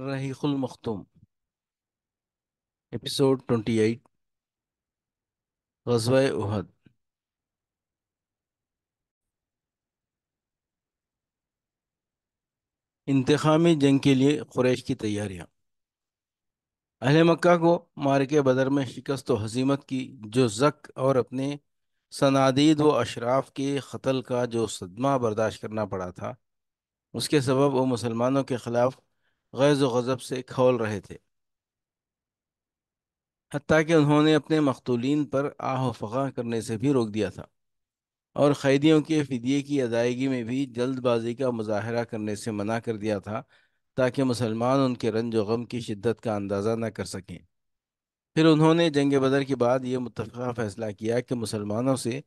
رحیق المختوم episode twenty eight غزوہ احد انتخامی جنگ کے لیے قریش کی تیاریاں اہل مکہ کو مارک بدر میں شکست و حضیمت کی جو زک اور اپنے صنادید و اشراف کے قتل کا جو صدمہ برداشت کرنا پڑا تھا اس کے سبب وہ مسلمانوں کے خلاف غیظ و غضب سے کھول رہے تھے حتیٰ کہ انہوں نے اپنے مقتولین پر آہ و فقا کرنے سے بھی روک دیا تھا اور قیدیوں کے فدیے کی ادائیگی میں بھی جلد بازی کا مظاہرہ کرنے سے منع کر دیا تھا تاکہ مسلمان ان کے رنج و غم کی شدت کا اندازہ نہ کر سکیں پھر انہوں نے جنگ بدر کے بعد یہ متفقہ فیصلہ کیا کہ مسلمانوں سے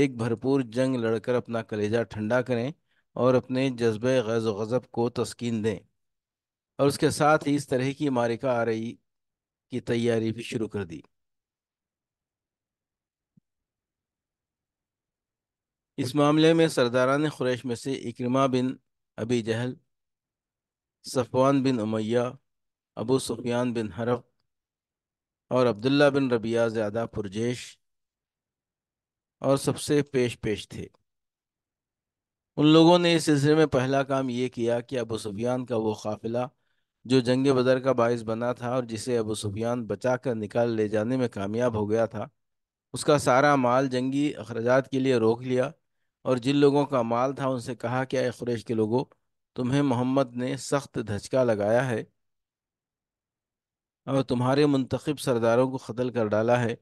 ایک بھرپور جنگ لڑ کر اپنا کلیجہ ٹھنڈا کریں اور اپنے جذبہ غیظ و غضب کو تسکین دیں اور اس کے ساتھ ہی اس طرح کی مارکہ آ رہی کی تیاری بھی شروع کر دی اس معاملے میں سرداران قریش میں سے اکرما بن ابی جہل صفوان بن امیہ ابو سفیان بن حرف اور عبداللہ بن ربیہ زیادہ پرجیش اور سب سے پیش پیش تھے ان لوگوں نے اس سلسلے میں پہلا کام یہ کیا کہ ابو سفیان کا وہ قافلہ جو جنگ بدر کا باعث بنا تھا اور جسے ابو سفیان بچا کر نکال لے جانے میں کامیاب ہو گیا تھا اس کا سارا مال جنگی اخراجات کے لیے روک لیا اور جن لوگوں کا مال تھا ان سے کہا کہ اے قریش کے لوگوں تمہیں محمد نے سخت دھچکا لگایا ہے اور تمہارے منتخب سرداروں کو قتل کر ڈالا ہے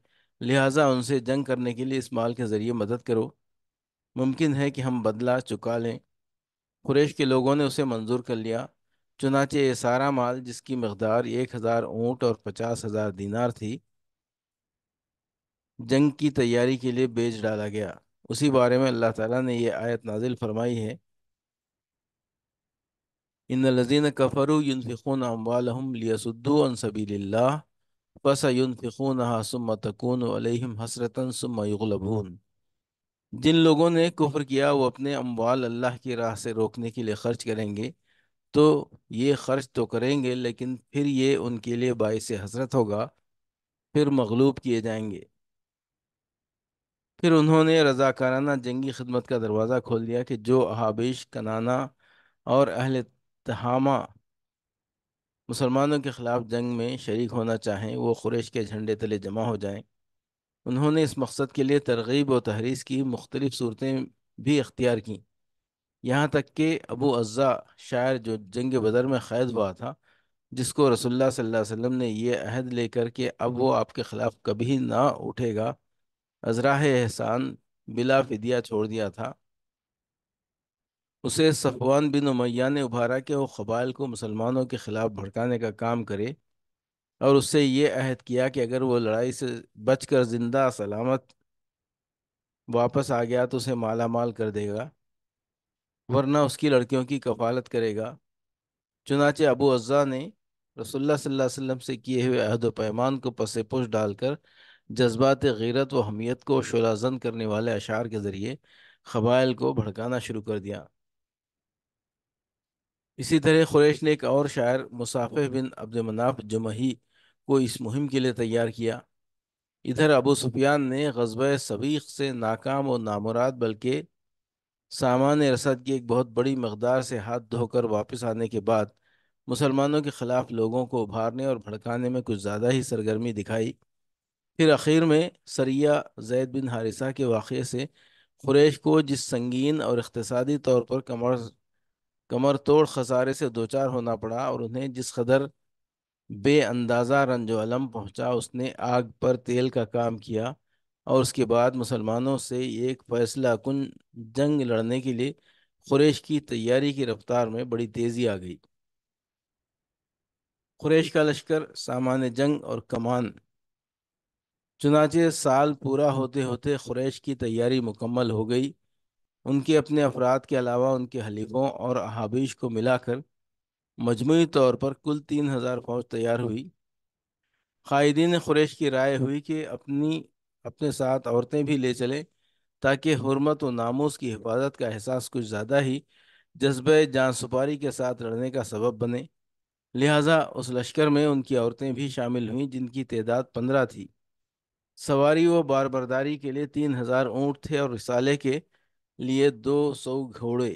لہٰذا ان سے جنگ کرنے کے لیے اس مال کے ذریعے مدد کرو ممکن ہے کہ ہم بدلہ چکا لیں قریش کے لوگوں نے اسے منظور کر لیا چنانچہ یہ سارا مال جس کی مقدار ایک ہزار اونٹ اور پچاس ہزار دینار تھی جنگ کی تیاری کے لیے بیچ ڈالا گیا اسی بارے میں اللہ تعالیٰ نے یہ آیت نازل فرمائی ہے ان لیسدو صبیل اللہ ثم حسرتون جن لوگوں نے کفر کیا وہ اپنے اموال اللہ کی راہ سے روکنے کے لیے خرچ کریں گے تو یہ خرچ تو کریں گے لیکن پھر یہ ان کے لیے باعث حسرت ہوگا پھر مغلوب کیے جائیں گے پھر انہوں نے رضاکارانہ جنگی خدمت کا دروازہ کھول دیا کہ جو احابیش کنانا اور اہل تہامہ مسلمانوں کے خلاف جنگ میں شریک ہونا چاہیں وہ قریش کے جھنڈے تلے جمع ہو جائیں انہوں نے اس مقصد کے لیے ترغیب و تحریض کی مختلف صورتیں بھی اختیار کیں یہاں تک کہ ابو عزا شاعر جو جنگ بدر میں قید ہوا تھا جس کو رسول اللہ صلی اللہ علیہ وسلم نے یہ عہد لے کر کہ اب وہ آپ کے خلاف کبھی نہ اٹھے گا ازراء احسان بلا فدیہ چھوڑ دیا تھا اسے صفوان بن عمیہ نے ابھارا کہ وہ قبائل کو مسلمانوں کے خلاف بھڑکانے کا کام کرے اور اس سے یہ عہد کیا کہ اگر وہ لڑائی سے بچ کر زندہ سلامت واپس آ گیا تو اسے مالا مال کر دے گا ورنہ اس کی لڑکیوں کی کفالت کرے گا چنانچہ ابو عزا نے رسول اللہ صلی اللہ علیہ وسلم سے کیے ہوئے عہد و پیمان کو پس پوش ڈال کر جذبات غیرت و حمیت کو شعلہ زن کرنے والے اشعار کے ذریعے قبائل کو بھڑکانا شروع کر دیا اسی طرح قریش نے ایک اور شاعر مصافح بن عبد مناف جمہی کو اس مہم کے لیے تیار کیا ادھر ابو سفیان نے غزبۂ سبیق سے ناکام و نامراد بلکہ سامان رسد کی ایک بہت بڑی مقدار سے ہاتھ دھو کر واپس آنے کے بعد مسلمانوں کے خلاف لوگوں کو ابھارنے اور بھڑکانے میں کچھ زیادہ ہی سرگرمی دکھائی پھر اخیر میں سریہ زید بن حارثہ کے واقعے سے قریش کو جس سنگین اور اقتصادی طور پر کمر کمر توڑ خسارے سے دوچار ہونا پڑا اور انہیں جس قدر بے اندازہ رنج و علم پہنچا اس نے آگ پر تیل کا کام کیا اور اس کے بعد مسلمانوں سے ایک فیصلہ کن جنگ لڑنے کے لیے قریش کی تیاری کی رفتار میں بڑی تیزی آ گئی قریش کا لشکر سامان جنگ اور کمان چنانچہ سال پورا ہوتے ہوتے قریش کی تیاری مکمل ہو گئی ان کے اپنے افراد کے علاوہ ان کے حلیفوں اور احابیش کو ملا کر مجموعی طور پر کل تین ہزار فوج تیار ہوئی قائدین قریش کی رائے ہوئی کہ اپنی اپنے ساتھ عورتیں بھی لے چلیں تاکہ حرمت و ناموس کی حفاظت کا احساس کچھ زیادہ ہی جذبہ جان سپاری کے ساتھ لڑنے کا سبب بنے لہٰذا اس لشکر میں ان کی عورتیں بھی شامل ہوئیں جن کی تعداد پندرہ تھی سواری و بار برداری کے لیے تین ہزار اونٹ تھے اور رسالے کے لیے دو سو گھوڑے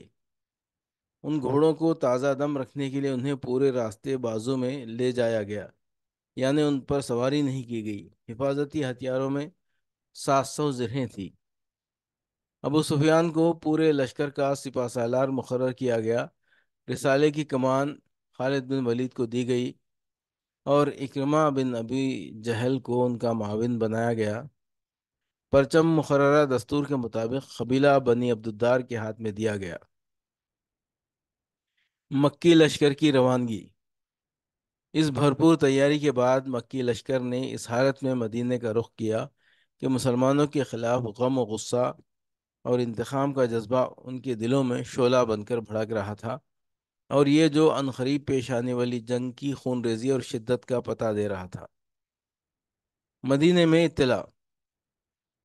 ان گھوڑوں کو تازہ دم رکھنے کے لیے انہیں پورے راستے بازو میں لے جایا گیا یعنی ان پر سواری نہیں کی گئی حفاظتی ہتھیاروں میں سات سو زرہیں تھیں ابو سفیان کو پورے لشکر کا سپاہ سالار مقرر کیا گیا رسالے کی کمان خالد بن ولید کو دی گئی اور اکرما بن ابی جہل کو ان کا معاون بنایا گیا پرچم مقررہ دستور کے مطابق قبیلہ بنی عبدالدار کے ہاتھ میں دیا گیا مکی لشکر کی روانگی اس بھرپور تیاری کے بعد مکی لشکر نے اس حالت میں مدینے کا رخ کیا کہ مسلمانوں کے خلاف غم و غصہ اور انتخاب کا جذبہ ان کے دلوں میں شعلہ بن کر بھڑک رہا تھا اور یہ جو عنقریب پیش آنے والی جنگ کی خون ریزی اور شدت کا پتہ دے رہا تھا مدینہ میں اطلاع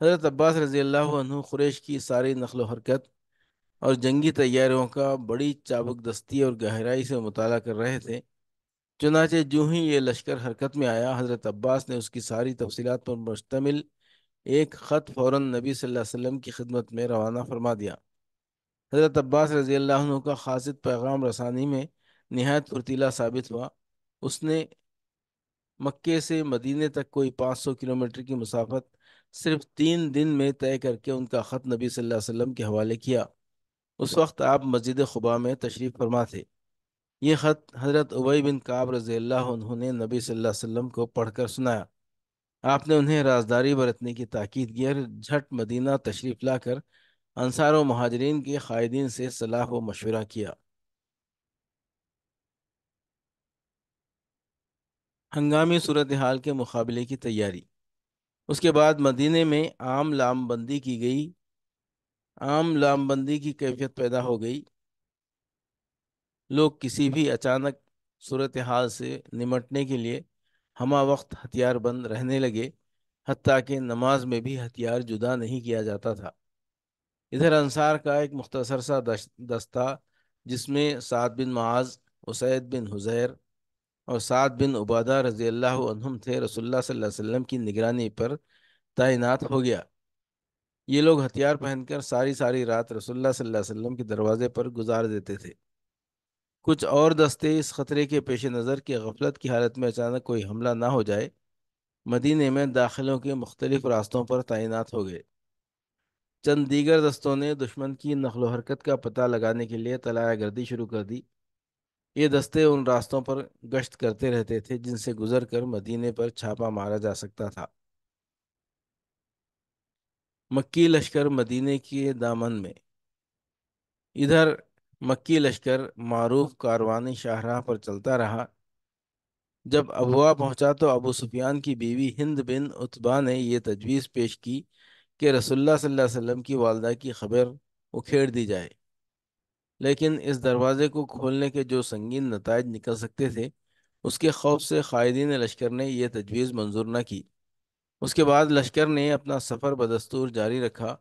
حضرت عباس رضی اللہ عنہ قریش کی ساری نقل و حرکت اور جنگی تیاریوں کا بڑی چابک دستی اور گہرائی سے مطالعہ کر رہے تھے چنانچہ جو ہی یہ لشکر حرکت میں آیا حضرت عباس نے اس کی ساری تفصیلات پر مشتمل ایک خط فوراً نبی صلی اللہ علیہ وسلم کی خدمت میں روانہ فرما دیا حضرت عباس رضی اللہ عنہ کا خاصت پیغام رسانی میں نہایت پھرتیلا ثابت ہوا اس نے مکے سے مدینے تک کوئی پانچ سو کلومیٹر کی مسافت صرف تین دن میں طے کر کے ان کا خط نبی صلی اللہ علیہ وسلم کے حوالے کیا اس وقت آپ مسجد خبا میں تشریف فرما تھے یہ خط حضرت ابئی بن کعب رضی اللہ عنہ نے نبی صلی اللہ علیہ وسلم کو پڑھ کر سنایا آپ نے انہیں رازداری برتنے کی تاکید کی اور جھٹ مدینہ تشریف لا کر انصار و مہاجرین کے قائدین سے صلاح و مشورہ کیا ہنگامی صورتحال کے مقابلے کی تیاری اس کے بعد مدینہ میں عام لام بندی کی گئی عام لام بندی کی کیفیت پیدا ہو گئی لوگ کسی بھی اچانک صورتحال سے نمٹنے کے لیے ہمہ وقت ہتھیار بند رہنے لگے حتیٰ کہ نماز میں بھی ہتھیار جدا نہیں کیا جاتا تھا ادھر انصار کا ایک مختصر سا دستہ جس میں سعد بن معاذ اسید بن حزیر اور سعد بن عبادہ رضی اللہ عنہم تھے رسول اللہ صلی اللہ علیہ وسلم کی نگرانی پر تعینات ہو گیا یہ لوگ ہتھیار پہن کر ساری ساری رات رسول اللہ صلی اللہ علیہ وسلم کے دروازے پر گزار دیتے تھے کچھ اور دستے اس خطرے کے پیش نظر کہ غفلت کی حالت میں اچانک کوئی حملہ نہ ہو جائے مدینے میں داخلوں کے مختلف راستوں پر تعینات ہو گئے چند دیگر دستوں نے دشمن کی نقل و حرکت کا پتہ لگانے کے لیے تلایا گردی شروع کر دی یہ دستے ان راستوں پر گشت کرتے رہتے تھے جن سے گزر کر مدینے پر چھاپا مارا جا سکتا تھا مکی لشکر مدینے کے دامن میں ادھر مکی لشکر معروف کاروانی شاہراہ پر چلتا رہا جب ابوا پہنچا تو ابو سفیان کی بیوی ہند بن اتبا نے یہ تجویز پیش کی کہ رسول اللہ صلی اللہ علیہ وسلم کی والدہ کی خبر اکھیڑ دی جائے لیکن اس دروازے کو کھولنے کے جو سنگین نتائج نکل سکتے تھے اس کے خوف سے قائدین لشکر نے یہ تجویز منظور نہ کی اس کے بعد لشکر نے اپنا سفر بدستور جاری رکھا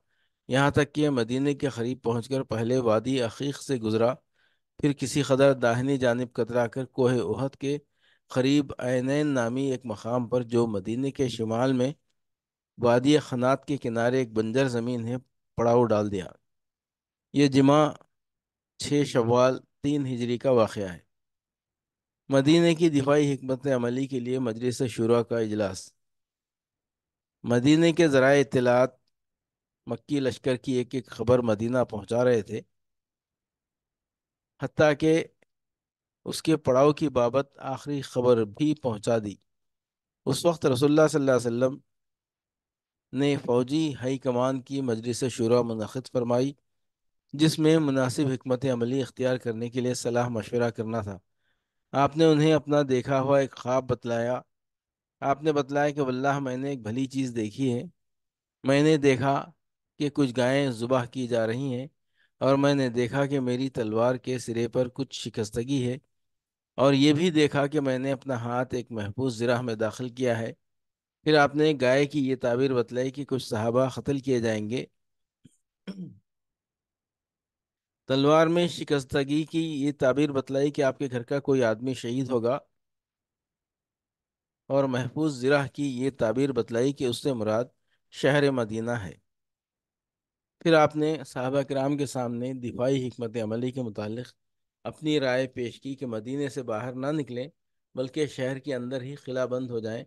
یہاں تک کہ مدینے کے قریب پہنچ کر پہلے وادی عقیق سے گزرا پھر کسی قدر داہنی جانب کترا کر کوہ احد کے قریب عینین نامی ایک مقام پر جو مدینہ کے شمال میں وادی خنات کے کنارے ایک بنجر زمین ہے پڑاؤ ڈال دیا یہ جمعہ چھ شوال تین ہجری کا واقعہ ہے مدینہ کی دفاعی حکمت عملی کے لیے مجلس شعرا کا اجلاس مدینہ کے ذرائع اطلاعات مکی لشکر کی ایک ایک خبر مدینہ پہنچا رہے تھے حتیٰ کہ اس کے پڑاؤ کی بابت آخری خبر بھی پہنچا دی اس وقت رسول اللہ صلی اللہ علیہ وسلم نے فوجی ہائی کمان کی مجلس شعرا منعقد فرمائی جس میں مناسب حکمت عملی اختیار کرنے کے لیے صلاح مشورہ کرنا تھا آپ نے انہیں اپنا دیکھا ہوا ایک خواب بتلایا آپ نے بتلایا کہ واللہ میں نے ایک بھلی چیز دیکھی ہے میں نے دیکھا کہ کچھ گائیں ذبح کی جا رہی ہیں اور میں نے دیکھا کہ میری تلوار کے سرے پر کچھ شکستگی ہے اور یہ بھی دیکھا کہ میں نے اپنا ہاتھ ایک محفوظ زرہ میں داخل کیا ہے پھر آپ نے گائے کی یہ تعبیر بتلائی کہ کچھ صحابہ قتل کیے جائیں گے تلوار میں شکستگی کی یہ تعبیر بتلائی کہ آپ کے گھر کا کوئی آدمی شہید ہوگا اور محفوظ زرہ کی یہ تعبیر بتلائی کہ اس سے مراد شہر مدینہ ہے پھر آپ نے صحابہ کرام کے سامنے دفاعی حکمت عملی کے متعلق اپنی رائے پیش کی کہ مدینے سے باہر نہ نکلیں بلکہ شہر کے اندر ہی قلعہ بند ہو جائیں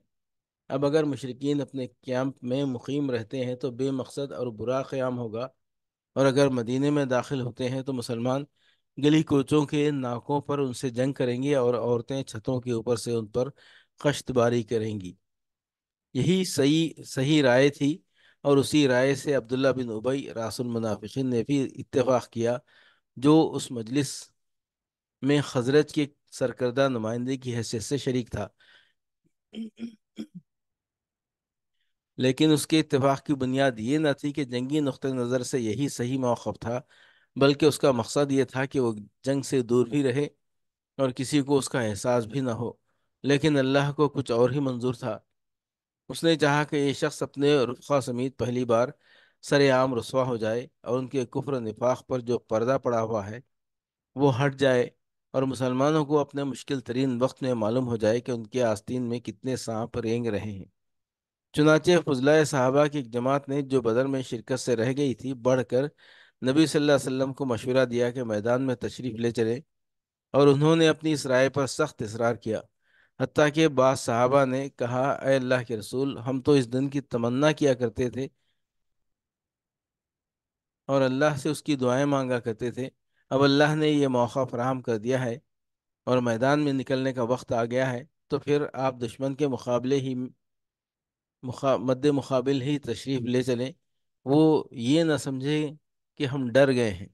اب اگر مشرقین اپنے کیمپ میں مقیم رہتے ہیں تو بے مقصد اور برا قیام ہوگا اور اگر مدینے میں داخل ہوتے ہیں تو مسلمان گلی کوچوں کے ناکوں پر ان سے جنگ کریں گے اور عورتیں چھتوں کے اوپر سے ان پر کشت باری کریں گی یہی صحیح صحیح رائے تھی اور اسی رائے سے عبداللہ بن عبی راس المنافقین نے بھی اتفاق کیا جو اس مجلس میں حضرت کے سرکردہ نمائندے کی حیثیت سے شریک تھا لیکن اس کے اتفاق کی بنیاد یہ نہ تھی کہ جنگی نقطہ نظر سے یہی صحیح موقف تھا بلکہ اس کا مقصد یہ تھا کہ وہ جنگ سے دور بھی رہے اور کسی کو اس کا احساس بھی نہ ہو لیکن اللہ کو کچھ اور ہی منظور تھا اس نے چاہا کہ یہ شخص اپنے رخوا سمیت پہلی بار سر عام رسوا ہو جائے اور ان کے کفر و نفاق پر جو پردہ پڑا ہوا ہے وہ ہٹ جائے اور مسلمانوں کو اپنے مشکل ترین وقت میں معلوم ہو جائے کہ ان کے آستین میں کتنے سانپ رینگ رہے ہیں چنانچہ فضلہ صحابہ کی ایک جماعت نے جو بدر میں شرکت سے رہ گئی تھی بڑھ کر نبی صلی اللہ علیہ وسلم کو مشورہ دیا کہ میدان میں تشریف لے چلے اور انہوں نے اپنی اس رائے پر سخت اصرار کیا حتیٰ کہ بعض صحابہ نے کہا اے اللہ کے رسول ہم تو اس دن کی تمنا کیا کرتے تھے اور اللہ سے اس کی دعائیں مانگا کرتے تھے اب اللہ نے یہ موقع فراہم کر دیا ہے اور میدان میں نکلنے کا وقت آ گیا ہے تو پھر آپ دشمن کے مقابلے ہی مد مقابل ہی تشریف لے چلیں وہ یہ نہ سمجھے کہ ہم ڈر گئے ہیں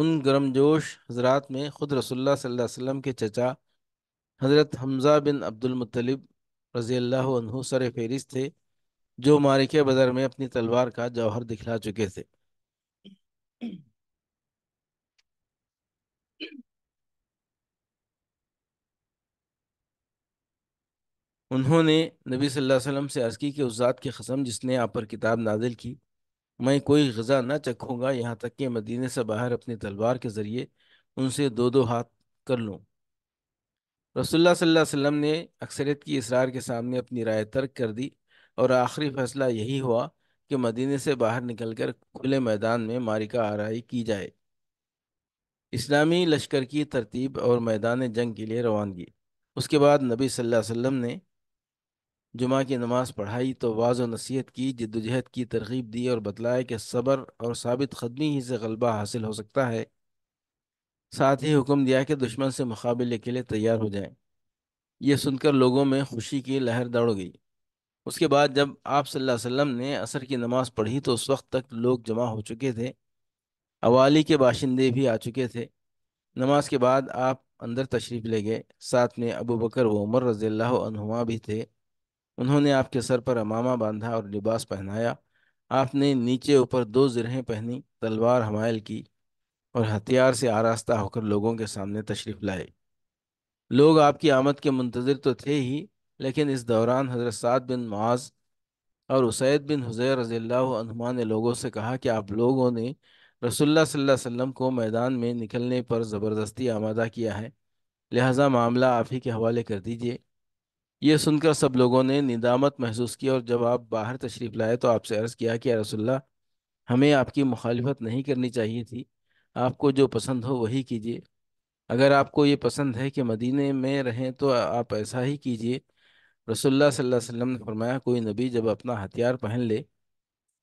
ان گرم جوش حضرات میں خود رسول اللہ صلی اللہ علیہ وسلم کے چچا حضرت حمزہ بن عبد المطلب رضی اللہ عنہ سر فہرست تھے جو مارک بدر میں اپنی تلوار کا جوہر دکھلا چکے تھے انہوں نے نبی صلی اللہ علیہ وسلم سے عرض کی کہ اس ذات کی قسم جس نے آپ پر کتاب نازل کی میں کوئی غذا نہ چکھوں گا یہاں تک کہ مدینہ سے باہر اپنی تلوار کے ذریعے ان سے دو دو ہاتھ کر لوں رسول اللہ صلی اللہ علیہ وسلم نے اکثریت کی اسرار کے سامنے اپنی رائے ترک کر دی اور آخری فیصلہ یہی ہوا کہ مدینے سے باہر نکل کر کھلے میدان میں مارکہ آرائی کی جائے اسلامی لشکر کی ترتیب اور میدان جنگ کے لیے روانگی اس کے بعد نبی صلی اللہ علیہ وسلم نے جمعہ کی نماز پڑھائی تو واض و نصیحت کی جد و جہد کی ترغیب دی اور بتلائے کہ صبر اور ثابت قدمی ہی سے غلبہ حاصل ہو سکتا ہے ساتھ ہی حکم دیا کہ دشمن سے مقابلے کے لیے تیار ہو جائیں یہ سن کر لوگوں میں خوشی کی لہر دوڑ گئی اس کے بعد جب آپ صلی اللہ علیہ وسلم نے عصر کی نماز پڑھی تو اس وقت تک لوگ جمع ہو چکے تھے اوالی کے باشندے بھی آ چکے تھے نماز کے بعد آپ اندر تشریف لے گئے ساتھ میں ابو بکر و عمر رضی اللہ عنہما بھی تھے انہوں نے آپ کے سر پر امامہ باندھا اور لباس پہنایا آپ نے نیچے اوپر دو زرہیں پہنی تلوار حمائل کی اور ہتھیار سے آراستہ ہو کر لوگوں کے سامنے تشریف لائے لوگ آپ کی آمد کے منتظر تو تھے ہی لیکن اس دوران حضرت سعد بن معاذ اور اسید بن حضیر رضی اللہ عنہما نے لوگوں سے کہا کہ آپ لوگوں نے رسول اللہ صلی اللہ علیہ وسلم کو میدان میں نکلنے پر زبردستی آمادہ کیا ہے لہٰذا معاملہ آپ ہی کے حوالے کر دیجئے یہ سن کر سب لوگوں نے ندامت محسوس کی اور جب آپ باہر تشریف لائے تو آپ سے عرض کیا کہ رسول اللہ ہمیں آپ کی مخالفت نہیں کرنی چاہیے تھی آپ کو جو پسند ہو وہی کیجیے اگر آپ کو یہ پسند ہے کہ مدینہ میں رہیں تو آپ ایسا ہی کیجیے رسول اللہ صلی اللہ علیہ وسلم نے فرمایا کوئی نبی جب اپنا ہتھیار پہن لے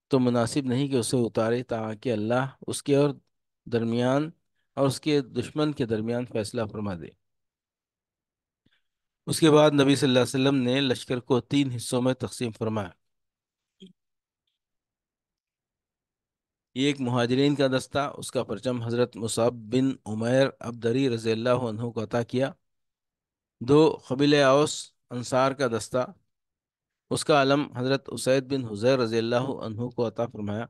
تو مناسب نہیں کہ اسے اتارے تاکہ اللہ اس کے اور درمیان اور اس کے دشمن کے درمیان فیصلہ فرما دے اس کے بعد نبی صلی اللہ علیہ وسلم نے لشکر کو تین حصوں میں تقسیم فرمایا یہ ایک مہاجرین کا دستہ اس کا پرچم حضرت مصعب بن عمیر عبدری رضی اللہ عنہ کو عطا کیا دو قبیل اوس انصار کا دستہ اس کا علم حضرت اسید بن حضیر رضی اللہ عنہ کو عطا فرمایا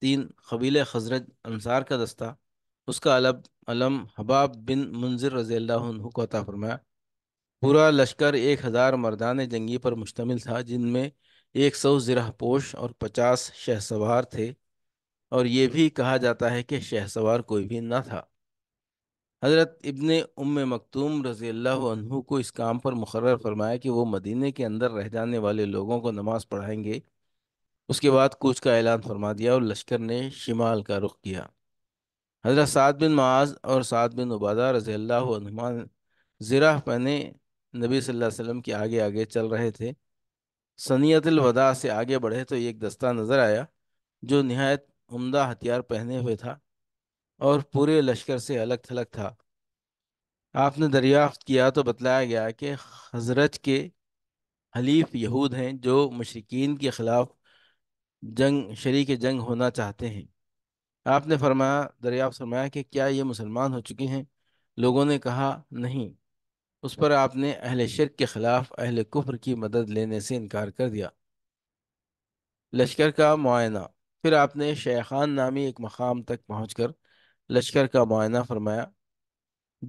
تین قبیل خزرج انصار کا دستہ اس کا علم علم حباب بن منظر رضی اللہ عنہ کو عطا فرمایا پورا لشکر ایک ہزار مردان جنگی پر مشتمل تھا جن میں ایک سو زرہ پوش اور پچاس شہ سوار تھے اور یہ بھی کہا جاتا ہے کہ شہ سوار کوئی بھی نہ تھا حضرت ابن ام مکتوم رضی اللہ عنہ کو اس کام پر مقرر فرمایا کہ وہ مدینے کے اندر رہ جانے والے لوگوں کو نماز پڑھائیں گے اس کے بعد کوچ کا اعلان فرما دیا اور لشکر نے شمال کا رخ کیا حضرت سعد بن معاذ اور سعد بن عبادہ رضی اللہ عنہما زرہ پہنے نبی صلی اللہ علیہ وسلم کے آگے آگے چل رہے تھے سنیت الوداع سے آگے بڑھے تو ایک دستہ نظر آیا جو نہایت عمدہ ہتھیار پہنے ہوئے تھا اور پورے لشکر سے الگ تھلگ تھا آپ نے دریافت کیا تو بتلایا گیا کہ حضرت کے حلیف یہود ہیں جو مشرقین کے خلاف جنگ شریک جنگ ہونا چاہتے ہیں آپ نے فرمایا دریافت فرمایا کہ کیا یہ مسلمان ہو چکے ہیں لوگوں نے کہا نہیں اس پر آپ نے اہل شرک کے خلاف اہل کفر کی مدد لینے سے انکار کر دیا لشکر کا معائنہ پھر آپ نے شیخان نامی ایک مقام تک پہنچ کر لشکر کا معائنہ فرمایا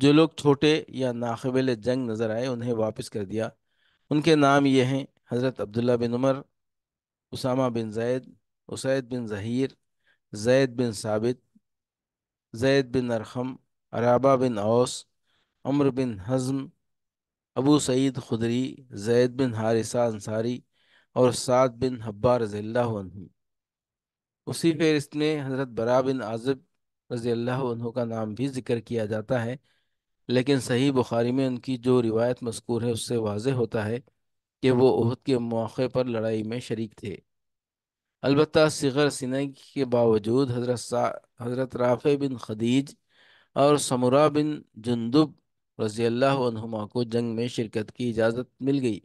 جو لوگ چھوٹے یا ناقبل جنگ نظر آئے انہیں واپس کر دیا ان کے نام یہ ہیں حضرت عبداللہ بن عمر اسامہ بن زید اسید بن ظہیر زید بن ثابت زید بن ارخم عرابہ بن اوس عمر بن حزم ابو سعید خدری زید بن حارثہ انصاری اور سعد بن حبار رضی اللہ عنہ اسی فہرست میں حضرت برا بن عازب رضی اللہ عنہ کا نام بھی ذکر کیا جاتا ہے لیکن صحیح بخاری میں ان کی جو روایت مذکور ہے اس سے واضح ہوتا ہے کہ وہ عہد کے مواقع پر لڑائی میں شریک تھے البتہ صغر سنگ کے باوجود حضرت سا حضرت رافع بن خدیج اور سمورہ بن جندب رضی اللہ عنہما کو جنگ میں شرکت کی اجازت مل گئی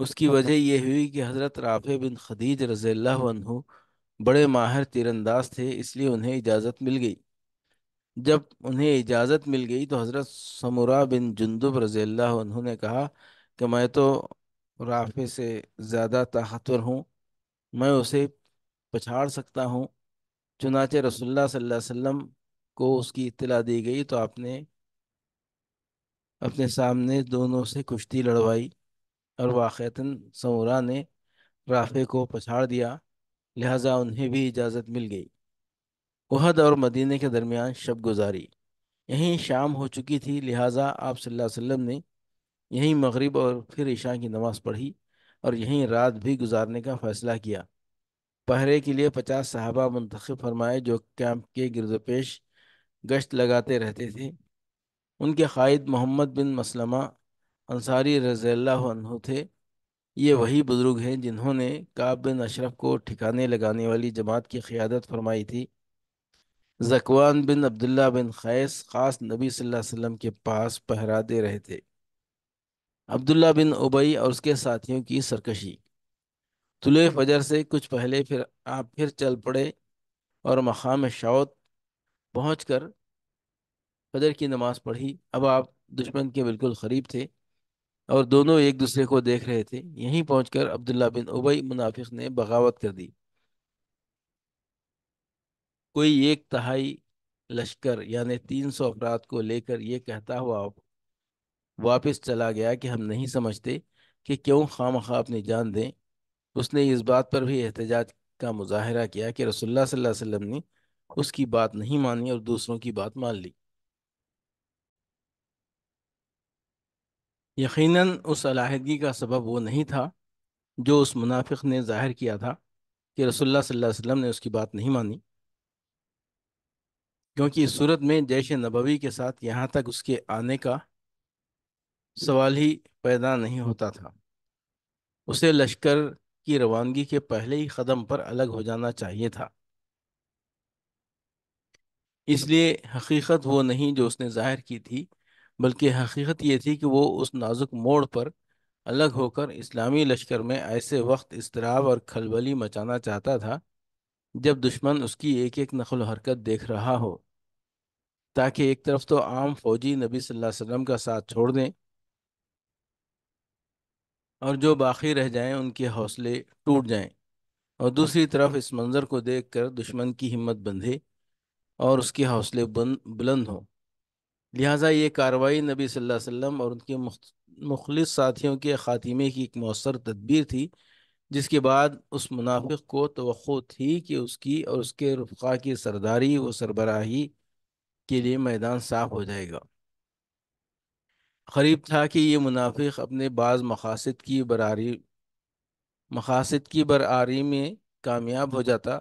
اس کی وجہ یہ ہوئی کہ حضرت رافع بن خدیج رضی اللہ عنہ بڑے ماہر تیر انداز تھے اس لیے انہیں اجازت مل گئی جب انہیں اجازت مل گئی تو حضرت سمورا بن جندب رضی اللہ عنہ نے کہا کہ میں تو رافع سے زیادہ طاقتور ہوں میں اسے پچھاڑ سکتا ہوں چنانچہ رسول اللہ صلی اللہ علیہ وسلم کو اس کی اطلاع دی گئی تو آپ نے اپنے سامنے دونوں سے کشتی لڑوائی اور واقعات سمورا نے رافے کو پچھاڑ دیا لہذا انہیں بھی اجازت مل گئی عہد اور مدینہ کے درمیان شب گزاری یہیں شام ہو چکی تھی لہٰذا آپ صلی اللہ علیہ وسلم نے یہیں مغرب اور پھر عشاء کی نماز پڑھی اور یہیں رات بھی گزارنے کا فیصلہ کیا پہرے کے لیے پچاس صحابہ منتخب فرمائے جو کیمپ کے گرد و پیش گشت لگاتے رہتے تھے ان کے قائد محمد بن مسلمہ انصاری رضی اللہ عنہ تھے یہ ہاں۔ وہی بزرگ ہیں جنہوں نے کعب بن اشرف کو ٹھکانے لگانے والی جماعت کی قیادت فرمائی تھی زکوان بن عبداللہ بن خیص خاص نبی صلی اللہ علیہ وسلم کے پاس پہرا دے رہے تھے عبداللہ بن اوبئی اور اس کے ساتھیوں کی سرکشی طلع فجر سے کچھ پہلے پھر آپ پھر چل پڑے اور مقام شوت پہنچ کر فجر کی نماز پڑھی اب آپ دشمن کے بالکل قریب تھے اور دونوں ایک دوسرے کو دیکھ رہے تھے یہیں پہنچ کر عبداللہ بن ابئی منافق نے بغاوت کر دی کوئی ایک تہائی لشکر یعنی تین سو افراد کو لے کر یہ کہتا ہوا واپس چلا گیا کہ ہم نہیں سمجھتے کہ کیوں خام خواہ اپنی جان دیں اس نے اس بات پر بھی احتجاج کا مظاہرہ کیا کہ رسول اللہ صلی اللہ علیہ وسلم نے اس کی بات نہیں مانی اور دوسروں کی بات مان لی یقیناً اس علیحدگی کا سبب وہ نہیں تھا جو اس منافق نے ظاہر کیا تھا کہ رسول اللہ صلی اللہ علیہ وسلم نے اس کی بات نہیں مانی کیونکہ اس صورت میں جیش نبوی کے ساتھ یہاں تک اس کے آنے کا سوال ہی پیدا نہیں ہوتا تھا اسے لشکر کی روانگی کے پہلے ہی قدم پر الگ ہو جانا چاہیے تھا اس لیے حقیقت وہ نہیں جو اس نے ظاہر کی تھی بلکہ حقیقت یہ تھی کہ وہ اس نازک موڑ پر الگ ہو کر اسلامی لشکر میں ایسے وقت اضطراب اور کھلبلی مچانا چاہتا تھا جب دشمن اس کی ایک ایک نقل و حرکت دیکھ رہا ہو تاکہ ایک طرف تو عام فوجی نبی صلی اللہ علیہ وسلم کا ساتھ چھوڑ دیں اور جو باقی رہ جائیں ان کے حوصلے ٹوٹ جائیں اور دوسری طرف اس منظر کو دیکھ کر دشمن کی ہمت بندھے اور اس کے حوصلے بلند ہوں لہٰذا یہ کارروائی نبی صلی اللہ علیہ وسلم اور ان کے مخلص ساتھیوں کے خاتمے کی ایک مؤثر تدبیر تھی جس کے بعد اس منافق کو توقع تھی کہ اس کی اور اس کے رفقا کی سرداری و سربراہی کے لیے میدان صاف ہو جائے گا قریب تھا کہ یہ منافق اپنے بعض مقاصد کی براری مقاصد کی برآری میں کامیاب ہو جاتا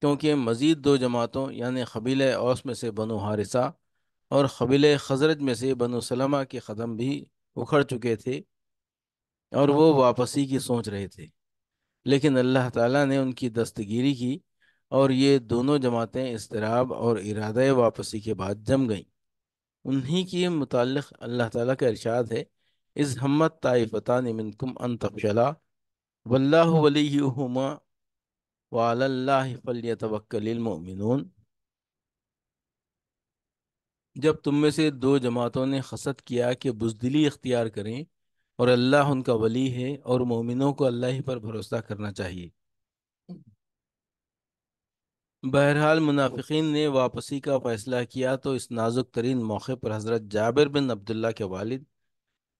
کیونکہ مزید دو جماعتوں یعنی اوس میں سے بنو حارثہ اور قبل خزرت میں سے بنو سلمہ کے قدم بھی اکھڑ چکے تھے اور وہ ہاں۔ واپسی کی سوچ رہے تھے لیکن اللہ تعالیٰ نے ان کی دستگیری کی اور یہ دونوں جماعتیں اضطراب اور ارادہ واپسی کے بعد جم گئیں انہی کی متعلق اللہ تعالیٰ کا ارشاد ہے از ہمت طائفتان منکم ان تفشلا واللہ ہاں۔ ولیہما وعلی اللہ فلیتوکل المؤمنون جب تم میں سے دو جماعتوں نے خصد کیا کہ بزدلی اختیار کریں اور اللہ ان کا ولی ہے اور مومنوں کو اللہ ہی پر بھروسہ کرنا چاہیے بہرحال منافقین نے واپسی کا فیصلہ کیا تو اس نازک ترین موقع پر حضرت جابر بن عبداللہ کے والد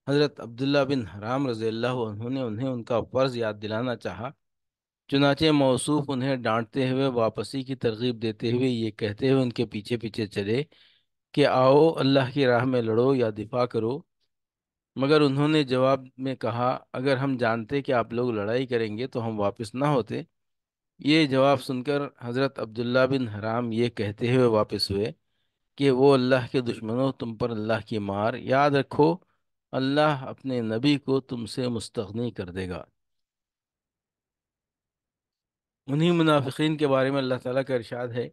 حضرت عبداللہ بن حرام رضی اللہ عنہ نے انہیں ان کا فرض یاد دلانا چاہا چنانچہ موصوف انہیں ڈانٹتے ہوئے واپسی کی ترغیب دیتے ہوئے یہ کہتے ہوئے ان کے پیچھے پیچھے چلے کہ آؤ اللہ کی راہ میں لڑو یا دفاع کرو مگر انہوں نے جواب میں کہا اگر ہم جانتے کہ آپ لوگ لڑائی کریں گے تو ہم واپس نہ ہوتے یہ جواب سن کر حضرت عبداللہ بن حرام یہ کہتے ہوئے واپس ہوئے کہ وہ اللہ کے دشمنوں تم پر اللہ کی مار یاد رکھو اللہ اپنے نبی کو تم سے مستغنی کر دے گا انہی منافقین کے بارے میں اللہ تعالیٰ کا ارشاد ہے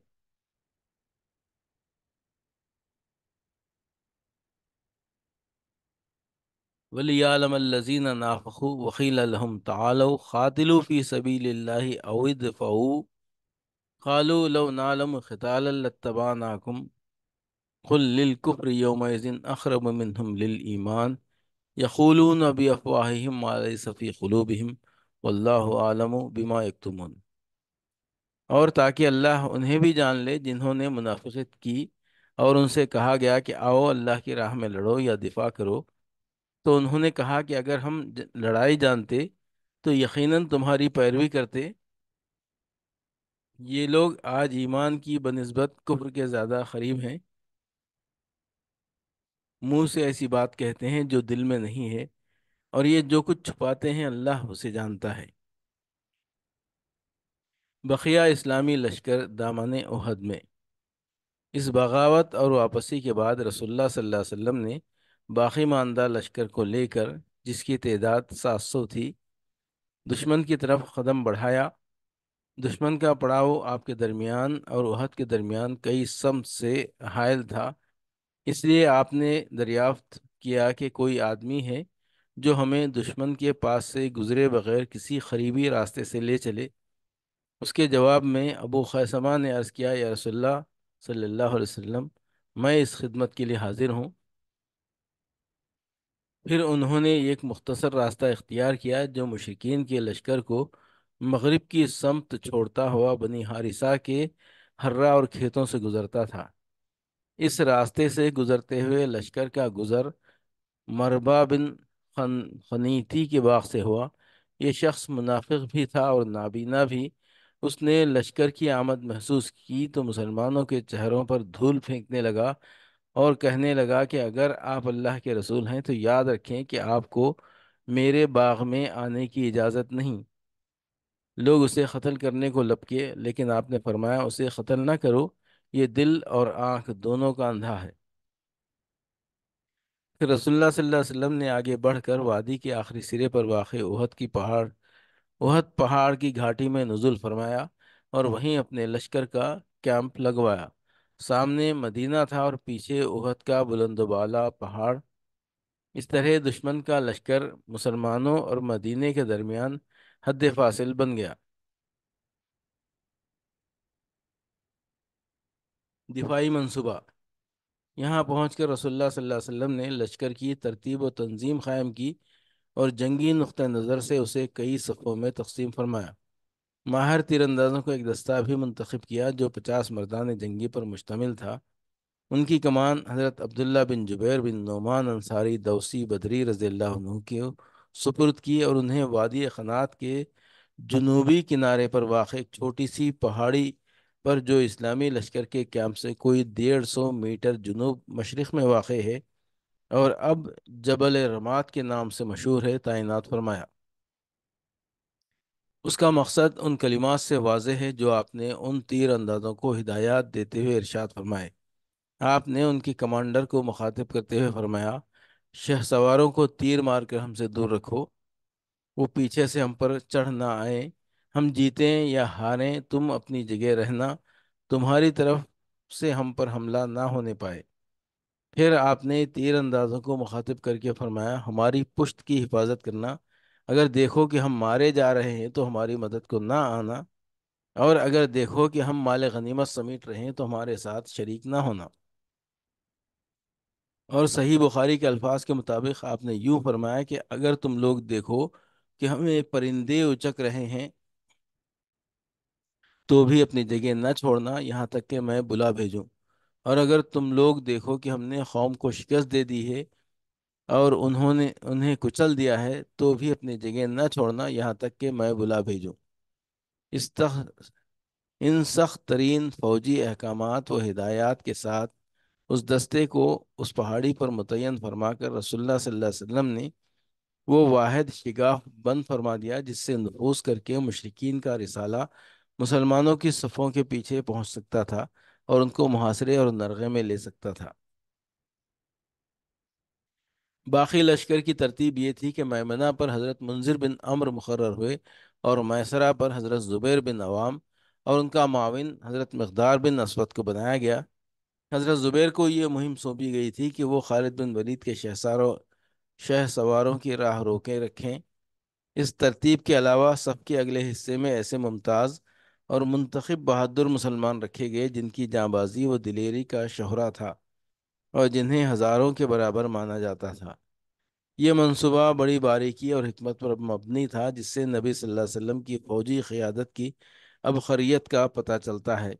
وليعلم الذين نافقوا وقيل لهم تعالوا خاتلوا في سبيل الله أو ادفعوا قالوا لو نعلم قتالا لاتبعناكم قل للكفر يومئذ أخرب منهم للإيمان يقولون بأفواههم ما ليس في قلوبهم والله أعلم بما يكتمون اور تاکہ اللہ انہیں بھی جان لے جنہوں نے منافقت کی اور ان سے کہا گیا کہ آؤ اللہ کی راہ میں لڑو یا دفاع کرو تو انہوں نے کہا کہ اگر ہم لڑائی جانتے تو یقیناً تمہاری پیروی کرتے یہ لوگ آج ایمان کی بنسبت کفر کے زیادہ قریب ہیں منہ سے ایسی بات کہتے ہیں جو دل میں نہیں ہے اور یہ جو کچھ چھپاتے ہیں اللہ اسے جانتا ہے بقیہ اسلامی لشکر دامان عہد میں اس بغاوت اور واپسی کے بعد رسول اللہ صلی اللہ علیہ وسلم نے باقی ماندہ لشکر کو لے کر جس کی تعداد سات سو تھی دشمن کی طرف قدم بڑھایا دشمن کا پڑاؤ آپ کے درمیان اور احد کے درمیان کئی سمت سے حائل تھا اس لیے آپ نے دریافت کیا کہ کوئی آدمی ہے جو ہمیں دشمن کے پاس سے گزرے بغیر کسی قریبی راستے سے لے چلے اس کے جواب میں ابو خیسمہ نے عرض کیا یا رسول اللہ صلی اللہ علیہ وسلم میں اس خدمت کے لیے حاضر ہوں پھر انہوں نے ایک مختصر راستہ اختیار کیا جو مشرقین کے لشکر کو مغرب کی سمت چھوڑتا ہوا بنی حارثہ کے ہررا اور کھیتوں سے گزرتا تھا اس راستے سے گزرتے ہوئے لشکر کا گزر مربع بن خن خنیتی کے باغ سے ہوا یہ شخص منافق بھی تھا اور نابینا بھی اس نے لشکر کی آمد محسوس کی تو مسلمانوں کے چہروں پر دھول پھینکنے لگا اور کہنے لگا کہ اگر آپ اللہ کے رسول ہیں تو یاد رکھیں کہ آپ کو میرے باغ میں آنے کی اجازت نہیں لوگ اسے قتل کرنے کو لپکے لیکن آپ نے فرمایا اسے قتل نہ کرو یہ دل اور آنکھ دونوں کا اندھا ہے پھر رسول اللہ صلی اللہ علیہ وسلم نے آگے بڑھ کر وادی کے آخری سرے پر واقع احد کی پہاڑ احت پہاڑ کی گھاٹی میں نزول فرمایا اور وہیں اپنے لشکر کا کیمپ لگوایا سامنے مدینہ تھا اور پیچھے اہد کا بلند و بالا پہاڑ اس طرح دشمن کا لشکر مسلمانوں اور مدینے کے درمیان حد فاصل بن گیا دفاعی منصوبہ یہاں پہنچ کر رسول اللہ صلی اللہ علیہ وسلم نے لشکر کی ترتیب و تنظیم قائم کی اور جنگی نقطہ نظر سے اسے کئی صفوں میں تقسیم فرمایا ماہر تیر اندازوں کو ایک دستہ بھی منتخب کیا جو پچاس مردان جنگی پر مشتمل تھا ان کی کمان حضرت عبداللہ بن جبیر بن نعمان انصاری دوسی بدری رضی اللہ عنہ کی سپرد کی اور انہیں وادی خنات کے جنوبی کنارے پر واقع ایک چھوٹی سی پہاڑی پر جو اسلامی لشکر کے کیمپ سے کوئی ڈیڑھ سو میٹر جنوب مشرق میں واقع ہے اور اب جبل رمات کے نام سے مشہور ہے تعینات فرمایا اس کا مقصد ان کلمات سے واضح ہے جو آپ نے ان تیر اندازوں کو ہدایات دیتے ہوئے ارشاد فرمائے آپ نے ان کی کمانڈر کو مخاطب کرتے ہوئے فرمایا شہ سواروں کو تیر مار کر ہم سے دور رکھو وہ پیچھے سے ہم پر چڑھ نہ آئیں ہم جیتیں یا ہاریں تم اپنی جگہ رہنا تمہاری طرف سے ہم پر حملہ نہ ہونے پائے پھر آپ نے تیر اندازوں کو مخاطب کر کے فرمایا ہماری پشت کی حفاظت کرنا اگر دیکھو کہ ہم مارے جا رہے ہیں تو ہماری مدد کو نہ آنا اور اگر دیکھو کہ ہم مال غنیمت سمیٹ رہے ہیں تو ہمارے ساتھ شریک نہ ہونا اور صحیح بخاری کے الفاظ کے مطابق آپ نے یوں فرمایا کہ اگر تم لوگ دیکھو کہ ہمیں پرندے اچک رہے ہیں تو بھی اپنی جگہ نہ چھوڑنا یہاں تک کہ میں بلا بھیجوں اور اگر تم لوگ دیکھو کہ ہم نے قوم کو شکست دے دی ہے اور انہوں نے انہیں کچل دیا ہے تو بھی اپنی جگہ نہ چھوڑنا یہاں تک کہ میں بلا بھیجوں اس تخ ان سخت ترین فوجی احکامات و ہدایات کے ساتھ اس دستے کو اس پہاڑی پر متعین فرما کر رسول اللہ صلی اللہ علیہ وسلم نے وہ واحد شگاف بند فرما دیا جس سے نفوذ کر کے مشرقین کا رسالہ مسلمانوں کی صفوں کے پیچھے پہنچ سکتا تھا اور ان کو محاصرے اور نرغے میں لے سکتا تھا باقی لشکر کی ترتیب یہ تھی کہ میمنہ پر حضرت منظر بن امر مقرر ہوئے اور میسرہ پر حضرت زبیر بن عوام اور ان کا معاون حضرت مقدار بن اسود کو بنایا گیا حضرت زبیر کو یہ مہم سونپی گئی تھی کہ وہ خالد بن ولید کے شہساروں شہ سواروں کی راہ روکے رکھیں اس ترتیب کے علاوہ سب کے اگلے حصے میں ایسے ممتاز اور منتخب بہادر مسلمان رکھے گئے جن کی جاں بازی دلیری کا شہرہ تھا اور جنہیں ہزاروں کے برابر مانا جاتا تھا یہ منصوبہ بڑی باریکی اور حکمت پر مبنی تھا جس سے نبی صلی اللہ علیہ وسلم کی فوجی قیادت کی اب خریت کا پتہ چلتا ہے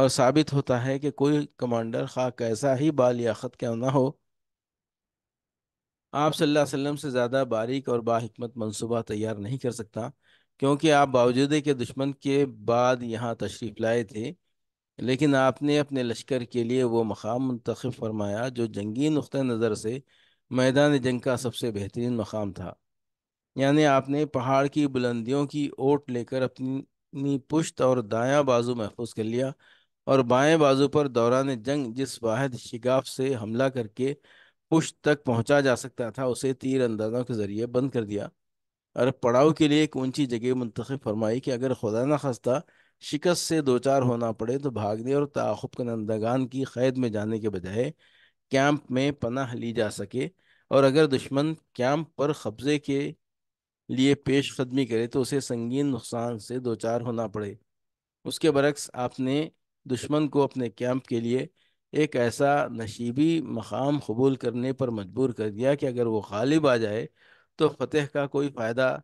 اور ثابت ہوتا ہے کہ کوئی کمانڈر خواہ کیسا ہی بالیاقت کیوں نہ ہو آپ صلی اللہ علیہ وسلم سے زیادہ باریک اور باحکمت منصوبہ تیار نہیں کر سکتا کیونکہ آپ باوجود کے دشمن کے بعد یہاں تشریف لائے تھے لیکن آپ نے اپنے لشکر کے لیے وہ مقام منتخب فرمایا جو جنگی نقطہ نظر سے میدان جنگ کا سب سے بہترین مقام تھا یعنی آپ نے پہاڑ کی بلندیوں کی اوٹ لے کر اپنی پشت اور دایاں بازو محفوظ کر لیا اور بائیں بازو پر دوران جنگ جس واحد شگاف سے حملہ کر کے پشت تک پہنچا جا سکتا تھا اسے تیر اندازوں کے ذریعے بند کر دیا اور پڑاؤ کے لیے ایک اونچی جگہ منتخب فرمائی کہ اگر خدا نخستہ شکست سے دوچار ہونا پڑے تو بھاگنے اور تاخب کنندگان کی قید میں جانے کے بجائے کیمپ میں پناہ لی جا سکے اور اگر دشمن کیمپ پر قبضے کے لیے پیش قدمی کرے تو اسے سنگین نقصان سے دوچار ہونا پڑے اس کے برعکس آپ نے دشمن کو اپنے کیمپ کے لیے ایک ایسا نشیبی مقام قبول کرنے پر مجبور کر دیا کہ اگر وہ غالب آ جائے تو فتح کا کوئی فائدہ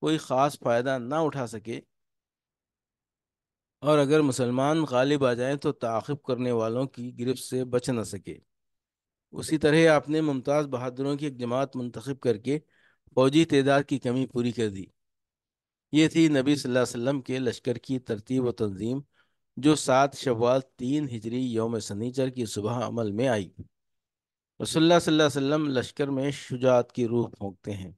کوئی خاص فائدہ نہ اٹھا سکے اور اگر مسلمان غالب آ جائیں تو تعاقب کرنے والوں کی گرفت سے بچ نہ سکے اسی طرح آپ نے ممتاز بہادروں کی ایک جماعت منتخب کر کے فوجی تعداد کی کمی پوری کر دی یہ تھی نبی صلی اللہ علیہ وسلم کے لشکر کی ترتیب و تنظیم جو سات شوال تین ہجری یوم سنیچر کی صبح عمل میں آئی رسول اللہ صلی اللہ علیہ وسلم لشکر میں شجاعت کی روح پھونکتے ہیں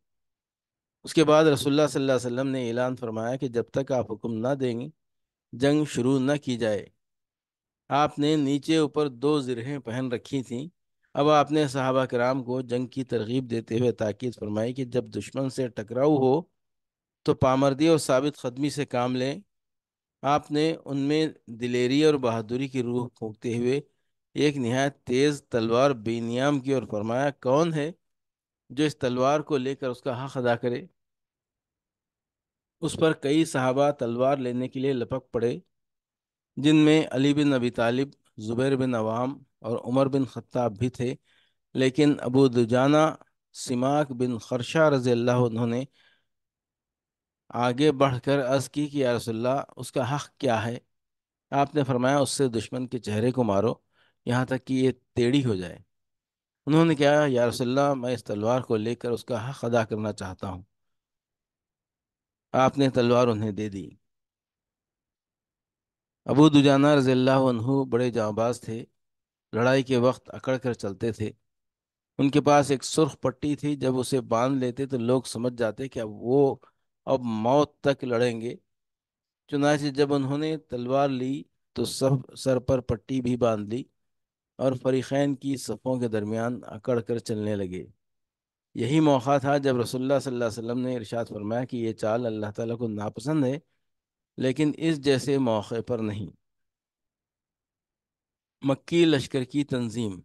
اس کے بعد رسول اللہ صلی اللہ علیہ وسلم نے اعلان فرمایا کہ جب تک آپ حکم نہ دیں گے جنگ شروع نہ کی جائے آپ نے نیچے اوپر دو زرہیں پہن رکھی تھیں اب آپ نے صحابہ کرام کو جنگ کی ترغیب دیتے ہوئے تاکید فرمائی کہ جب دشمن سے ٹکراؤ ہو تو پامردی اور ثابت قدمی سے کام لیں آپ نے ان میں دلیری اور بہادری کی روح پھونکتے ہوئے ایک نہایت تیز تلوار بے نیام کی اور فرمایا کون ہے جو اس تلوار کو لے کر اس کا حق ادا کرے اس پر کئی صحابہ تلوار لینے کے لیے لپک پڑے جن میں علی بن ابی طالب زبیر بن عوام اور عمر بن خطاب بھی تھے لیکن ابو دجانہ سماک بن خرشہ رضی اللہ عنہ نے آگے بڑھ کر عرض کی کہ یا رسول اللہ اس کا حق کیا ہے آپ نے فرمایا اس سے دشمن کے چہرے کو مارو یہاں تک کہ یہ ٹیڑھی ہو جائے انہوں نے کہا یا رسول اللہ میں اس تلوار کو لے کر اس کا حق ادا کرنا چاہتا ہوں آپ نے تلوار انہیں دے دی ابو دجانہ رضی اللہ عنہ بڑے جانباز تھے لڑائی کے وقت اکڑ کر چلتے تھے ان کے پاس ایک سرخ پٹی تھی جب اسے باندھ لیتے تو لوگ سمجھ جاتے کہ اب وہ اب موت تک لڑیں گے چنانچہ جب انہوں نے تلوار لی تو سب سر پر پٹی بھی باندھ لی اور فریقین کی صفوں کے درمیان اکڑ کر چلنے لگے یہی موقع تھا جب رسول اللہ صلی اللہ علیہ وسلم نے ارشاد فرمایا کہ یہ چال اللہ تعالیٰ کو ناپسند ہے لیکن اس جیسے موقع پر نہیں مکی لشکر کی تنظیم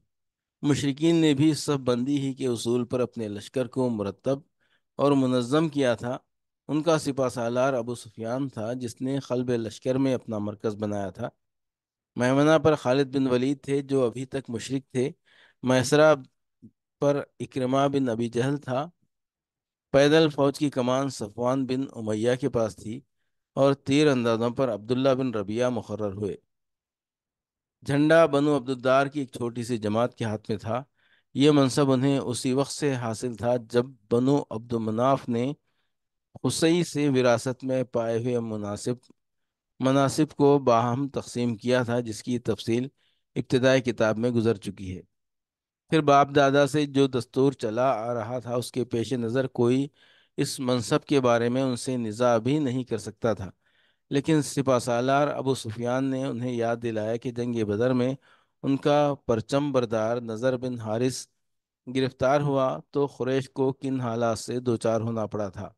مشرقین نے بھی سب بندی ہی کے اصول پر اپنے لشکر کو مرتب اور منظم کیا تھا ان کا سپاہ سالار ابو سفیان تھا جس نے قلب لشکر میں اپنا مرکز بنایا تھا میمنہ پر خالد بن ولید تھے جو ابھی تک مشرق تھے میسرہ پر اکرما بن ابی جہل تھا پیدل فوج کی کمان صفوان بن امیہ کے پاس تھی اور تیر اندازوں پر عبداللہ بن ربیہ مقرر ہوئے جھنڈا بنو عبدالدار کی ایک چھوٹی سی جماعت کے ہاتھ میں تھا یہ منصب انہیں اسی وقت سے حاصل تھا جب بنو عبد المناف نے حسئی سے وراثت میں پائے ہوئے مناسب مناسب کو باہم تقسیم کیا تھا جس کی تفصیل ابتدائی کتاب میں گزر چکی ہے پھر باپ دادا سے جو دستور چلا آ رہا تھا اس کے پیش نظر کوئی اس منصب کے بارے میں ان سے نزا بھی نہیں کر سکتا تھا لیکن سپا سالار ابو سفیان نے انہیں یاد دلایا کہ جنگ بدر میں ان کا پرچم بردار نظر بن حارث گرفتار ہوا تو قریش کو کن حالات سے دوچار ہونا پڑا تھا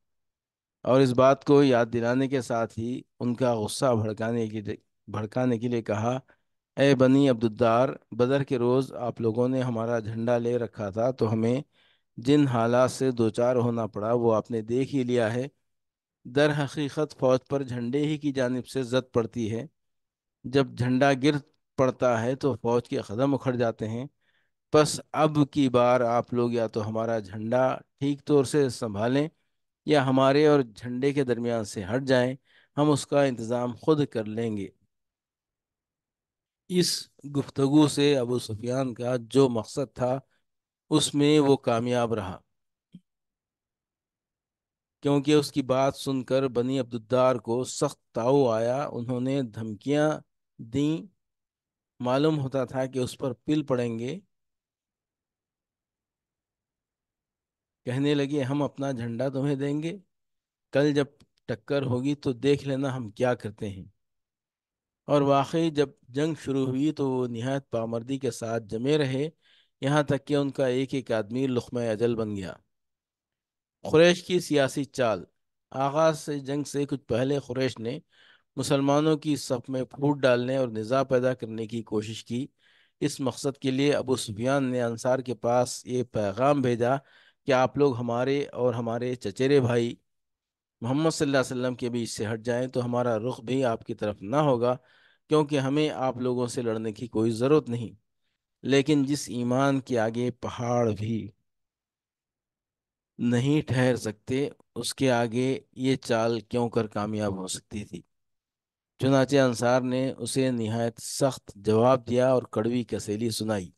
اور اس بات کو یاد دلانے کے ساتھ ہی ان کا غصہ بھڑکانے کے بھڑکانے کے لیے کہا اے بنی عبدالدار بدر کے روز آپ لوگوں نے ہمارا جھنڈا لے رکھا تھا تو ہمیں جن حالات سے دوچار ہونا پڑا وہ آپ نے دیکھ ہی لیا ہے در حقیقت فوج پر جھنڈے ہی کی جانب سے زد پڑتی ہے جب جھنڈا گر پڑتا ہے تو فوج کے قدم اکھڑ جاتے ہیں پس اب کی بار آپ لوگ یا تو ہمارا جھنڈا ٹھیک طور سے سنبھالیں یا ہمارے اور جھنڈے کے درمیان سے ہٹ جائیں ہم اس کا انتظام خود کر لیں گے اس گفتگو سے ابو سفیان کا جو مقصد تھا اس میں وہ کامیاب رہا کیونکہ اس کی بات سن کر بنی عبدالدار کو سخت تاؤ آیا انہوں نے دھمکیاں دیں معلوم ہوتا تھا کہ اس پر پل پڑیں گے کہنے لگے ہم اپنا جھنڈا تمہیں دیں گے کل جب ٹکر ہوگی تو دیکھ لینا ہم کیا کرتے ہیں اور واقعی جب جنگ شروع ہوئی تو وہ نہایت پامردی کے ساتھ جمے رہے یہاں تک کہ ان کا ایک ایک آدمی لخمہ اجل بن گیا قریش کی سیاسی چال آغاز سے جنگ سے کچھ پہلے قریش نے مسلمانوں کی صف میں پھوٹ ڈالنے اور نظام پیدا کرنے کی کوشش کی اس مقصد کے لیے ابو سفیان نے انصار کے پاس یہ پیغام بھیجا کہ آپ لوگ ہمارے اور ہمارے چچیرے بھائی محمد صلی اللہ علیہ وسلم کے بیچ سے ہٹ جائیں تو ہمارا رخ بھی آپ کی طرف نہ ہوگا کیونکہ ہمیں آپ لوگوں سے لڑنے کی کوئی ضرورت نہیں لیکن جس ایمان کے آگے پہاڑ بھی نہیں ٹھہر سکتے اس کے آگے یہ چال کیوں کر کامیاب ہو سکتی تھی چنانچہ انصار نے اسے نہایت سخت جواب دیا اور کڑوی کسیلی سنائی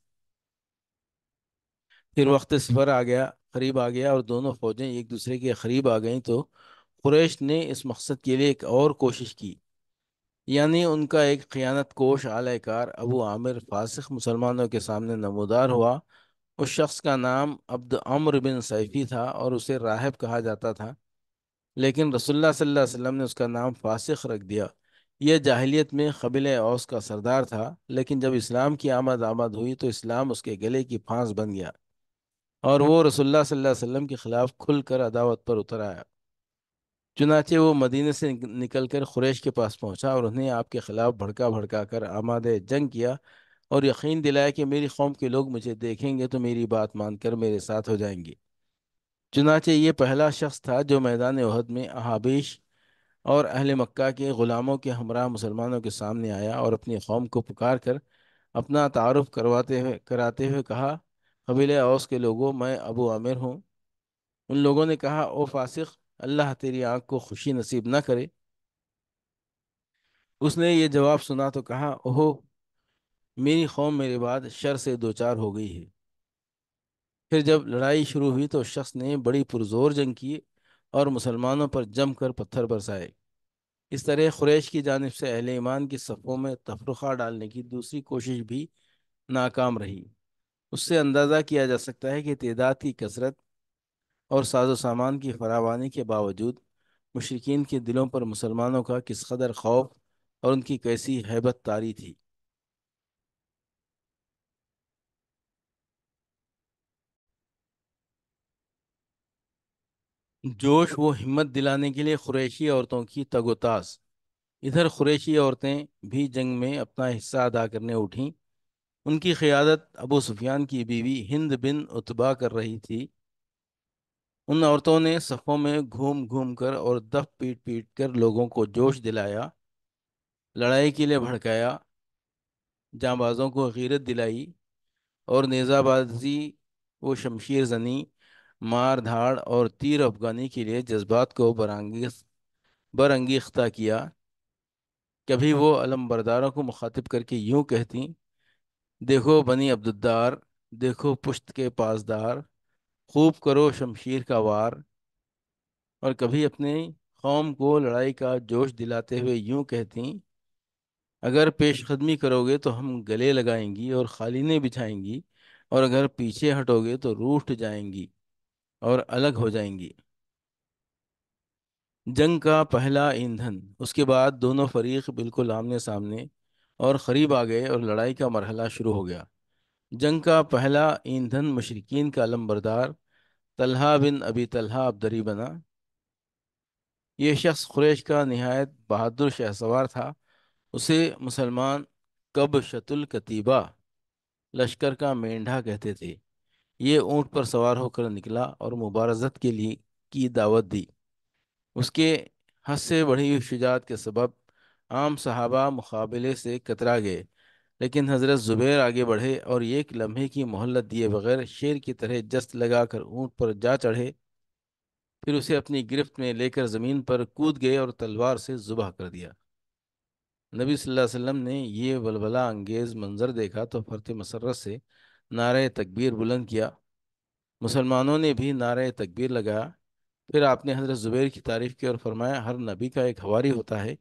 پھر وقت سفر آ گیا قریب آ گیا اور دونوں فوجیں ایک دوسرے کے قریب آ گئیں تو قریش نے اس مقصد کے لیے ایک اور کوشش کی یعنی ان کا ایک خیانت کوش اعلی کار ابو عامر فاسق مسلمانوں کے سامنے نمودار ہوا اس شخص کا نام عبد عمر بن سیفی تھا اور اسے راہب کہا جاتا تھا لیکن رسول اللہ صلی اللہ علیہ وسلم نے اس کا نام فاسق رکھ دیا یہ جاہلیت میں قبل اوس کا سردار تھا لیکن جب اسلام کی آمد آمد ہوئی تو اسلام اس کے گلے کی پھانس بن گیا اور وہ رسول اللہ صلی اللہ علیہ وسلم کے خلاف کھل کر عداوت پر اتر آیا چنانچہ وہ مدینہ سے نکل کر قریش کے پاس پہنچا اور انہیں آپ کے خلاف بھڑکا بھڑکا کر آماد جنگ کیا اور یقین دلایا کہ میری قوم کے لوگ مجھے دیکھیں گے تو میری بات مان کر میرے ساتھ ہو جائیں گے چنانچہ یہ پہلا شخص تھا جو میدان عہد میں احابیش اور اہل مکہ کے غلاموں کے ہمراہ مسلمانوں کے سامنے آیا اور اپنی قوم کو پکار کر اپنا تعارف کرواتے ہوئے کراتے ہوئے کہا قبیل اوس کے لوگوں میں ابو عامر ہوں ان لوگوں نے کہا او فاسق اللہ تیری آنکھ کو خوشی نصیب نہ کرے اس نے یہ جواب سنا تو کہا اوہو میری قوم میرے بعد شر سے دوچار ہو گئی ہے پھر جب لڑائی شروع ہوئی تو شخص نے بڑی پرزور جنگ کیے اور مسلمانوں پر جم کر پتھر برسائے اس طرح قریش کی جانب سے اہل ایمان کی صفوں میں تفرخہ ڈالنے کی دوسری کوشش بھی ناکام رہی اس سے اندازہ کیا جا سکتا ہے کہ تعداد کی کثرت اور ساز و سامان کی فراوانی کے باوجود مشرقین کے دلوں پر مسلمانوں کا کس قدر خوف اور ان کی کیسی حیبت تاری تھی جوش وہ ہمت دلانے کے لیے قریشی عورتوں کی تگ و تاس ادھر قریشی عورتیں بھی جنگ میں اپنا حصہ ادا کرنے اٹھیں ان کی قیادت ابو سفیان کی بیوی ہند بن اتبا کر رہی تھی ان عورتوں نے صفوں میں گھوم گھوم کر اور دف پیٹ پیٹ کر لوگوں کو جوش دلایا لڑائی کے لیے بھڑکایا جاں بازوں کو غیرت دلائی اور نیزہ بازی و شمشیر زنی مار دھاڑ اور تیر افغانی کے لیے جذبات کو برانگیز برانگیختہ کیا کبھی وہ علم برداروں کو مخاطب کر کے یوں کہتی دیکھو بنی عبدالدار دیکھو پشت کے پاسدار خوب کرو شمشیر کا وار اور کبھی اپنے قوم کو لڑائی کا جوش دلاتے ہوئے یوں کہتی اگر پیش قدمی کرو گے تو ہم گلے لگائیں گی اور خالینیں بچھائیں گی اور اگر پیچھے ہٹو گے تو روٹ جائیں گی اور الگ ہو جائیں گی جنگ کا پہلا ایندھن اس کے بعد دونوں فریق بالکل آمنے سامنے اور قریب آ گئے اور لڑائی کا مرحلہ شروع ہو گیا جنگ کا پہلا ایندھن مشرقین کا علم بردار طلحہ بن ابی طلحہ عبدری بنا یہ شخص قریش کا نہایت بہادر شہ سوار تھا اسے مسلمان کب شت القتیبہ لشکر کا مینڈھا کہتے تھے یہ اونٹ پر سوار ہو کر نکلا اور مبارزت کے لیے کی دعوت دی اس کے حد سے بڑھی شجاعت کے سبب عام صحابہ مقابلے سے کترا گئے لیکن حضرت ہاں۔ زبیر آگے بڑھے اور ایک لمحے کی مہلت دیے بغیر شیر کی طرح جست لگا کر اونٹ پر جا چڑھے پھر اسے اپنی گرفت میں لے کر زمین پر کود گئے اور تلوار سے ذبح کر دیا نبی صلی اللہ علیہ وسلم نے یہ ولولہ انگیز منظر دیکھا تو فرت مسرت سے نعرہ تکبیر بلند کیا مسلمانوں نے بھی نعرہ تکبیر لگایا پھر آپ نے حضرت زبیر کی تعریف کی اور فرمایا ہر نبی کا ایک ہواری ہوتا ہے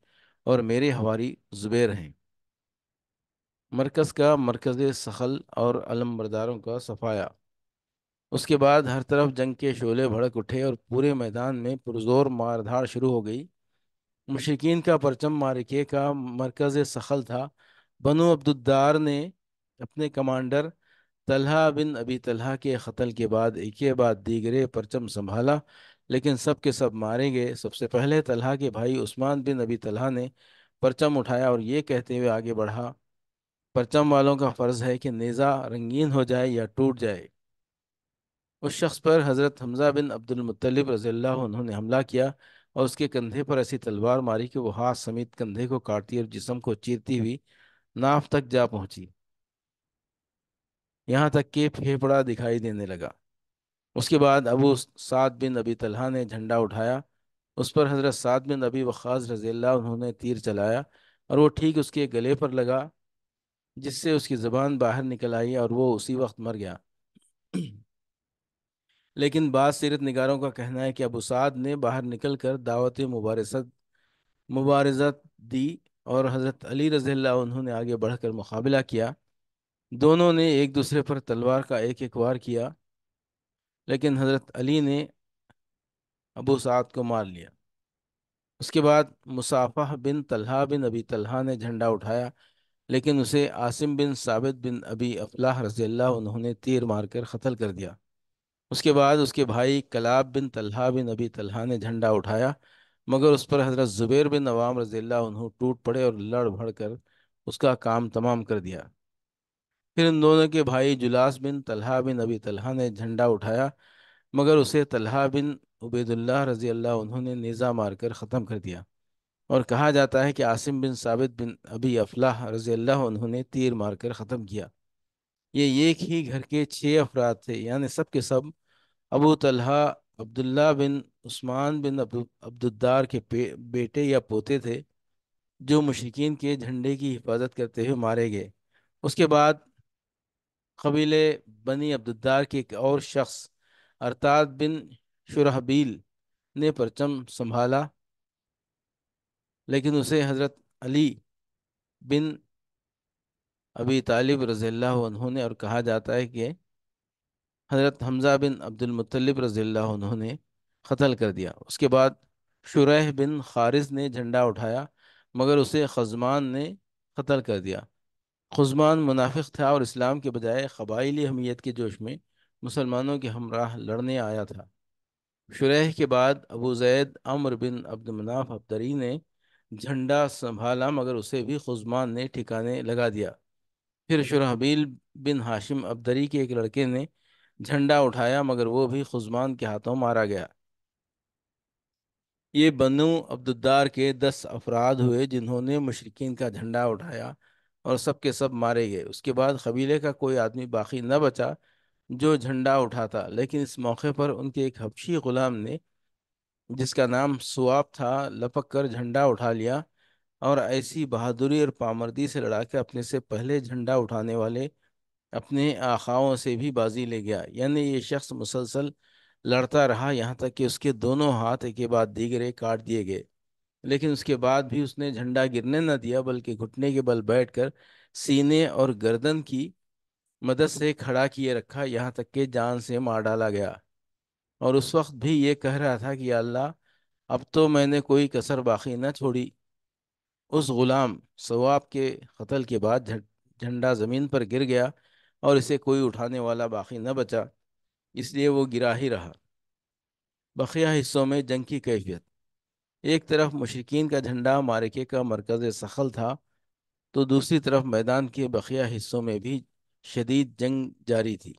اور میرے ہواری زبیر ہیں مرکز کا مرکز سخل اور علم برداروں کا صفایا اس کے بعد ہر طرف جنگ کے شعلے بھڑک اٹھے اور پورے میدان میں پرزور مار دھاڑ شروع ہو گئی مشرقین کا پرچم مارکے کا مرکز سخل تھا بنو عبدالدار نے اپنے کمانڈر طلحہ بن ابی طلحہ کے قتل کے بعد ایک بعد دیگرے پرچم سنبھالا لیکن سب کے سب مارے گئے سب سے پہلے طلحہ کے بھائی عثمان بن ابی طلحہ نے پرچم اٹھایا اور یہ کہتے ہوئے آگے بڑھا پرچم والوں کا فرض ہے کہ نیزہ رنگین ہو جائے یا ٹوٹ جائے اس شخص پر حضرت حمزہ بن عبد المطلب رضی اللہ عنہ نے حملہ کیا اور اس کے کندھے پر ایسی تلوار ماری کہ وہ ہاتھ سمیت کندھے کو کاٹتی اور جسم کو چیرتی ہوئی ناف تک جا پہنچی یہاں تک کہ پھیپڑا دکھائی دینے لگا اس کے بعد ابو سعد بن ابی طلحہ نے جھنڈا اٹھایا اس پر حضرت سعد بن ابی وقاص رضی اللہ انہوں نے تیر چلایا اور وہ ٹھیک اس کے گلے پر لگا جس سے اس کی زبان باہر نکل آئی اور وہ اسی وقت مر گیا لیکن بعض سیرت نگاروں کا کہنا ہے کہ ابو سعد نے باہر نکل کر دعوت مبارزت مبارزت دی اور حضرت علی رضی اللہ انہوں نے آگے بڑھ کر مقابلہ کیا دونوں نے ایک دوسرے پر تلوار کا ایک ایک وار کیا لیکن حضرت علی نے ابو سعد کو مار لیا اس کے بعد مصافح بن طلحہ بن ابی طلحہ نے جھنڈا اٹھایا لیکن اسے عاصم بن ثابت بن ابی افلاح رضی اللہ انہوں نے تیر مار کر قتل کر دیا اس کے بعد اس کے بھائی کلاب بن طلحہ بن ابی طلحہ نے جھنڈا اٹھایا مگر اس پر حضرت زبیر بن عوام رضی اللہ انہوں ٹوٹ پڑے اور لڑ بھڑ کر اس کا کام تمام کر دیا پھر ان دونوں کے بھائی جلاس بن طلحہ بن ابی طلحہ نے جھنڈا اٹھایا مگر اسے طلحہ بن عبید اللہ رضی اللہ انہوں نے نیزہ مار کر ختم کر دیا اور کہا جاتا ہے کہ عاصم بن ثابت بن ابی افلاح رضی اللہ عنہ نے تیر مار کر ختم کیا یہ ایک ہی گھر کے چھ افراد تھے یعنی سب کے سب ابو طلحہ عبداللہ بن عثمان بن عبدالدار کے بیٹے یا پوتے تھے جو مشرقین کے جھنڈے کی حفاظت کرتے ہوئے مارے گئے اس کے بعد قبیل بنی عبدالدار کے ایک اور شخص ارتاد بن شرحبیل نے پرچم سنبھالا لیکن اسے حضرت علی بن ابی طالب رضی اللہ عنہ نے اور کہا جاتا ہے کہ حضرت حمزہ بن عبد المطلب رضی اللہ عنہ نے قتل کر دیا اس کے بعد شریح بن خارز نے جھنڈا اٹھایا مگر اسے خزمان نے قتل کر دیا خزمان منافق تھا اور اسلام کے بجائے قبائلی حمیت کے جوش میں مسلمانوں کے ہمراہ لڑنے آیا تھا شریح کے بعد ابو زید عمر بن عبد مناف عبدری نے جھنڈا سنبھالا مگر اسے بھی خزمان نے ٹھکانے لگا دیا پھر جی۔ شرحبیل بن ہاشم ابدری کے ایک لڑکے نے جھنڈا اٹھایا مگر وہ بھی خزمان کے ہاتھوں مارا گیا یہ بنو عبدالدار کے دس افراد ہوئے جنہوں نے مشرقین کا جھنڈا اٹھایا اور سب کے سب مارے گئے اس کے بعد قبیلے کا کوئی آدمی باقی نہ بچا جو جھنڈا اٹھاتا لیکن اس موقع پر ان کے ایک حبشی غلام نے جس کا نام سواب تھا لپک کر جھنڈا اٹھا لیا اور ایسی بہادری اور پامردی سے لڑا کے اپنے سے پہلے جھنڈا اٹھانے والے اپنے آخاؤں سے بھی بازی لے گیا یعنی یہ شخص مسلسل لڑتا رہا یہاں تک کہ اس کے دونوں ہاتھ کے بعد دیگرے کاٹ دیے گئے لیکن اس کے بعد بھی اس نے جھنڈا گرنے نہ دیا بلکہ گھٹنے کے بل بیٹھ کر سینے اور گردن کی مدد سے کھڑا کیے رکھا یہاں تک کہ جان سے مار ڈالا گیا اور اس وقت بھی یہ کہہ رہا تھا کہ اللہ اب تو میں نے کوئی کثر باقی نہ چھوڑی اس غلام ثواب کے قتل کے بعد جھنڈا زمین پر گر گیا اور اسے کوئی اٹھانے والا باقی نہ بچا اس لیے وہ گرا ہی رہا بقیہ حصوں میں جنگ کی کیفیت ایک طرف مشرقین کا جھنڈا مارکے کا مرکز سخل تھا تو دوسری طرف میدان کے بقیہ حصوں میں بھی شدید جنگ جاری تھی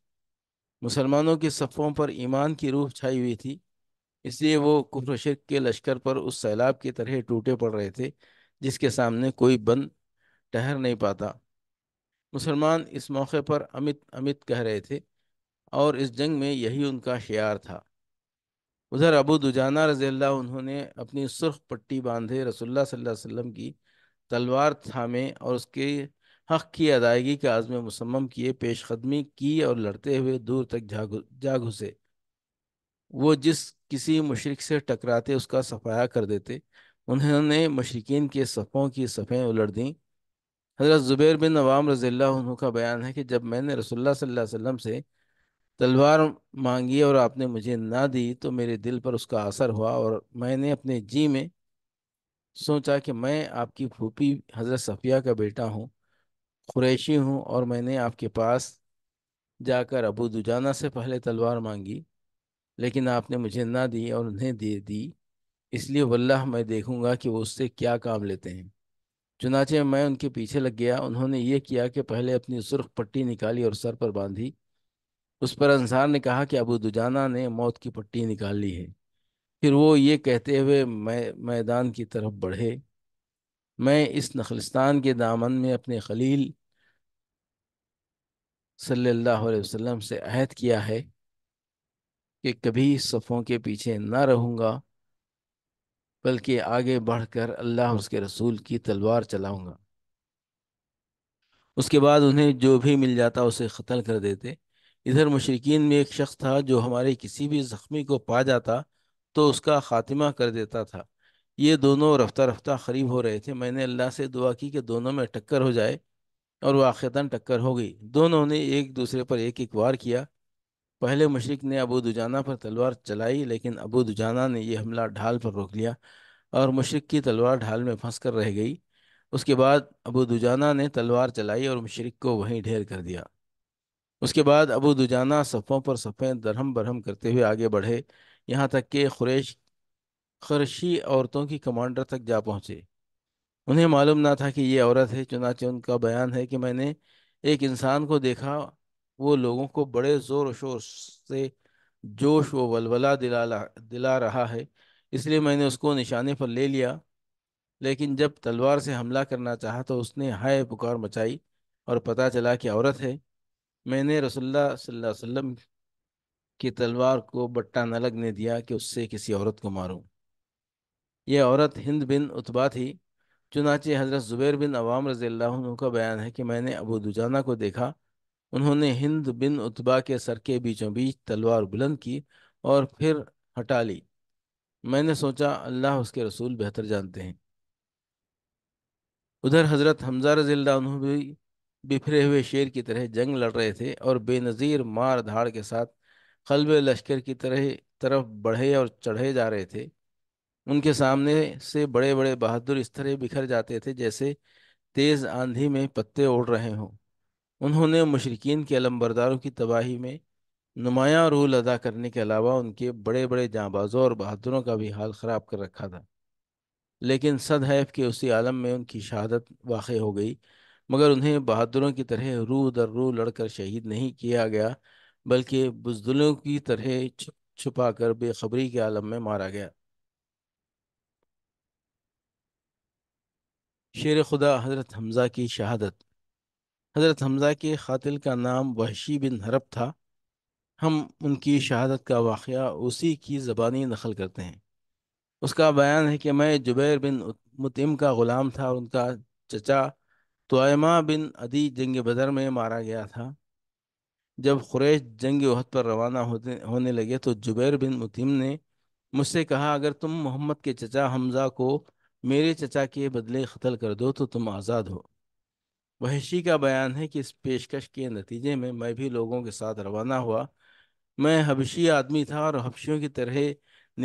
مسلمانوں کے صفوں پر ایمان کی روح چھائی ہوئی تھی اس لیے وہ کفر و شرک کے لشکر پر اس سیلاب کی طرح ٹوٹے پڑ رہے تھے جس کے سامنے کوئی بند ٹہر نہیں پاتا مسلمان اس موقع پر امت امت کہہ رہے تھے اور اس جنگ میں یہی ان کا شعار تھا ادھر ابو دجانہ رضی اللہ انہوں نے اپنی سرخ پٹی باندھے رسول اللہ صلی اللہ علیہ وسلم کی تلوار تھامے اور اس کے حق کی ادائیگی کے عزم مسمم کیے پیش قدمی کی اور لڑتے ہوئے دور تک جا گھسے وہ جس کسی مشرق سے ٹکراتے اس کا صفایا کر دیتے انہوں نے مشرقین کے صفوں کی صفیں الٹ دیں حضرت زبیر بن عوام رضی اللہ عنہ کا بیان ہے کہ جب میں نے رسول اللہ صلی اللہ علیہ وسلم سے تلوار مانگی اور آپ نے مجھے نہ دی تو میرے دل پر اس کا اثر ہوا اور میں نے اپنے جی میں سوچا کہ میں آپ کی پھوپھی حضرت صفیہ کا بیٹا ہوں قریشی ہوں اور میں نے آپ کے پاس جا کر ابو دجانہ سے پہلے تلوار مانگی لیکن آپ نے مجھے نہ دی اور انہیں دے دی اس لیے واللہ میں دیکھوں گا کہ وہ اس سے کیا کام لیتے ہیں چنانچہ میں ان کے پیچھے لگ گیا انہوں نے یہ کیا کہ پہلے اپنی سرخ پٹی نکالی اور سر پر باندھی اس پر انصار نے کہا کہ ابو دجانہ نے موت کی پٹی نکال لی ہے پھر وہ یہ کہتے ہوئے میدان کی طرف بڑھے میں اس نخلستان کے دامن میں اپنے خلیل صلی اللہ علیہ وسلم سے عہد کیا ہے کہ کبھی صفوں کے پیچھے نہ رہوں گا بلکہ آگے بڑھ کر اللہ اس کے رسول کی تلوار چلاؤں گا اس کے بعد انہیں جو بھی مل جاتا اسے قتل کر دیتے ادھر مشرقین میں ایک شخص تھا جو ہمارے کسی بھی زخمی کو پا جاتا تو اس کا خاتمہ کر دیتا تھا یہ دونوں رفتہ رفتہ قریب ہو رہے تھے میں نے اللہ سے دعا کی کہ دونوں میں ٹکر ہو جائے اور واقعتاً ٹکر ہو گئی دونوں نے ایک دوسرے پر ایک ایک وار کیا پہلے مشرق نے ابو دجانہ پر تلوار چلائی لیکن ابو دجانہ نے یہ حملہ ڈھال پر روک لیا اور مشرق کی تلوار ڈھال میں پھنس کر رہ گئی اس کے بعد ابو دجانہ نے تلوار چلائی اور مشرق کو وہیں ڈھیر کر دیا اس کے بعد ابو دجانہ صفوں پر صفیں درہم برہم کرتے ہوئے آگے بڑھے یہاں تک کہ قریش خرشی عورتوں کی کمانڈر تک جا پہنچے انہیں معلوم نہ تھا کہ یہ عورت ہے چنانچہ ان کا بیان ہے کہ میں نے ایک انسان کو دیکھا وہ لوگوں کو بڑے زور و شور سے جوش و ولولہ دلا دلا رہا ہے اس لیے میں نے اس کو نشانے پر لے لیا لیکن جب تلوار سے حملہ کرنا چاہا تو اس نے ہائے پکار مچائی اور پتہ چلا کہ عورت ہے میں نے رسول اللہ صلی اللہ علیہ وسلم کی تلوار کو بٹا نہ لگنے دیا کہ اس سے کسی عورت کو ماروں یہ عورت ہند بن اتبا تھی چنانچہ حضرت زبیر بن عوام رضی اللہ عنہ کا بیان ہے کہ میں نے ابو دجانہ کو دیکھا انہوں نے ہند بن اتبا کے سر کے بیچوں بیچ تلوار بلند کی اور پھر ہٹا لی میں نے سوچا اللہ اس کے رسول بہتر جانتے ہیں ادھر حضرت حمزہ رضی اللہ عنہ بھی بکھرے ہوئے شیر کی طرح جنگ لڑ رہے تھے اور بے نظیر مار دھاڑ کے ساتھ قلب لشکر کی طرح طرف بڑھے اور چڑھے جا رہے تھے ان کے سامنے سے بڑے بڑے بہادر اس طرح بکھر جاتے تھے جیسے تیز آندھی میں پتے اڑ رہے ہوں انہوں نے مشرقین کے علم برداروں کی تباہی میں نمایاں رول ادا کرنے کے علاوہ ان کے بڑے بڑے جاں بازوں اور بہادروں کا بھی حال خراب کر رکھا تھا لیکن صد حیف کے اسی عالم میں ان کی شہادت واقع ہو گئی مگر انہیں بہادروں کی طرح روح در روح لڑ کر شہید نہیں کیا گیا بلکہ بزدلوں کی طرح چھپا کر بے خبری کے عالم میں مارا گیا شیر خدا حضرت حمزہ کی شہادت حضرت حمزہ کے قاتل کا نام وحشی بن حرب تھا ہم ان کی شہادت کا واقعہ اسی کی زبانی نقل کرتے ہیں اس کا بیان ہے کہ میں جبیر بن متعم کا غلام تھا اور ان کا چچا توائمہ بن عدی جنگ بدر میں مارا گیا تھا جب قریش جنگ عہد پر روانہ ہوتے ہونے لگے تو جبیر بن متعم نے مجھ سے کہا اگر تم محمد کے چچا حمزہ کو میرے چچا کے بدلے قتل کر دو تو تم آزاد ہو وحشی کا بیان ہے کہ اس پیشکش کے نتیجے میں میں بھی لوگوں کے ساتھ روانہ ہوا میں حبشی آدمی تھا اور حبشیوں کی طرح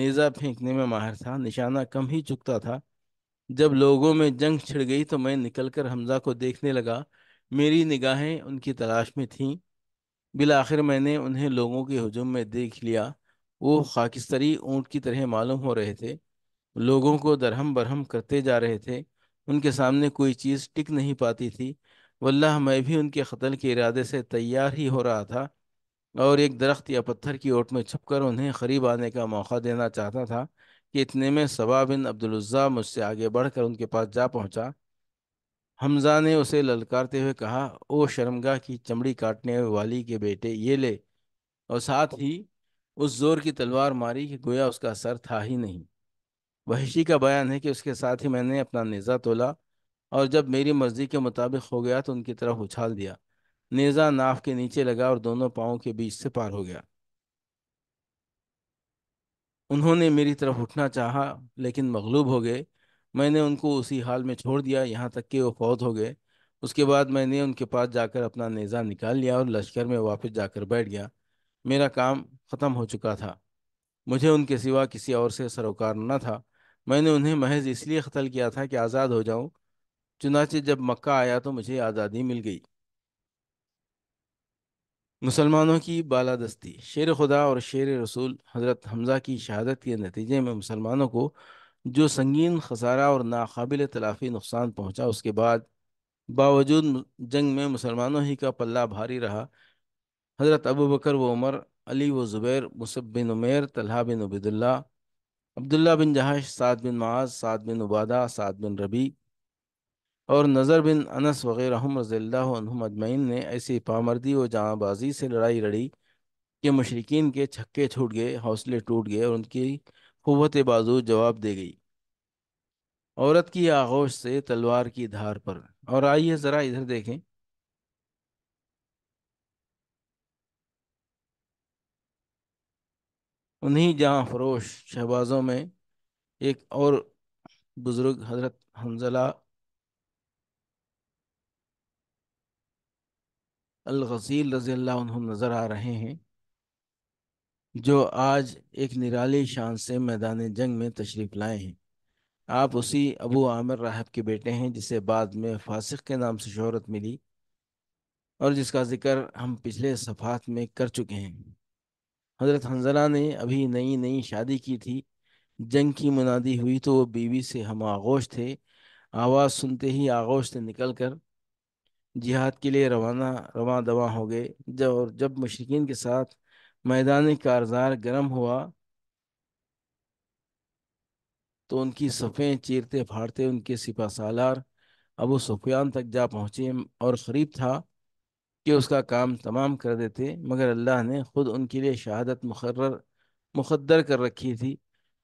نیزہ پھینکنے میں ماہر تھا نشانہ کم ہی چکتا تھا جب لوگوں میں جنگ چھڑ گئی تو میں نکل کر حمزہ کو دیکھنے لگا میری نگاہیں ان کی تلاش میں تھیں بالآخر میں نے انہیں لوگوں کے ہجوم میں دیکھ لیا وہ خاکستری اونٹ کی طرح معلوم ہو رہے تھے لوگوں کو درہم برہم کرتے جا رہے تھے ان کے سامنے کوئی چیز ٹک نہیں پاتی تھی واللہ میں بھی ان کے قتل کے ارادے سے تیار ہی ہو رہا تھا اور ایک درخت یا پتھر کی اوٹ میں چھپ کر انہیں قریب آنے کا موقع دینا چاہتا تھا کہ اتنے میں بن عبدالعضا مجھ سے آگے بڑھ کر ان کے پاس جا پہنچا حمزہ نے اسے للکارتے ہوئے کہا او شرمگاہ کی چمڑی کاٹنے والی کے بیٹے یہ لے اور ساتھ ہی اس زور کی تلوار ماری کہ گویا اس کا سر تھا ہی نہیں وحشی کا بیان ہے کہ اس کے ساتھ ہی میں نے اپنا نیزا تولا اور جب میری مرضی کے مطابق ہو گیا تو ان کی طرف اچھال دیا نیزا ناف کے نیچے لگا اور دونوں پاؤں کے بیچ سے پار ہو گیا انہوں نے میری طرف اٹھنا چاہا لیکن مغلوب ہو گئے میں نے ان کو اسی حال میں چھوڑ دیا یہاں تک کہ وہ فوت ہو گئے اس کے بعد میں نے ان کے پاس جا کر اپنا نیزہ نکال لیا اور لشکر میں واپس جا کر بیٹھ گیا میرا کام ختم ہو چکا تھا مجھے ان کے سوا کسی اور سے سروکار نہ تھا میں نے انہیں محض اس لیے قتل کیا تھا کہ آزاد ہو جاؤں چنانچہ جب مکہ آیا تو مجھے آزادی مل گئی مسلمانوں کی بالادستی شیر خدا اور شیر رسول حضرت حمزہ کی شہادت کے نتیجے میں مسلمانوں کو جو سنگین خسارہ اور ناقابل تلافی نقصان پہنچا اس کے بعد باوجود جنگ میں مسلمانوں ہی کا پلہ بھاری رہا حضرت ابو بکر و عمر علی و زبیر مصب بن عمیر طلحہ بن عبید اللہ عبداللہ بن جہاش سعد بن معاذ سعد بن عبادہ سعد بن ربی اور نظر بن انس وغیرہ رضی اللہ عنہم اجمعین نے ایسی پامردی و بازی سے لڑائی لڑی کہ مشرقین کے چھکے چھوٹ گئے حوصلے ٹوٹ گئے اور ان کی قوت بازو جواب دے گئی عورت کی آغوش سے تلوار کی دھار پر اور آئیے ذرا ادھر دیکھیں انہی جہاں فروش شہبازوں میں ایک اور بزرگ حضرت حنزلہ الغزیل رضی اللہ عنہ نظر آ رہے ہیں جو آج ایک نرالی شان سے میدان جنگ میں تشریف لائے ہیں آپ اسی ابو عامر راہب کے بیٹے ہیں جسے بعد میں فاسق کے نام سے شہرت ملی اور جس کا ذکر ہم پچھلے صفحات میں کر چکے ہیں حضرت حنزلہ نے ابھی نئی نئی شادی کی تھی جنگ کی منادی ہوئی تو وہ بیوی سے ہم آغوش تھے آواز سنتے ہی آغوش سے نکل کر جہاد کے لیے روانہ رواں دواں ہو گئے جب اور جب مشرقین کے ساتھ میدان کارزار گرم ہوا تو ان کی صفیں چیرتے پھاڑتے ان کے سپاہ سالار ابو سفیان تک جا پہنچے اور قریب تھا کہ اس کا کام تمام کر دیتے مگر اللہ نے خود ان کے لیے شہادت مقرر مقدر کر رکھی تھی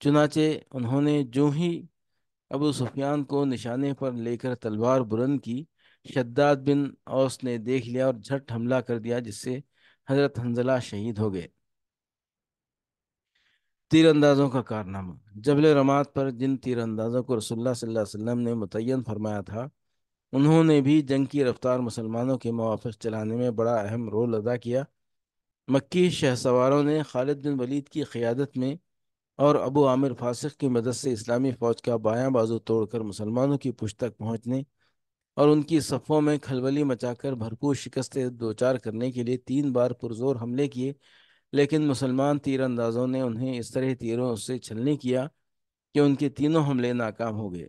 چنانچہ انہوں نے جو ہی ابو سفیان کو نشانے پر لے کر تلوار برند کی شداد بن اوس نے دیکھ لیا اور جھٹ حملہ کر دیا جس سے حضرت حنزلہ شہید ہو گئے تیر اندازوں کا کارنامہ جبل رمات پر جن تیر اندازوں کو رسول اللہ صلی اللہ علیہ وسلم نے متعین فرمایا تھا انہوں نے بھی جنگ کی رفتار مسلمانوں کے موافق چلانے میں بڑا اہم رول ادا کیا مکی شہ سواروں نے خالد بن ولید کی قیادت میں اور ابو عامر فاسق کی مدد سے اسلامی فوج کا بایاں بازو توڑ کر مسلمانوں کی پشت تک پہنچنے اور ان کی صفوں میں کھلبلی مچا کر بھرپور شکستیں دوچار کرنے کے لیے تین بار پرزور حملے کیے لیکن مسلمان تیر اندازوں نے انہیں اس طرح تیروں سے چھلنے کیا کہ ان کے تینوں حملے ناکام ہو گئے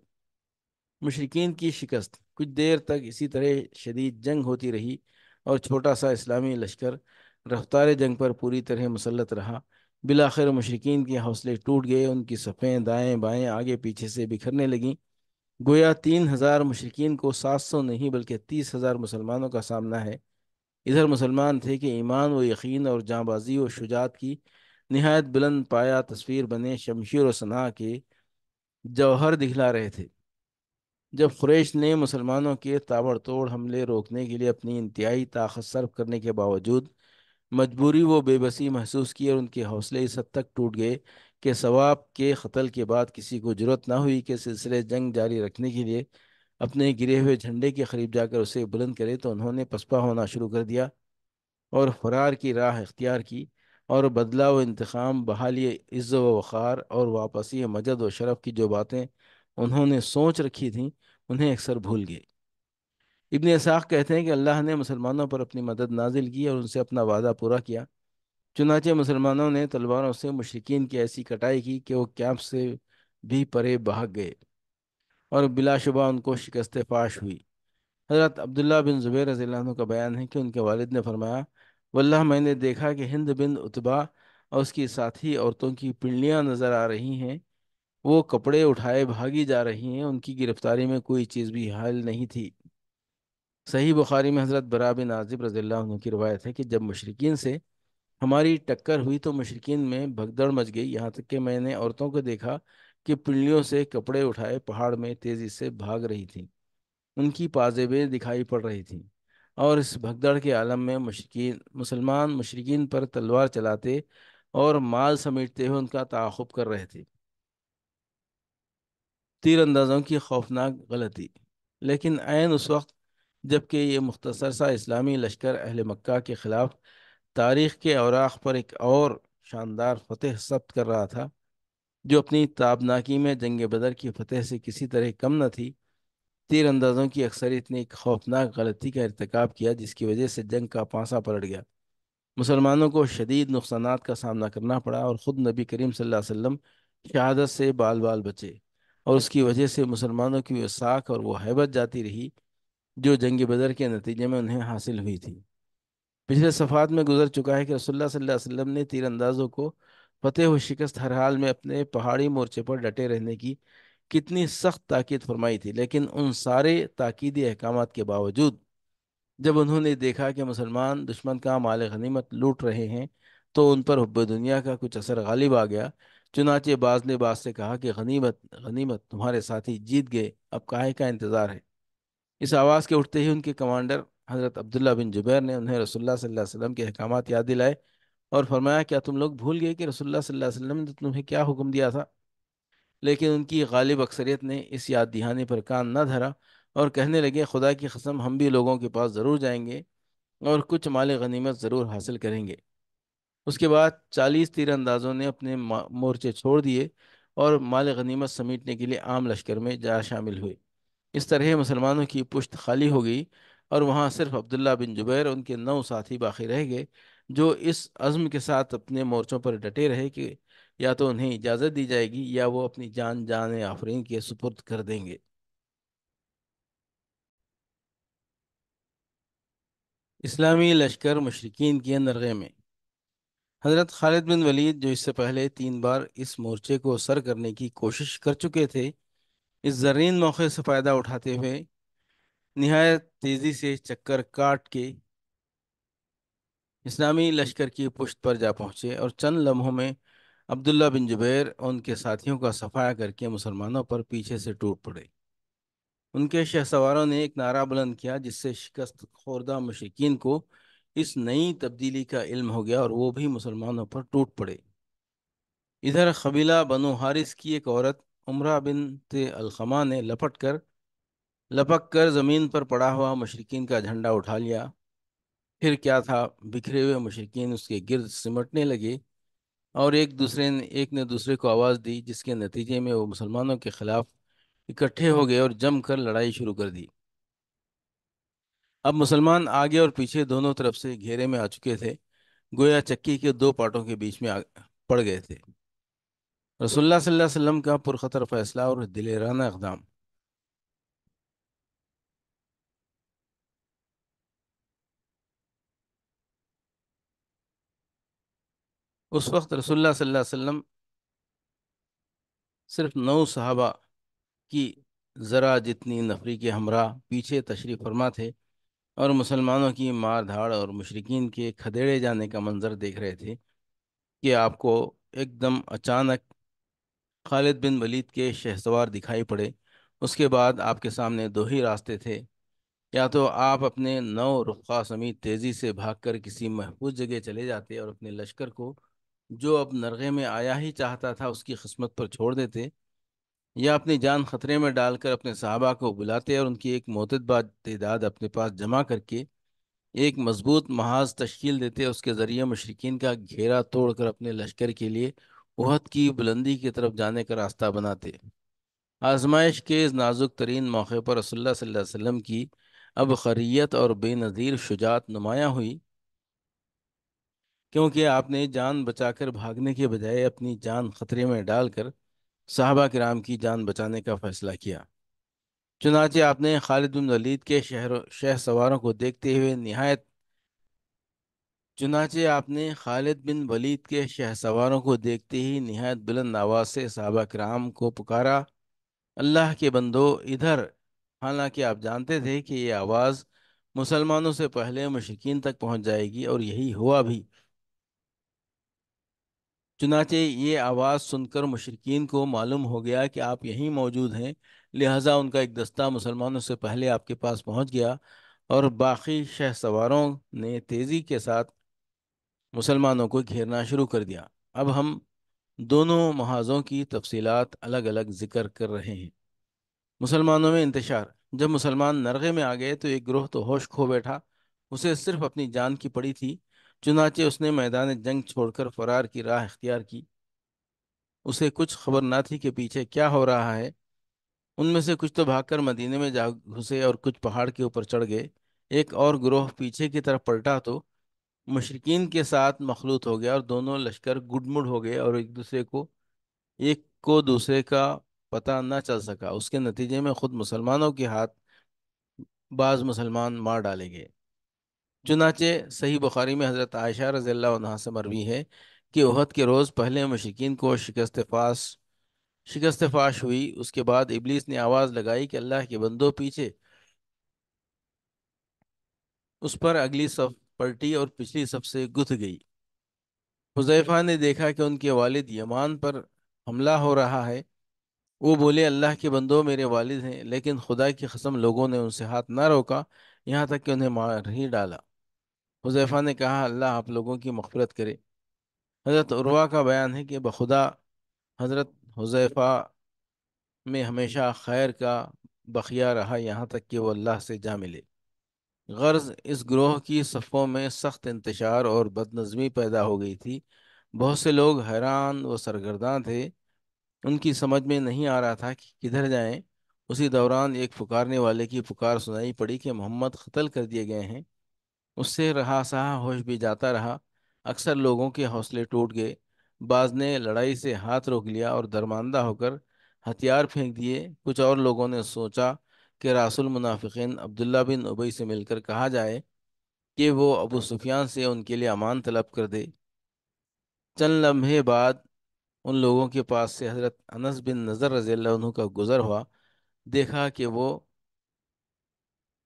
مشرقین کی شکست کچھ دیر تک اسی طرح شدید جنگ ہوتی رہی اور چھوٹا سا اسلامی لشکر رفتار جنگ پر پوری طرح مسلط رہا بلاخر مشرقین کے حوصلے ٹوٹ گئے ان کی صفیں دائیں بائیں آگے پیچھے سے بکھرنے لگیں گویا تین ہزار مشرقین کو سات سو نہیں بلکہ تیس ہزار مسلمانوں کا سامنا ہے ادھر مسلمان تھے کہ ایمان و یقین اور جاں بازی و شجاعت کی نہایت بلند پایا تصویر بنے شمشیر و ثنا کے جوہر دکھلا رہے تھے جب قریش نے مسلمانوں کے تابڑ توڑ حملے روکنے کے لیے اپنی انتہائی طاقت صرف کرنے کے باوجود مجبوری و بے بسی محسوس کی اور ان کے حوصلے اس حد تک ٹوٹ گئے کہ ثواب کے قتل کے بعد کسی کو ضرورت نہ ہوئی کہ سلسلے جنگ جاری رکھنے کے لیے اپنے گرے ہوئے جھنڈے کے قریب جا کر اسے بلند کرے تو انہوں نے پسپا ہونا شروع کر دیا اور فرار کی راہ اختیار کی اور بدلہ و انتخام بحالی عز و وقار اور واپسی مجد و شرف کی جو باتیں انہوں نے سوچ رکھی تھیں انہیں اکثر بھول گئے ابن اساق کہتے ہیں کہ اللہ نے مسلمانوں پر اپنی مدد نازل کی اور ان سے اپنا وعدہ پورا کیا چنانچہ مسلمانوں نے تلواروں سے مشرقین کی ایسی کٹائی کی کہ وہ کیمپ سے بھی پرے بھاگ گئے اور بلا شبہ ان کو شکست پاش ہوئی حضرت عبداللہ بن زبیر رضی اللہ عنہ کا بیان ہے کہ ان کے والد نے فرمایا واللہ میں نے دیکھا کہ ہند بن اتبا اور اس کی ساتھی عورتوں کی پنڈلیاں نظر آ رہی ہیں وہ کپڑے اٹھائے بھاگی جا رہی ہیں ان کی گرفتاری میں کوئی چیز بھی حل نہیں تھی صحیح بخاری میں حضرت برا بن عازب رضی اللہ عنہ کی روایت ہے کہ جب مشرقین سے ہماری ٹکر ہوئی تو مشرقین میں بھگدڑ مچ گئی یہاں تک کہ میں نے عورتوں کو دیکھا کہ پنڈلیوں سے کپڑے اٹھائے پہاڑ میں تیزی سے بھاگ رہی تھیں ان کی پازیبیں دکھائی پڑ رہی تھیں اور اس بھگدڑ کے عالم میں مشرقین مسلمان مشرقین پر تلوار چلاتے اور مال سمیٹتے ہوئے ان کا تعاقب کر رہے تھے تیر اندازوں کی خوفناک غلطی لیکن عین اس وقت جب کہ یہ مختصر سا اسلامی لشکر اہل مکہ کے خلاف تاریخ کے اوراق پر ایک اور شاندار فتح ثبت کر رہا تھا جو اپنی تابناکی میں جنگ بدر کی فتح سے کسی طرح کم نہ تھی تیر اندازوں کی اکثر اتنی ایک خوفناک غلطی کا ارتکاب کیا جس کی وجہ سے جنگ کا پانسا پلٹ گیا مسلمانوں کو شدید نقصانات کا سامنا کرنا پڑا اور خود نبی کریم صلی اللہ علیہ وسلم شہادت سے بال بال بچے اور اس کی وجہ سے مسلمانوں کی وہ ساکھ اور وہ حیبت جاتی رہی جو جنگ بدر کے نتیجے میں انہیں حاصل ہوئی تھی پچھلے صفحات میں گزر چکا ہے کہ رسول اللہ صلی اللہ علیہ وسلم نے تیر اندازوں کو فتح و شکست ہر حال میں اپنے پہاڑی مورچے پر ڈٹے رہنے کی کتنی سخت تاکید فرمائی تھی لیکن ان سارے تاکیدی احکامات کے باوجود جب انہوں نے دیکھا کہ مسلمان دشمن کا مال غنیمت لوٹ رہے ہیں تو ان پر حب دنیا کا کچھ اثر غالب آ گیا چنانچہ بعض نے بعض سے کہا کہ غنیمت غنیمت تمہارے ساتھی جیت گئے اب کاہے کا انتظار ہے اس آواز کے اٹھتے ہی ان کے کمانڈر حضرت عبداللہ بن جبیر نے انہیں رسول اللہ صلی اللہ علیہ وسلم کے احکامات یاد دلائے اور فرمایا کیا تم لوگ بھول گئے کہ رسول اللہ صلی اللہ علیہ وسلم نے تمہیں کیا حکم دیا تھا لیکن ان کی غالب اکثریت نے اس یاد دہانی پر کان نہ دھرا اور کہنے لگے خدا کی قسم ہم بھی لوگوں کے پاس ضرور جائیں گے اور کچھ مال غنیمت ضرور حاصل کریں گے اس کے بعد چالیس تیر اندازوں نے اپنے مورچے چھوڑ دیے اور مال غنیمت سمیٹنے کے لیے عام لشکر میں جا شامل ہوئے اس طرح مسلمانوں کی پشت خالی ہو گئی اور وہاں صرف عبداللہ بن جبیر ان کے نو ساتھی باقی رہ گئے جو اس عزم کے ساتھ اپنے مورچوں پر ڈٹے رہے کہ یا تو انہیں اجازت دی جائے گی یا وہ اپنی جان جان آفرین کے سپرد کر دیں گے اسلامی لشکر مشرقین کے نرغے میں حضرت خالد بن ولید جو اس سے پہلے تین بار اس مورچے کو سر کرنے کی کوشش کر چکے تھے اس زرین موقع سے فائدہ اٹھاتے ہوئے نہایت تیزی سے چکر کاٹ کے اسلامی لشکر کی پشت پر جا پہنچے اور چند لمحوں میں عبداللہ بن جبیر ان کے ساتھیوں کا صفایا کر کے مسلمانوں پر پیچھے سے ٹوٹ پڑے ان کے شہ سواروں نے ایک نعرہ بلند کیا جس سے شکست خوردہ مشرقین کو اس نئی تبدیلی کا علم ہو گیا اور وہ بھی مسلمانوں پر ٹوٹ پڑے ادھر قبیلہ بنو حارث کی ایک عورت عمرہ بن الخما نے لپٹ کر لپک کر زمین پر پڑا ہوا مشرقین کا جھنڈا اٹھا لیا پھر کیا تھا بکھرے ہوئے مشرقین اس کے گرد سمٹنے لگے اور ایک دوسرے نے ایک نے دوسرے کو آواز دی جس کے نتیجے میں وہ مسلمانوں کے خلاف اکٹھے ہو گئے اور جم کر لڑائی شروع کر دی اب مسلمان آگے اور پیچھے دونوں طرف سے گھیرے میں آ چکے تھے گویا چکی کے دو پارٹوں کے بیچ میں پڑ گئے تھے رسول اللہ صلی اللہ علیہ وسلم کا پرخطر فیصلہ اور دلیرانہ اقدام اس وقت رسول اللہ صلی اللہ علیہ وسلم صرف نو صحابہ کی ذرا جتنی نفری کے ہمراہ پیچھے تشریف فرما تھے اور مسلمانوں کی مار دھاڑ اور مشرقین کے کھدیڑے جانے کا منظر دیکھ رہے تھے کہ آپ کو ایک دم اچانک خالد بن ولید کے شہزوار دکھائی پڑے اس کے بعد آپ کے سامنے دو ہی راستے تھے یا تو آپ اپنے نو رخا سمیت تیزی سے بھاگ کر کسی محفوظ جگہ چلے جاتے اور اپنے لشکر کو جو اب نرغے میں آیا ہی چاہتا تھا اس کی قسمت پر چھوڑ دیتے یا اپنی جان خطرے میں ڈال کر اپنے صحابہ کو بلاتے اور ان کی ایک محتد باد تعداد اپنے پاس جمع کر کے ایک مضبوط محاذ تشکیل دیتے اس کے ذریعے مشرقین کا گھیرا توڑ کر اپنے لشکر کے لیے وحد کی بلندی کی طرف جانے کا راستہ بناتے آزمائش کے اس نازک ترین موقع پر رسول اللہ صلی اللہ علیہ وسلم کی اب خریت اور بے نظیر شجاعت نمایاں ہوئی کیونکہ آپ نے جان بچا کر بھاگنے کے بجائے اپنی جان خطرے میں ڈال کر صحابہ کرام کی جان بچانے کا فیصلہ کیا چنانچہ آپ نے خالد بن ولید کے شہر شہ سواروں کو دیکھتے ہوئے نہایت چنانچہ آپ نے خالد بن ولید کے شہ سواروں کو دیکھتے ہی نہایت بلند آواز سے صحابہ کرام کو پکارا اللہ کے بندو ادھر حالانکہ آپ جانتے تھے کہ یہ آواز مسلمانوں سے پہلے مشکین تک پہنچ جائے گی اور یہی ہوا بھی چنانچہ یہ آواز سن کر مشرقین کو معلوم ہو گیا کہ آپ یہیں موجود ہیں لہٰذا ان کا ایک دستہ مسلمانوں سے پہلے آپ کے پاس پہنچ گیا اور باقی شہ سواروں نے تیزی کے ساتھ مسلمانوں کو گھیرنا شروع کر دیا اب ہم دونوں محاذوں کی تفصیلات الگ الگ ذکر کر رہے ہیں مسلمانوں میں انتشار جب مسلمان نرغے میں آ گئے تو ایک گروہ تو ہوش کھو بیٹھا اسے صرف اپنی جان کی پڑی تھی چنانچہ اس نے میدان جنگ چھوڑ کر فرار کی راہ اختیار کی اسے کچھ خبر نہ تھی کہ پیچھے کیا ہو رہا ہے ان میں سے کچھ تو بھاگ کر مدینے میں جا گھسے اور کچھ پہاڑ کے اوپر چڑھ گئے ایک اور گروہ پیچھے کی طرف پلٹا تو مشرقین کے ساتھ مخلوط ہو گیا اور دونوں لشکر گڈ مڈ ہو گئے اور ایک دوسرے کو ایک کو دوسرے کا پتہ نہ چل سکا اس کے نتیجے میں خود مسلمانوں کے ہاتھ بعض مسلمان مار ڈالے گئے چنانچہ صحیح بخاری میں حضرت عائشہ رضی اللہ عنہ سے مروی ہے کہ عہد کے روز پہلے مشکین کو شکست فاس شکست فاش ہوئی اس کے بعد ابلیس نے آواز لگائی کہ اللہ کے بندوں پیچھے اس پر اگلی صف پلٹی اور پچھلی صف سے گتھ گئی حضیفہ نے دیکھا کہ ان کے والد یمان پر حملہ ہو رہا ہے وہ بولے اللہ کے بندوں میرے والد ہیں لیکن خدا کی قسم لوگوں نے ان سے ہاتھ نہ روکا یہاں تک کہ انہیں مار ہی ڈالا حضیفہ نے کہا اللہ آپ لوگوں کی مغفرت کرے حضرت عروا کا بیان ہے کہ بخدا حضرت حضیفہ میں ہمیشہ خیر کا بخیا رہا یہاں تک کہ وہ اللہ سے جا ملے غرض اس گروہ کی صفوں میں سخت انتشار اور بدنظمی پیدا ہو گئی تھی بہت سے لوگ حیران و سرگرداں تھے ان کی سمجھ میں نہیں آ رہا تھا کہ کدھر جائیں اسی دوران ایک پکارنے والے کی پکار سنائی پڑی کہ محمد قتل کر دیے گئے ہیں اس سے رہا سہا ہوش بھی جاتا رہا اکثر لوگوں کے حوصلے ٹوٹ گئے بعض نے لڑائی سے ہاتھ روک لیا اور درماندہ ہو کر ہتھیار پھینک دیے کچھ اور لوگوں نے سوچا کہ راسل منافقین عبداللہ بن ابئی سے مل کر کہا جائے کہ وہ ابو سفیان سے ان کے لیے امان طلب کر دے چند لمحے بعد ان لوگوں کے پاس سے حضرت انس بن نظر رضی اللہ عنہ کا گزر ہوا دیکھا کہ وہ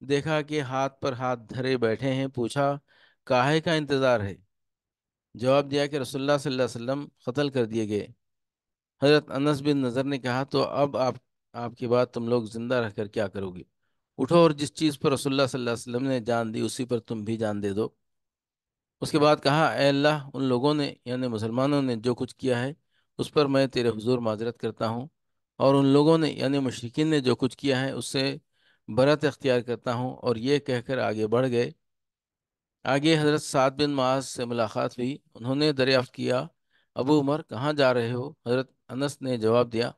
دیکھا کہ ہاتھ پر ہاتھ دھرے بیٹھے ہیں پوچھا کاہے کا انتظار ہے جواب دیا کہ رسول اللہ صلی اللہ علیہ وسلم قتل کر دیے گئے حضرت انس بن نظر نے کہا تو اب آپ آپ کی بات تم لوگ زندہ رہ کر کیا کرو گے اٹھو اور جس چیز پر رسول اللہ صلی اللہ علیہ وسلم نے جان دی اسی پر تم بھی جان دے دو اس کے بعد کہا اے اللہ ان لوگوں نے یعنی مسلمانوں نے جو کچھ کیا ہے اس پر میں تیرے حضور معذرت کرتا ہوں اور ان لوگوں نے یعنی مشرقین نے جو کچھ کیا ہے اس سے برت اختیار کرتا ہوں اور یہ کہہ کر آگے بڑھ گئے آگے حضرت سعد بن معاذ سے ملاقات ہوئی انہوں نے دریافت کیا ابو عمر کہاں جا رہے ہو حضرت انس نے جواب دیا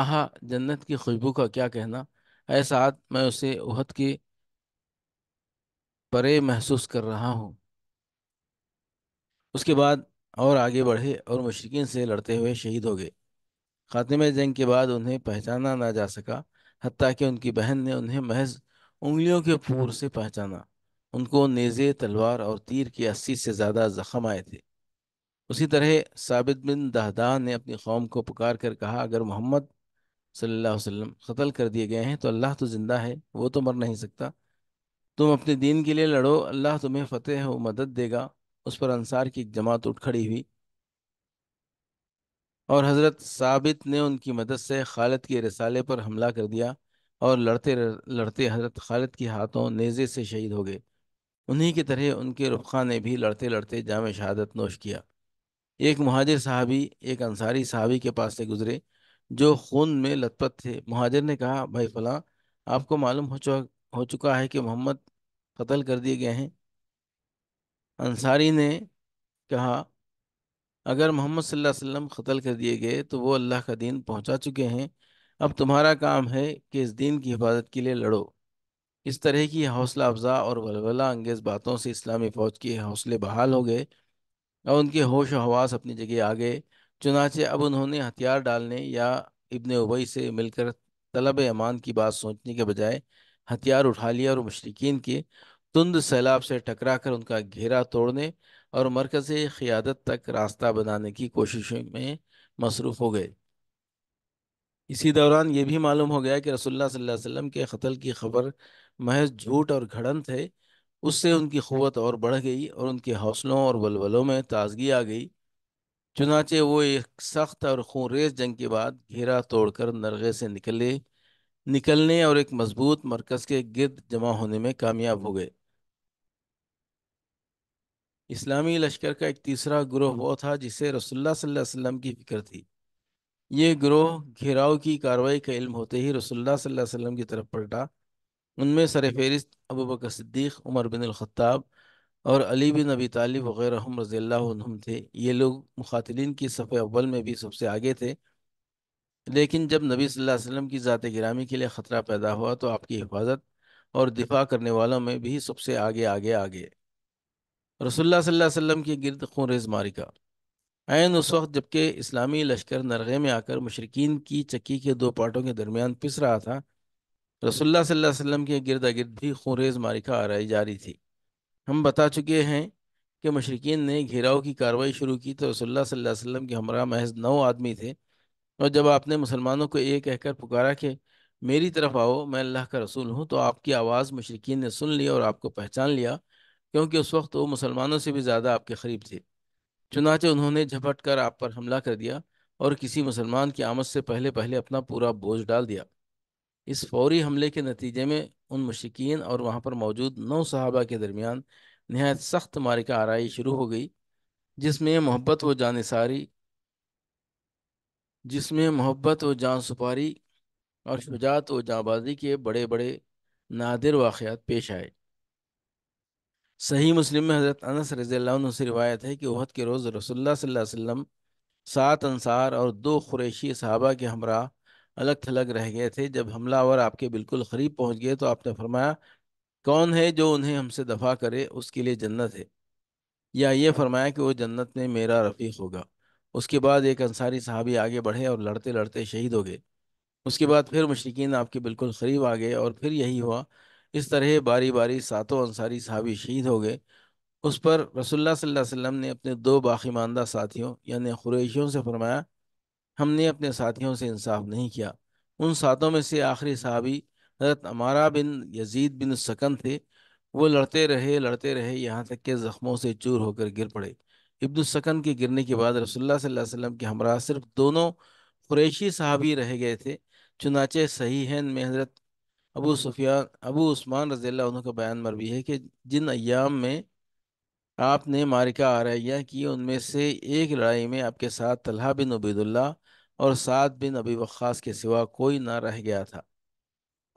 آہا جنت کی خوشبو کا کیا کہنا اے سعد میں اسے احد کے پرے محسوس کر رہا ہوں اس کے بعد اور آگے بڑھے اور مشرقین سے لڑتے ہوئے شہید ہو گئے خاتمہ جنگ کے بعد انہیں پہچانا نہ جا سکا حتیٰ کہ ان کی بہن نے انہیں محض انگلیوں کے پور سے پہچانا ان کو نیزے تلوار اور تیر کے اسی سے زیادہ زخم آئے تھے اسی طرح ثابت بن دہدہ نے اپنی قوم کو پکار کر کہا اگر محمد صلی اللہ علیہ وسلم قتل کر دیے گئے ہیں تو اللہ تو زندہ ہے وہ تو مر نہیں سکتا تم اپنے دین کے لیے لڑو اللہ تمہیں فتح و مدد دے گا اس پر انصار کی ایک جماعت اٹھ کھڑی ہوئی اور حضرت ثابت نے ان کی مدد سے خالد کے رسالے پر حملہ کر دیا اور لڑتے لڑتے حضرت خالد کے ہاتھوں نیزے سے شہید ہو گئے انہی کی طرح ان کے رخا نے بھی لڑتے لڑتے جامع شہادت نوش کیا ایک مہاجر صحابی ایک انصاری صحابی کے پاس سے گزرے جو خون میں لت پت تھے مہاجر نے کہا بھائی فلاں آپ کو معلوم ہو چکا ہو چکا ہے کہ محمد قتل کر دیے گئے ہیں انصاری نے کہا اگر محمد صلی اللہ علیہ وسلم قتل کر دیے گئے تو وہ اللہ کا دین پہنچا چکے ہیں اب تمہارا کام ہے کہ اس دین کی حفاظت کے لیے لڑو اس طرح کی حوصلہ افزا اور ولولہ انگیز باتوں سے اسلامی فوج کے حوصلے بحال ہو گئے اور ان کے ہوش و حواس اپنی جگہ آ گئے چنانچہ اب انہوں نے ہتھیار ڈالنے یا ابن ابئی سے مل کر طلب امان کی بات سوچنے کے بجائے ہتھیار اٹھا لیا اور مشرقین کے تند سیلاب سے ٹکرا کر ان کا گھیرا توڑنے اور مرکز قیادت تک راستہ بنانے کی کوششوں میں مصروف ہو گئے اسی دوران یہ بھی معلوم ہو گیا کہ رسول اللہ صلی اللہ علیہ وسلم کے قتل کی خبر محض جھوٹ اور گھڑن تھے اس سے ان کی قوت اور بڑھ گئی اور ان کے حوصلوں اور بلبلوں میں تازگی آ گئی چنانچہ وہ ایک سخت اور خونریز جنگ کے بعد گھیرا توڑ کر نرغے سے نکلے نکلنے اور ایک مضبوط مرکز کے گرد جمع ہونے میں کامیاب ہو گئے اسلامی لشکر کا ایک تیسرا گروہ وہ تھا جسے رسول اللہ صلی اللہ علیہ وسلم کی فکر تھی یہ گروہ گھیراؤ کی کاروائی کا علم ہوتے ہی رسول اللہ صلی اللہ علیہ وسلم کی طرف پلٹا ان میں سر فہرست ابو بکر صدیق عمر بن الخطاب اور علی بن ابی طالب وغیرہ ہم رضی اللہ عنہم تھے یہ لوگ مخاطلین کی صفح اول میں بھی سب سے آگے تھے لیکن جب نبی صلی اللہ علیہ وسلم کی ذات گرامی کے لیے خطرہ پیدا ہوا تو آپ کی حفاظت اور دفاع کرنے والوں میں بھی سب سے آگے آگے آگے رسول اللہ صلی اللہ علیہ وسلم کے گرد ماری کا عین اس وقت جبکہ اسلامی لشکر نرغے میں آ کر مشرقین کی چکی کے دو پارٹوں کے درمیان پس رہا تھا رسول اللہ صلی اللہ علیہ وسلم کے گرد گرد بھی ماری کا آرائی جاری تھی ہم بتا چکے ہیں کہ مشرقین نے گھیراؤ کی کاروائی شروع کی تو رسول اللہ صلی اللہ علیہ وسلم کے ہمراہ محض نو آدمی تھے اور جب آپ نے مسلمانوں کو یہ کہہ کر پکارا کہ میری طرف آؤ میں اللہ کا رسول ہوں تو آپ کی آواز مشرقین نے سن لی اور آپ کو پہچان لیا کیونکہ اس وقت وہ مسلمانوں سے بھی زیادہ آپ کے قریب تھے چنانچہ انہوں نے جھپٹ کر آپ پر حملہ کر دیا اور کسی مسلمان کی آمد سے پہلے پہلے اپنا پورا بوجھ ڈال دیا اس فوری حملے کے نتیجے میں ان مشکین اور وہاں پر موجود نو صحابہ کے درمیان نہایت سخت مارکہ آرائی شروع ہو گئی جس میں محبت و جان ساری جس میں محبت و جان سپاری اور شجاعت و جاں بازی کے بڑے بڑے نادر واقعات پیش آئے صحیح مسلم میں حضرت انس رضی اللہ عنہ سے روایت ہے کہ وحد کے روز رسول اللہ صلی اللہ علیہ وسلم سات انصار اور دو قریشی صحابہ کے ہمراہ الگ تھلگ رہ گئے تھے جب حملہ آور آپ کے بالکل قریب پہنچ گئے تو آپ نے فرمایا کون ہے جو انہیں ہم سے دفاع کرے اس کے لیے جنت ہے یا یہ فرمایا کہ وہ جنت میں میرا رفیق ہوگا اس کے بعد ایک انصاری صحابی آگے بڑھے اور لڑتے لڑتے شہید ہو گئے اس کے بعد پھر مشرقین آپ کے بالکل قریب آ گئے اور پھر یہی ہوا اس طرح باری باری ساتوں انصاری صحابی شہید ہو گئے اس پر رسول اللہ صلی اللہ علیہ وسلم نے اپنے دو باقی ماندہ ساتھیوں یعنی قریشیوں سے فرمایا ہم نے اپنے ساتھیوں سے انصاف نہیں کیا ان ساتوں میں سے آخری صحابی حضرت امارا بن یزید بن سکن تھے وہ لڑتے رہے لڑتے رہے یہاں تک کہ زخموں سے چور ہو کر گر پڑے ابن السکن کے گرنے کے بعد رسول اللہ صلی اللہ علیہ وسلم کے ہمراہ صرف دونوں قریشی صحابی رہ گئے تھے چنانچہ صحیح ہیں حضرت ابو سفیان ابو عثمان رضی اللہ عنہ کا بیان مربی ہے کہ جن ایام میں آپ نے مارکہ آرائیہ کی ان میں سے ایک لڑائی میں آپ کے ساتھ طلحہ بن عبید اللہ اور سعد بن ابی وقاص کے سوا کوئی نہ رہ گیا تھا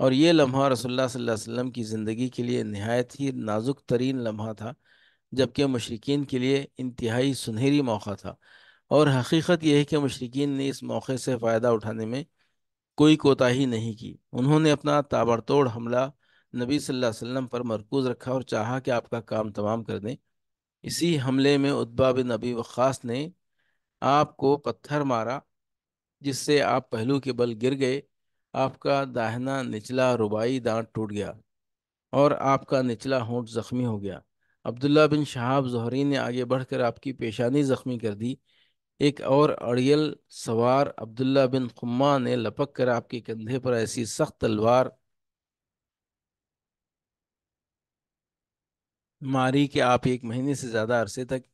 اور یہ لمحہ رسول اللہ صلی اللہ علیہ وسلم کی زندگی کے لیے نہایت ہی نازک ترین لمحہ تھا جبکہ مشرقین کے لیے انتہائی سنہری موقع تھا اور حقیقت یہ ہے کہ مشرقین نے اس موقع سے فائدہ اٹھانے میں کوئی کوتا ہی نہیں کی انہوں نے اپنا تابڑتوڑ حملہ نبی صلی اللہ علیہ وسلم پر مرکوز رکھا اور چاہا کہ آپ کا کام تمام کر دیں اسی حملے میں ادبا بن نبی وقاص نے آپ کو پتھر مارا جس سے آپ پہلو کے بل گر گئے آپ کا داہنا نچلا ربائی دانت ٹوٹ گیا اور آپ کا نچلا ہونٹ زخمی ہو گیا عبداللہ بن شہاب زہری نے آگے بڑھ کر آپ کی پیشانی زخمی کر دی ایک اور اڑیل سوار عبداللہ بن خما نے لپک کر آپ کے کندھے پر ایسی سخت تلوار ماری کہ آپ ایک مہینے سے زیادہ عرصے تک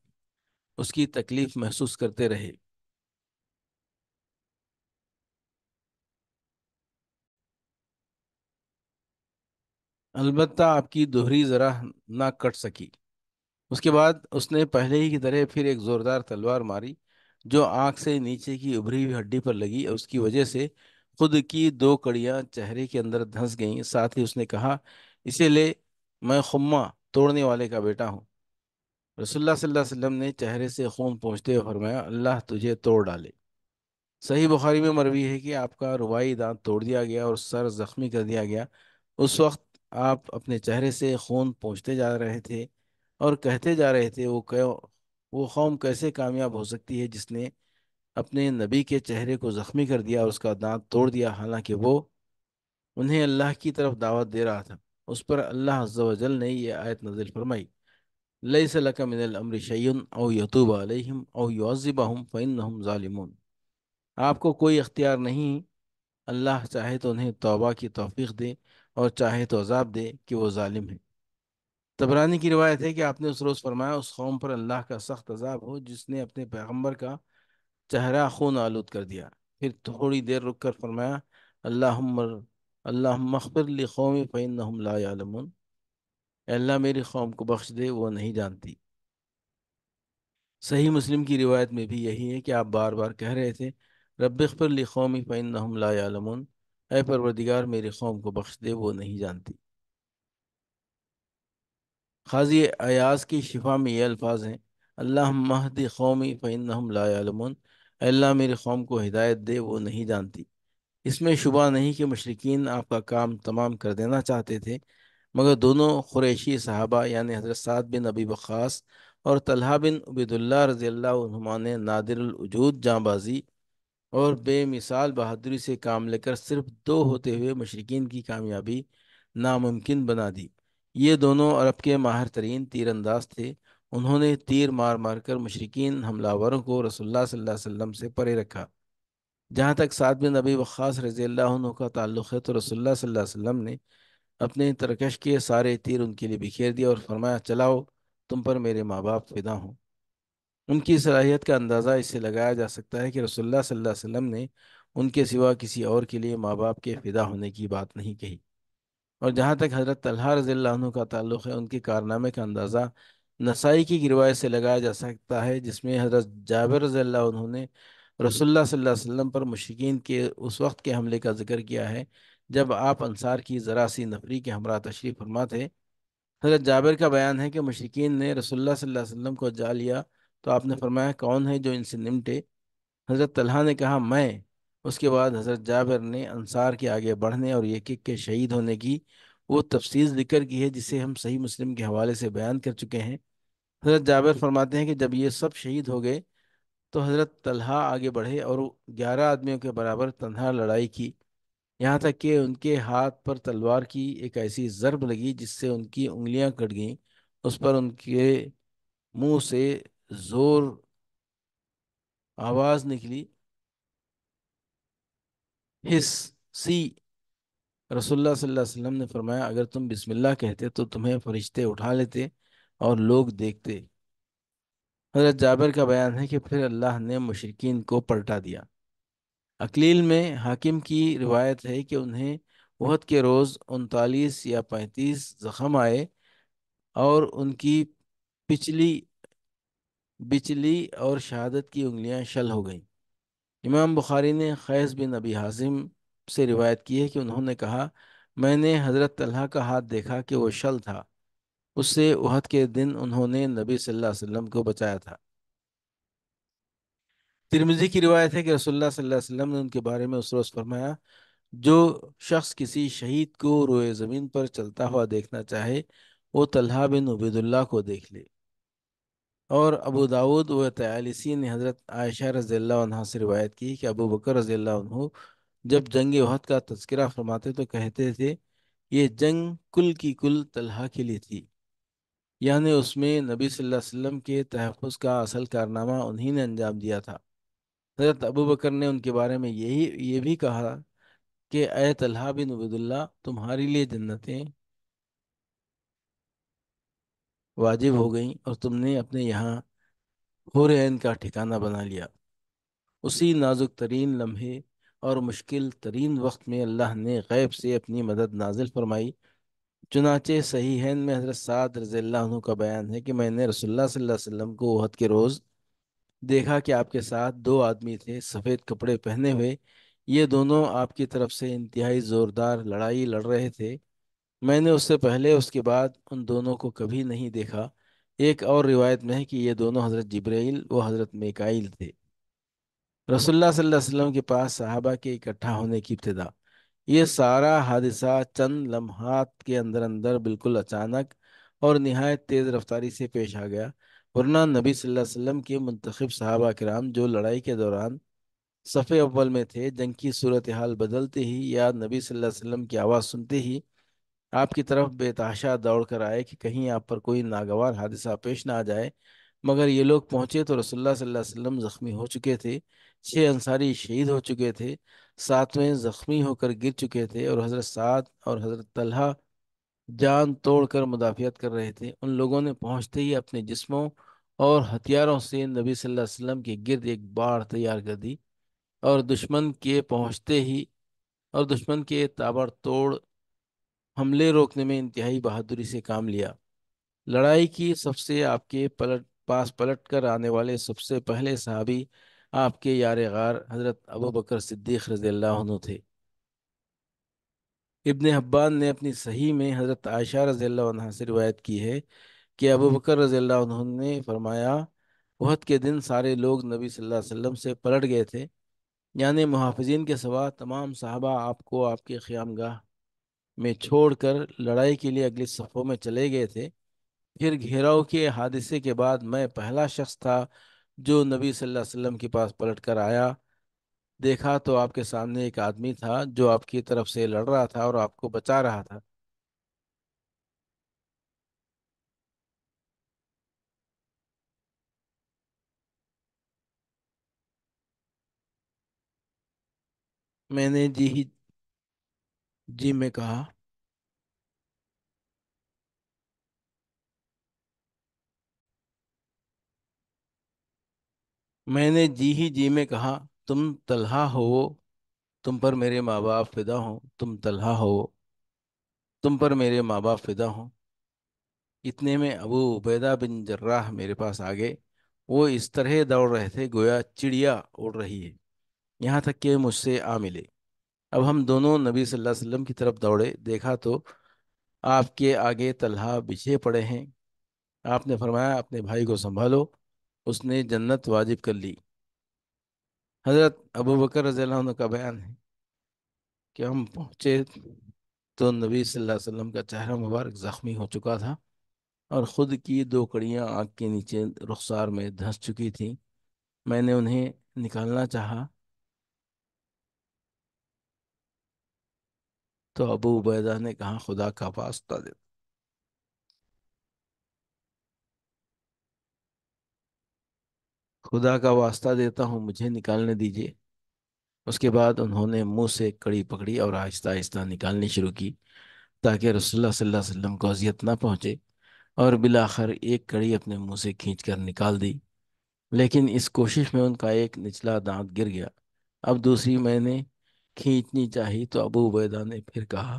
اس کی تکلیف محسوس کرتے رہے البتہ آپ کی دوہری ذرا نہ کٹ سکی اس کے بعد اس نے پہلے ہی کی طرح پھر ایک زوردار تلوار ماری جو آنکھ سے نیچے کی ابھری ہوئی ہڈی پر لگی اور اس کی وجہ سے خود کی دو کڑیاں چہرے کے اندر دھنس گئیں ساتھ ہی اس نے کہا اسے لے میں خمہ توڑنے والے کا بیٹا ہوں رسول اللہ صلی اللہ علیہ وسلم نے چہرے سے خون پہنچتے ہوئے فرمایا اللہ تجھے توڑ ڈالے صحیح بخاری میں مروی ہے کہ آپ کا روائی دانت توڑ دیا گیا اور سر زخمی کر دیا گیا اس وقت آپ اپنے چہرے سے خون پہنچتے جا رہے تھے اور کہتے جا رہے تھے وہ وہ قوم کیسے کامیاب ہو سکتی ہے جس نے اپنے نبی کے چہرے کو زخمی کر دیا اور اس کا دانت توڑ دیا حالانکہ وہ انہیں اللہ کی طرف دعوت دے رہا تھا اس پر اللہ عز و جل نے یہ آیت نظر فرمائی من الامر شیئن او یتوب علیہم او یعذبہم فانہم ظالمون آپ کو کوئی اختیار نہیں اللہ چاہے تو انہیں توبہ کی توفیق دے اور چاہے تو عذاب دے کہ وہ ظالم ہیں تبرانی کی روایت ہے کہ آپ نے اس روز فرمایا اس قوم پر اللہ کا سخت عذاب ہو جس نے اپنے پیغمبر کا چہرہ خون آلود کر دیا پھر تھوڑی دیر رک کر فرمایا اللہ اللّہ مخبر قومِ لا الحم اے اللہ میری قوم کو بخش دے وہ نہیں جانتی صحیح مسلم کی روایت میں بھی یہی ہے کہ آپ بار بار کہہ رہے تھے رب اخبر لقوم فإنهم لا يعلمون اے پروردگار میری قوم کو بخش دے وہ نہیں جانتی خاضی ایاز کی شفا میں یہ الفاظ ہیں اللہ مہد قومی فع لا الََََََََََعلومََََََََََ اللہ میری قوم کو ہدایت دے وہ نہیں جانتی اس میں شبہ نہیں کہ مشرقین آپ کا کام تمام کر دینا چاہتے تھے مگر دونوں قریشی صحابہ یعنی حضرت سعد بن ابی بخاص اور طلحہ بن عبید اللہ رضی اللہ عنہ نے نادر الوجود جاں بازی اور بے مثال بہادری سے کام لے کر صرف دو ہوتے ہوئے مشرقین کی کامیابی ناممکن بنا دی یہ دونوں عرب کے ماہر ترین تیر انداز تھے انہوں نے تیر مار مار کر مشرقین حملہ وروں کو رسول اللہ صلی اللہ علیہ وسلم سے پرے رکھا جہاں تک سعد بن نبی وخاص رضی اللہ عنہ کا تعلق ہے تو رسول اللہ صلی اللہ علیہ وسلم نے اپنے ترکش کے سارے تیر ان کے لیے بکھیر دیا اور فرمایا چلاؤ تم پر میرے ماں باپ فدا ہوں ان کی صلاحیت کا اندازہ اس سے لگایا جا سکتا ہے کہ رسول اللہ صلی اللہ علیہ وسلم نے ان کے سوا کسی اور کے لیے ماں باپ کے فدا ہونے کی بات نہیں کہی اور جہاں تک حضرت طلحہ رضی اللہ عنہ کا تعلق ہے ان کے کارنامے کا اندازہ نسائی کی روایت سے لگایا جا سکتا ہے جس میں حضرت جابر رضی اللہ عنہ نے رسول اللہ صلی اللہ علیہ وسلم پر مشرقین کے اس وقت کے حملے کا ذکر کیا ہے جب آپ انصار کی ذرا سی نفری کے ہمراہ تشریف فرما تھے حضرت جابر کا بیان ہے کہ مشرقین نے رسول اللہ صلی اللہ علیہ وسلم کو جا لیا تو آپ نے فرمایا کون ہے جو ان سے نمٹے حضرت طلحہ نے کہا میں اس کے بعد حضرت جابر نے انصار کے آگے بڑھنے اور ایک ایک کے شہید ہونے کی وہ تفصیل ذکر کی ہے جسے ہم صحیح مسلم کے حوالے سے بیان کر چکے ہیں حضرت جابر فرماتے ہیں کہ جب یہ سب شہید ہو گئے تو حضرت طلحہ آگے بڑھے اور گیارہ آدمیوں کے برابر تنہا لڑائی کی یہاں تک کہ ان کے ہاتھ پر تلوار کی ایک ایسی ضرب لگی جس سے ان کی انگلیاں کٹ گئیں اس پر ان کے منہ سے زور آواز نکلی ح سی اللہ صلی اللہ علیہ وسلم نے فرمایا اگر تم بسم اللہ کہتے تو تمہیں فرشتے اٹھا لیتے اور لوگ دیکھتے حضرت جابر کا بیان ہے کہ پھر اللہ نے مشرقین کو پلٹا دیا اقلیل میں حاکم کی روایت ہے کہ انہیں وحد کے روز انتالیس یا پینتیس زخم آئے اور ان کی پچھلی بچلی اور شہادت کی انگلیاں شل ہو گئیں امام بخاری نے خیز بن ابی حازم سے روایت کی ہے کہ انہوں نے کہا میں نے حضرت طلحہ کا ہاتھ دیکھا کہ وہ شل تھا اس سے عہد کے دن انہوں نے نبی صلی اللہ علیہ وسلم کو بچایا تھا ترمزی کی روایت ہے کہ رسول اللہ صلی اللہ علیہ وسلم نے ان کے بارے میں اس روز فرمایا جو شخص کسی شہید کو روئے زمین پر چلتا ہوا دیکھنا چاہے وہ طلحہ بن عبید اللہ کو دیکھ لے اور ابو داود و تعالیسی نے حضرت عائشہ رضی اللہ عنہ سے روایت کی کہ ابو بکر رضی اللہ عنہ جب جنگ وحد کا تذکرہ فرماتے تو کہتے تھے یہ جنگ کل کی کل طلحہ کے لیے تھی یعنی اس میں نبی صلی اللہ علیہ وسلم کے تحفظ کا اصل کارنامہ انہی نے انجام دیا تھا حضرت ابو بکر نے ان کے بارے میں یہی یہ بھی کہا کہ اے طلحہ بن عبداللہ تمہاری لیے جنتیں واجب ہو گئیں اور تم نے اپنے یہاں حر کا ٹھکانہ بنا لیا اسی نازک ترین لمحے اور مشکل ترین وقت میں اللہ نے غیب سے اپنی مدد نازل فرمائی چنانچہ صحیح میں حضرت سعد رضی اللہ عنہ کا بیان ہے کہ میں نے رسول اللہ صلی اللہ علیہ وسلم کو عہد کے روز دیکھا کہ آپ کے ساتھ دو آدمی تھے سفید کپڑے پہنے ہوئے یہ دونوں آپ کی طرف سے انتہائی زوردار لڑائی لڑ رہے تھے میں نے اس سے پہلے اس کے بعد ان دونوں کو کبھی نہیں دیکھا ایک اور روایت میں ہے کہ یہ دونوں حضرت جبرائیل و حضرت میکائل تھے رسول اللہ صلی اللہ علیہ وسلم کے پاس صحابہ کے اکٹھا ہونے کی ابتدا یہ سارا حادثہ چند لمحات کے اندر اندر بالکل اچانک اور نہایت تیز رفتاری سے پیش آ گیا ورنہ نبی صلی اللہ علیہ وسلم کے منتخب صحابہ کرام جو لڑائی کے دوران صفحے اول میں تھے جنگ کی صورتحال بدلتے ہی یا نبی صلی اللہ علیہ وسلم کی آواز سنتے ہی آپ کی طرف بے تحاشا دوڑ کر آئے کہ کہیں آپ پر کوئی ناگوار حادثہ پیش نہ آ جائے مگر یہ لوگ پہنچے تو رسول اللہ صلی اللہ علیہ وسلم زخمی ہو چکے تھے چھ انصاری شہید ہو چکے تھے ساتویں زخمی ہو کر گر چکے تھے اور حضرت سعد اور حضرت طلحہ جان توڑ کر مدافعت کر رہے تھے ان لوگوں نے پہنچتے ہی اپنے جسموں اور ہتھیاروں سے نبی صلی اللہ علیہ وسلم کے گرد ایک باڑ تیار کر دی اور دشمن کے پہنچتے ہی اور دشمن کے تابڑ توڑ حملے روکنے میں انتہائی بہادری سے کام لیا لڑائی کی سب سے آپ کے پلٹ پاس پلٹ کر آنے والے سب سے پہلے صحابی آپ کے یار غار حضرت ابو بکر صدیق رضی اللہ عنہ تھے ابن حبان نے اپنی صحیح میں حضرت عائشہ رضی اللہ عنہ سے روایت کی ہے کہ ابو بکر رضی اللہ عنہ نے فرمایا بہت کے دن سارے لوگ نبی صلی اللہ علیہ وسلم سے پلٹ گئے تھے یعنی محافظین کے سوا تمام صحابہ آپ کو آپ کے قیام گاہ میں چھوڑ کر لڑائی کے لیے اگلی صفوں میں چلے گئے تھے پھر گھیراؤ کے حادثے کے بعد میں پہلا شخص تھا جو نبی صلی اللہ علیہ وسلم کے پاس پلٹ کر آیا دیکھا تو آپ کے سامنے ایک آدمی تھا جو آپ کی طرف سے لڑ رہا تھا اور آپ کو بچا رہا تھا میں نے جی ہی جی میں کہا میں نے جی ہی جی میں کہا تم طلحہ ہو تم پر میرے ماں باپ فدا ہو تم تلہا ہو تم پر میرے ماں باپ فدا ہو اتنے میں ابو عبیدہ بن جراح میرے پاس آ گئے وہ اس طرح دوڑ رہے تھے گویا چڑیا اڑ رہی ہے یہاں تک کہ مجھ سے آ ملے اب ہم دونوں نبی صلی اللہ علیہ وسلم کی طرف دوڑے دیکھا تو آپ کے آگے طلحہ بچھے پڑے ہیں آپ نے فرمایا اپنے بھائی کو سنبھالو اس نے جنت واجب کر لی حضرت ابو بکر رضی اللہ عنہ کا بیان ہے کہ ہم پہنچے تو نبی صلی اللہ علیہ وسلم کا چہرہ مبارک زخمی ہو چکا تھا اور خود کی دو کڑیاں آنکھ کے نیچے رخسار میں دھنس چکی تھیں میں نے انہیں نکالنا چاہا تو ابو عبیدہ نے کہا خدا کا واسطہ دے خدا کا واسطہ دیتا ہوں مجھے نکالنے دیجئے اس کے بعد انہوں نے منہ سے کڑی پکڑی اور آہستہ آہستہ نکالنی شروع کی تاکہ رسول اللہ صلی اللہ علیہ وسلم کو اذیت نہ پہنچے اور بلاخر ایک کڑی اپنے منہ سے کھینچ کر نکال دی لیکن اس کوشش میں ان کا ایک نچلا دانت گر گیا اب دوسری میں نے کھینچنی چاہی تو ابو عبیدہ نے پھر کہا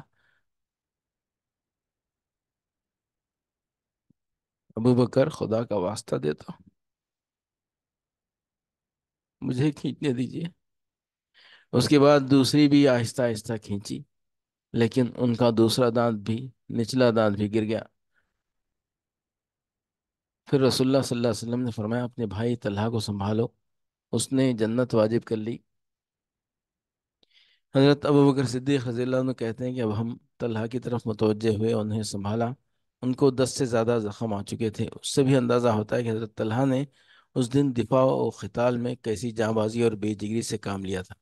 ابو بکر خدا کا واسطہ دیتا ہوں مجھے کھینچنے دیجئے اس کے بعد دوسری بھی آہستہ آہستہ کھینچی لیکن ان کا دوسرا دانت بھی نچلا دانت بھی گر گیا پھر رسول اللہ صلی اللہ علیہ وسلم نے فرمایا اپنے بھائی طلحہ کو سنبھالو اس نے جنت واجب کر لی حضرت ابو بکر صدیق رضی اللہ عنہ کہتے ہیں کہ اب ہم طلحہ کی طرف متوجہ ہوئے انہیں سنبھالا ان کو دس سے زیادہ زخم آ چکے تھے اس سے بھی اندازہ ہوتا ہے کہ حضرت طلحہ نے اس دن دفاع و خطال میں کیسی جاں بازی اور بے جگری سے کام لیا تھا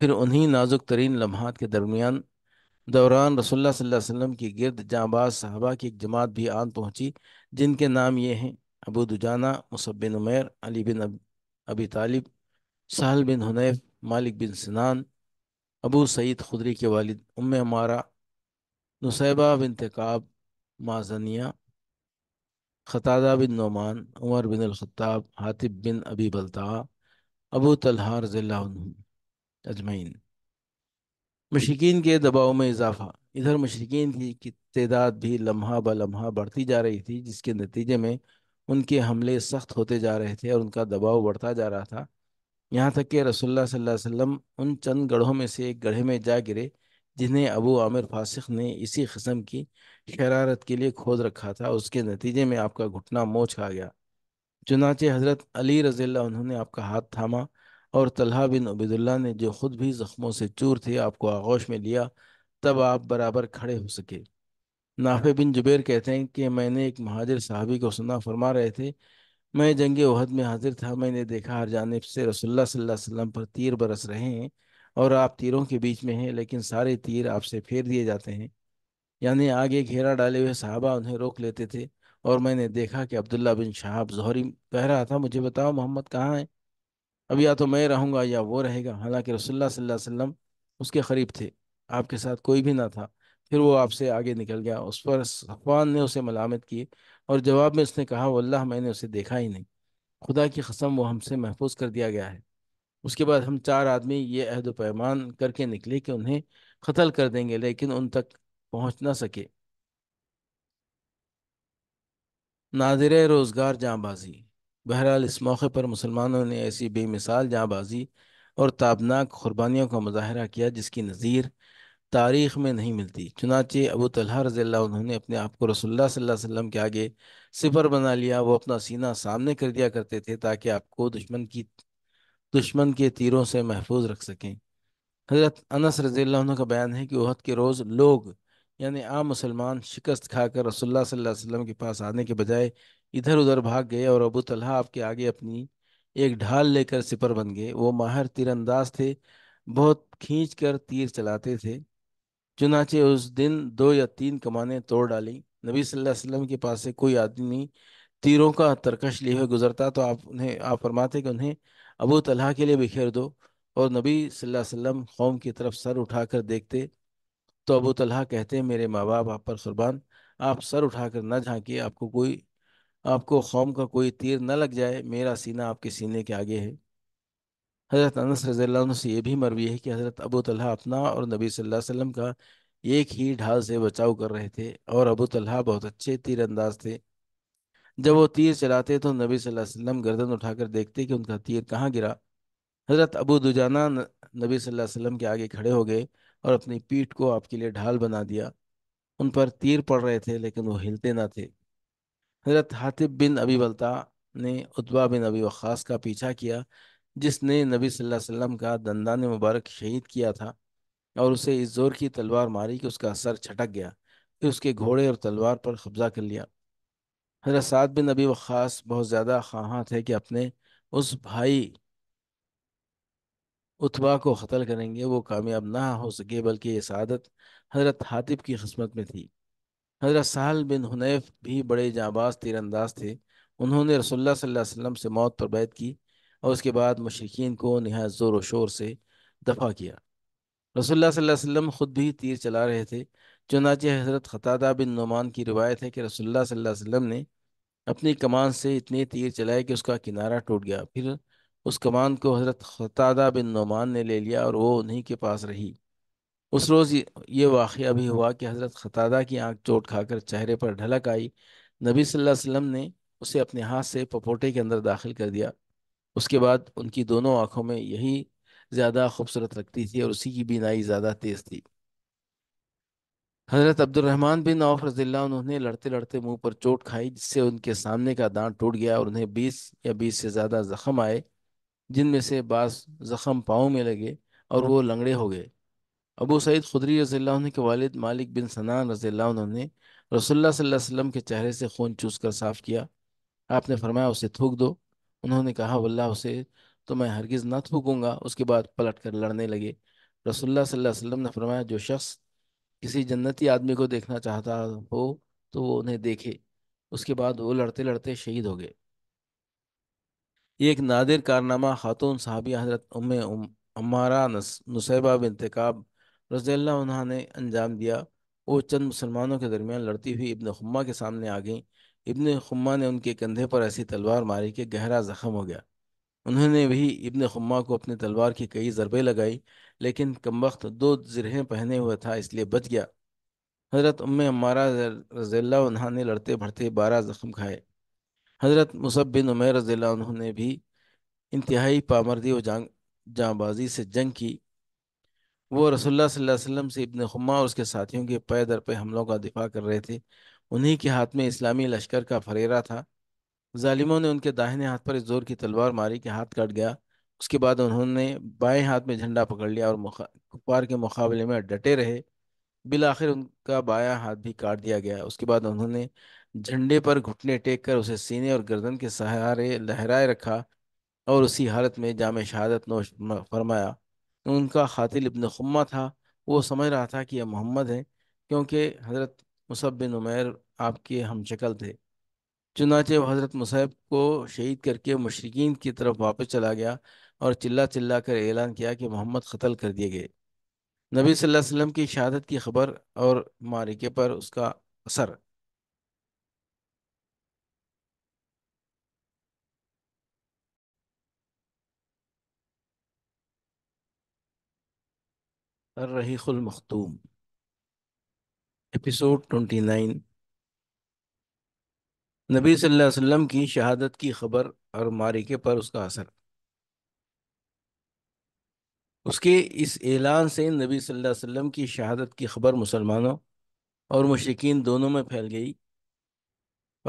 پھر انہی نازک ترین لمحات کے درمیان دوران رسول اللہ صلی اللہ علیہ وسلم کی گرد جاں باز صحابہ کی ایک جماعت بھی آن پہنچی جن کے نام یہ ہیں ابو دجانہ مصب بن عمیر علی بن اب ابی طالب سہل بن حنیف مالک بن سنان ابو سعید خدری کے والد ام ہمارا نصیبہ بن تقاب معذنیہ خطادہ بن نعمان عمر بن الخطاب حاطب بن ابی بلتا ابو تلہار ضلع اللہ اجمعین مشرقین کے دباؤ میں اضافہ ادھر مشرقین کی تعداد بھی لمحہ بہ لمحہ بڑھتی جا رہی تھی جس کے نتیجے میں ان کے حملے سخت ہوتے جا رہے تھے اور ان کا دباؤ بڑھتا جا رہا تھا یہاں تک کہ رسول اللہ صلی اللہ علیہ وسلم ان چند گڑھوں میں سے ایک گڑھے میں جا گرے جنہیں ابو عامر فاسق نے اسی قسم کی شرارت کے لیے کھود رکھا تھا اس کے نتیجے میں آپ کا گھٹنا موچ کھا گیا چنانچہ حضرت علی رضی اللہ انہوں نے آپ کا ہاتھ تھاما اور طلحہ بن عبید اللہ نے جو خود بھی زخموں سے چور تھے آپ کو آغوش میں لیا تب آپ برابر کھڑے ہو سکے نافع بن جبیر کہتے ہیں کہ میں نے ایک مہاجر صحابی کو سنا فرما رہے تھے میں جنگ عہد میں حاضر تھا میں نے دیکھا ہر جانب سے رسول اللہ صلی اللہ علیہ وسلم پر تیر برس رہے ہیں اور آپ تیروں کے بیچ میں ہیں لیکن سارے تیر آپ سے پھیر دیے جاتے ہیں یعنی آگے گھیرا ڈالے ہوئے صحابہ انہیں روک لیتے تھے اور میں نے دیکھا کہ عبداللہ بن شہاب زہری کہہ رہا تھا مجھے بتاؤ محمد کہاں ہے اب یا تو میں رہوں گا یا وہ رہے گا حالانکہ رسول اللہ صلی اللہ علیہ وسلم اس کے قریب تھے آپ کے ساتھ کوئی بھی نہ تھا پھر وہ آپ سے آگے نکل گیا اس پر صفوان نے اسے ملامت کی اور جواب میں اس نے کہا وہ اللہ میں نے اسے دیکھا ہی نہیں خدا کی قسم وہ ہم سے محفوظ کر دیا گیا ہے اس کے بعد ہم چار آدمی یہ عہد و پیمان کر کے نکلے کہ انہیں قتل کر دیں گے لیکن ان تک پہنچ نہ سکے نادر روزگار جاں بازی بہرحال اس موقع پر مسلمانوں نے ایسی بے مثال جاں بازی اور تابناک قربانیوں کا مظاہرہ کیا جس کی نظیر تاریخ میں نہیں ملتی چنانچہ ابو طلحہ رضی اللہ عنہ نے اپنے آپ کو رسول اللہ صلی اللہ علیہ وسلم کے آگے سپر بنا لیا وہ اپنا سینہ سامنے کر دیا کرتے تھے تاکہ آپ کو دشمن کی دشمن کے تیروں سے محفوظ رکھ سکیں حضرت انس رضی اللہ عنہ کا بیان ہے کہ عہد کے روز لوگ یعنی عام مسلمان شکست کھا کر رسول اللہ صلی اللہ علیہ وسلم کے پاس آنے کے بجائے ادھر ادھر بھاگ گئے اور ابو طلحہ آپ کے آگے اپنی ایک ڈھال لے کر سپر بن گئے وہ ماہر تیر انداز تھے بہت کھینچ کر تیر چلاتے تھے چنانچہ اس دن دو یا تین کمانیں توڑ ڈالیں نبی صلی اللہ علیہ وسلم کے پاس سے کوئی آدمی تیروں کا ترکش لیے ہوئے گزرتا تو آپ انہیں آپ فرماتے کہ انہیں ابو طلحہ کے لیے بکھیر دو اور نبی صلی اللہ علیہ وسلم قوم کی طرف سر اٹھا کر دیکھتے تو ابو طلحہ کہتے ہیں میرے ماں باپ آپ پر قربان آپ سر اٹھا کر نہ جھانکیے آپ کو کوئی آپ کو قوم کا کوئی تیر نہ لگ جائے میرا سینہ آپ کے سینے کے آگے ہے حضرت انس رضی اللہ عنہ سے یہ بھی مروی ہے کہ حضرت ابو طلحہ اپنا اور نبی صلی اللہ علیہ وسلم کا ایک ہی ڈھال سے بچاؤ کر رہے تھے اور ابو طلحہ بہت اچھے تیر انداز تھے جب وہ تیر چلاتے تو نبی صلی اللہ علیہ وسلم گردن اٹھا کر دیکھتے کہ ان کا تیر کہاں گرا حضرت ابو دجانہ نبی صلی اللہ علیہ وسلم کے آگے کھڑے ہو گئے اور اپنی پیٹھ کو آپ کے لیے ڈھال بنا دیا ان پر تیر پڑ رہے تھے لیکن وہ ہلتے نہ تھے حضرت حاطب بن ابی بلتا نے اتبا بن ابی وقاص کا پیچھا کیا جس نے نبی صلی اللہ علیہ وسلم کا دندان مبارک شہید کیا تھا اور اسے اس زور کی تلوار ماری کہ اس کا سر چھٹک گیا پھر اس کے گھوڑے اور تلوار پر قبضہ کر لیا حضرت سعد بن نبی و خاص بہت زیادہ خواہاں تھے کہ اپنے اس بھائی اتبا کو قتل کریں گے وہ کامیاب نہ ہو سکے بلکہ یہ سعادت حضرت حاطب کی قسمت میں تھی حضرت سال بن حنیف بھی بڑے جاں باز تیر انداز تھے انہوں نے رسول اللہ صلی اللہ علیہ وسلم سے موت پر بیت کی اور اس کے بعد مشرقین کو نہایت زور و شور سے دفاع کیا رسول اللہ صلی اللہ علیہ وسلم خود بھی تیر چلا رہے تھے چنانچہ حضرت خطادہ بن نعمان کی روایت ہے کہ رسول اللہ صلی اللہ علیہ وسلم نے اپنی کمان سے اتنے تیر چلائے کہ اس کا کنارہ ٹوٹ گیا پھر اس کمان کو حضرت خطادہ بن نعمان نے لے لیا اور وہ انہیں کے پاس رہی اس روز یہ واقعہ بھی ہوا کہ حضرت خطادہ کی آنکھ چوٹ کھا کر چہرے پر ڈھلک آئی نبی صلی اللہ علیہ وسلم نے اسے اپنے ہاتھ سے پپوٹے کے اندر داخل کر دیا اس کے بعد ان کی دونوں آنکھوں میں یہی زیادہ خوبصورت رکھتی تھی اور اسی کی بینائی زیادہ تیز تھی حضرت عبد الرحمن بن عوف رضی اللہ انہوں نے لڑتے لڑتے منہ پر چوٹ کھائی جس سے ان کے سامنے کا دانت ٹوٹ گیا اور انہیں بیس یا بیس سے زیادہ زخم آئے جن میں سے بعض زخم پاؤں میں لگے اور وہ لنگڑے ہو گئے ابو سعید خدری رضی اللہ عنہ کے والد مالک بن سنان رضی اللہ عنہ نے رسول اللہ صلی اللہ علیہ وسلم کے چہرے سے خون چوس کر صاف کیا آپ نے فرمایا اسے تھوک دو انہوں نے کہا واللہ اسے تو میں ہرگز نہ تھوکوں گا اس کے بعد پلٹ کر لڑنے لگے رسول اللہ صلی اللہ علیہ وسلم نے فرمایا جو شخص کسی جنتی آدمی کو دیکھنا چاہتا ہو تو وہ انہیں دیکھے اس کے بعد وہ لڑتے لڑتے شہید ہو گئے یہ ایک نادر کارنامہ خاتون صحابی حضرت ام امارا نصیبہ بنتقاب رضی اللہ عنہ نے انجام دیا وہ چند مسلمانوں کے درمیان لڑتی ہوئی ابن خمہ کے سامنے آ گئیں ابن خمہ نے ان کے کندھے پر ایسی تلوار ماری کہ گہرا زخم ہو گیا انہوں نے بھی ابن خمہ کو اپنی تلوار کی کئی ضربیں لگائی لیکن کمبخت دو زرہے پہنے ہوئے تھا اس لیے بچ گیا حضرت ام امارا رضی اللہ عنہ نے لڑتے بڑھتے بارہ زخم کھائے حضرت مصب بن عمیر رضی اللہ عنہ نے بھی انتہائی پامردی و جان جاں بازی سے جنگ کی وہ رسول اللہ صلی اللہ علیہ وسلم سے ابن خما اور اس کے ساتھیوں کے پے در پہ حملوں کا دفاع کر رہے تھے انہی کے ہاتھ میں اسلامی لشکر کا فریرہ تھا ظالموں نے ان کے داہنے ہاتھ پر اس زور کی تلوار ماری کے ہاتھ کٹ گیا اس کے بعد انہوں نے بائیں ہاتھ میں جھنڈا پکڑ لیا اور کپار کے مقابلے میں ڈٹے رہے بالآخر ان کا بایاں ہاتھ بھی کاٹ دیا گیا اس کے بعد انہوں نے جھنڈے پر گھٹنے ٹیک کر اسے سینے اور گردن کے سہارے لہرائے رکھا اور اسی حالت میں جامع شہادت نوش فرمایا ان کا خاتل ابن خمہ تھا وہ سمجھ رہا تھا کہ یہ محمد ہے کیونکہ حضرت بن عمیر آپ کے ہم چکل تھے چنانچہ وہ حضرت مصعب کو شہید کر کے مشرقین کی طرف واپس چلا گیا اور چلا چلا کر اعلان کیا کہ محمد قتل کر دیے گئے نبی صلی اللہ علیہ وسلم کی شہادت کی خبر اور معرکے پر اس کا اثر الرحیق المختوم ایپیسوڈ ٹونٹی نائن نبی صلی اللہ علیہ وسلم کی شہادت کی خبر اور مارکے پر اس کا اثر اس کے اس اعلان سے نبی صلی اللہ علیہ وسلم کی شہادت کی خبر مسلمانوں اور مشرقین دونوں میں پھیل گئی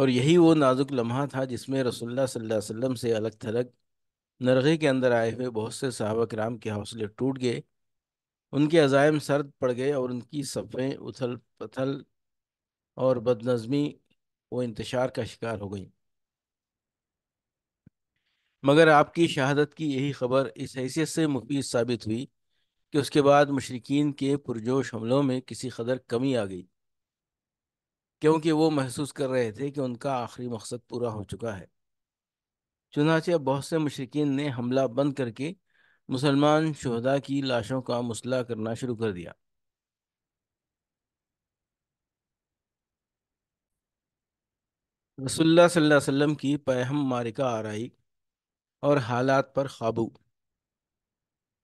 اور یہی وہ نازک لمحہ تھا جس میں رسول اللہ صلی اللہ علیہ وسلم سے الگ تھلگ نرغے کے اندر آئے ہوئے بہت سے صحابہ کرام کے حوصلے ٹوٹ گئے ان کے عزائم سرد پڑ گئے اور ان کی صفیں اتھل پتھل اور بد نظمی و انتشار کا شکار ہو گئیں مگر آپ کی شہادت کی یہی خبر اس حیثیت سے مفید ثابت ہوئی کہ اس کے بعد مشرقین کے پرجوش حملوں میں کسی قدر کمی آ گئی کیونکہ وہ محسوس کر رہے تھے کہ ان کا آخری مقصد پورا ہو چکا ہے چنانچہ بہت سے مشرقین نے حملہ بند کر کے مسلمان شہدہ کی لاشوں کا مسئلہ کرنا شروع کر دیا رسول اللہ صلی اللہ علیہ وسلم کی پہم مارکہ آرائی اور حالات پر قابو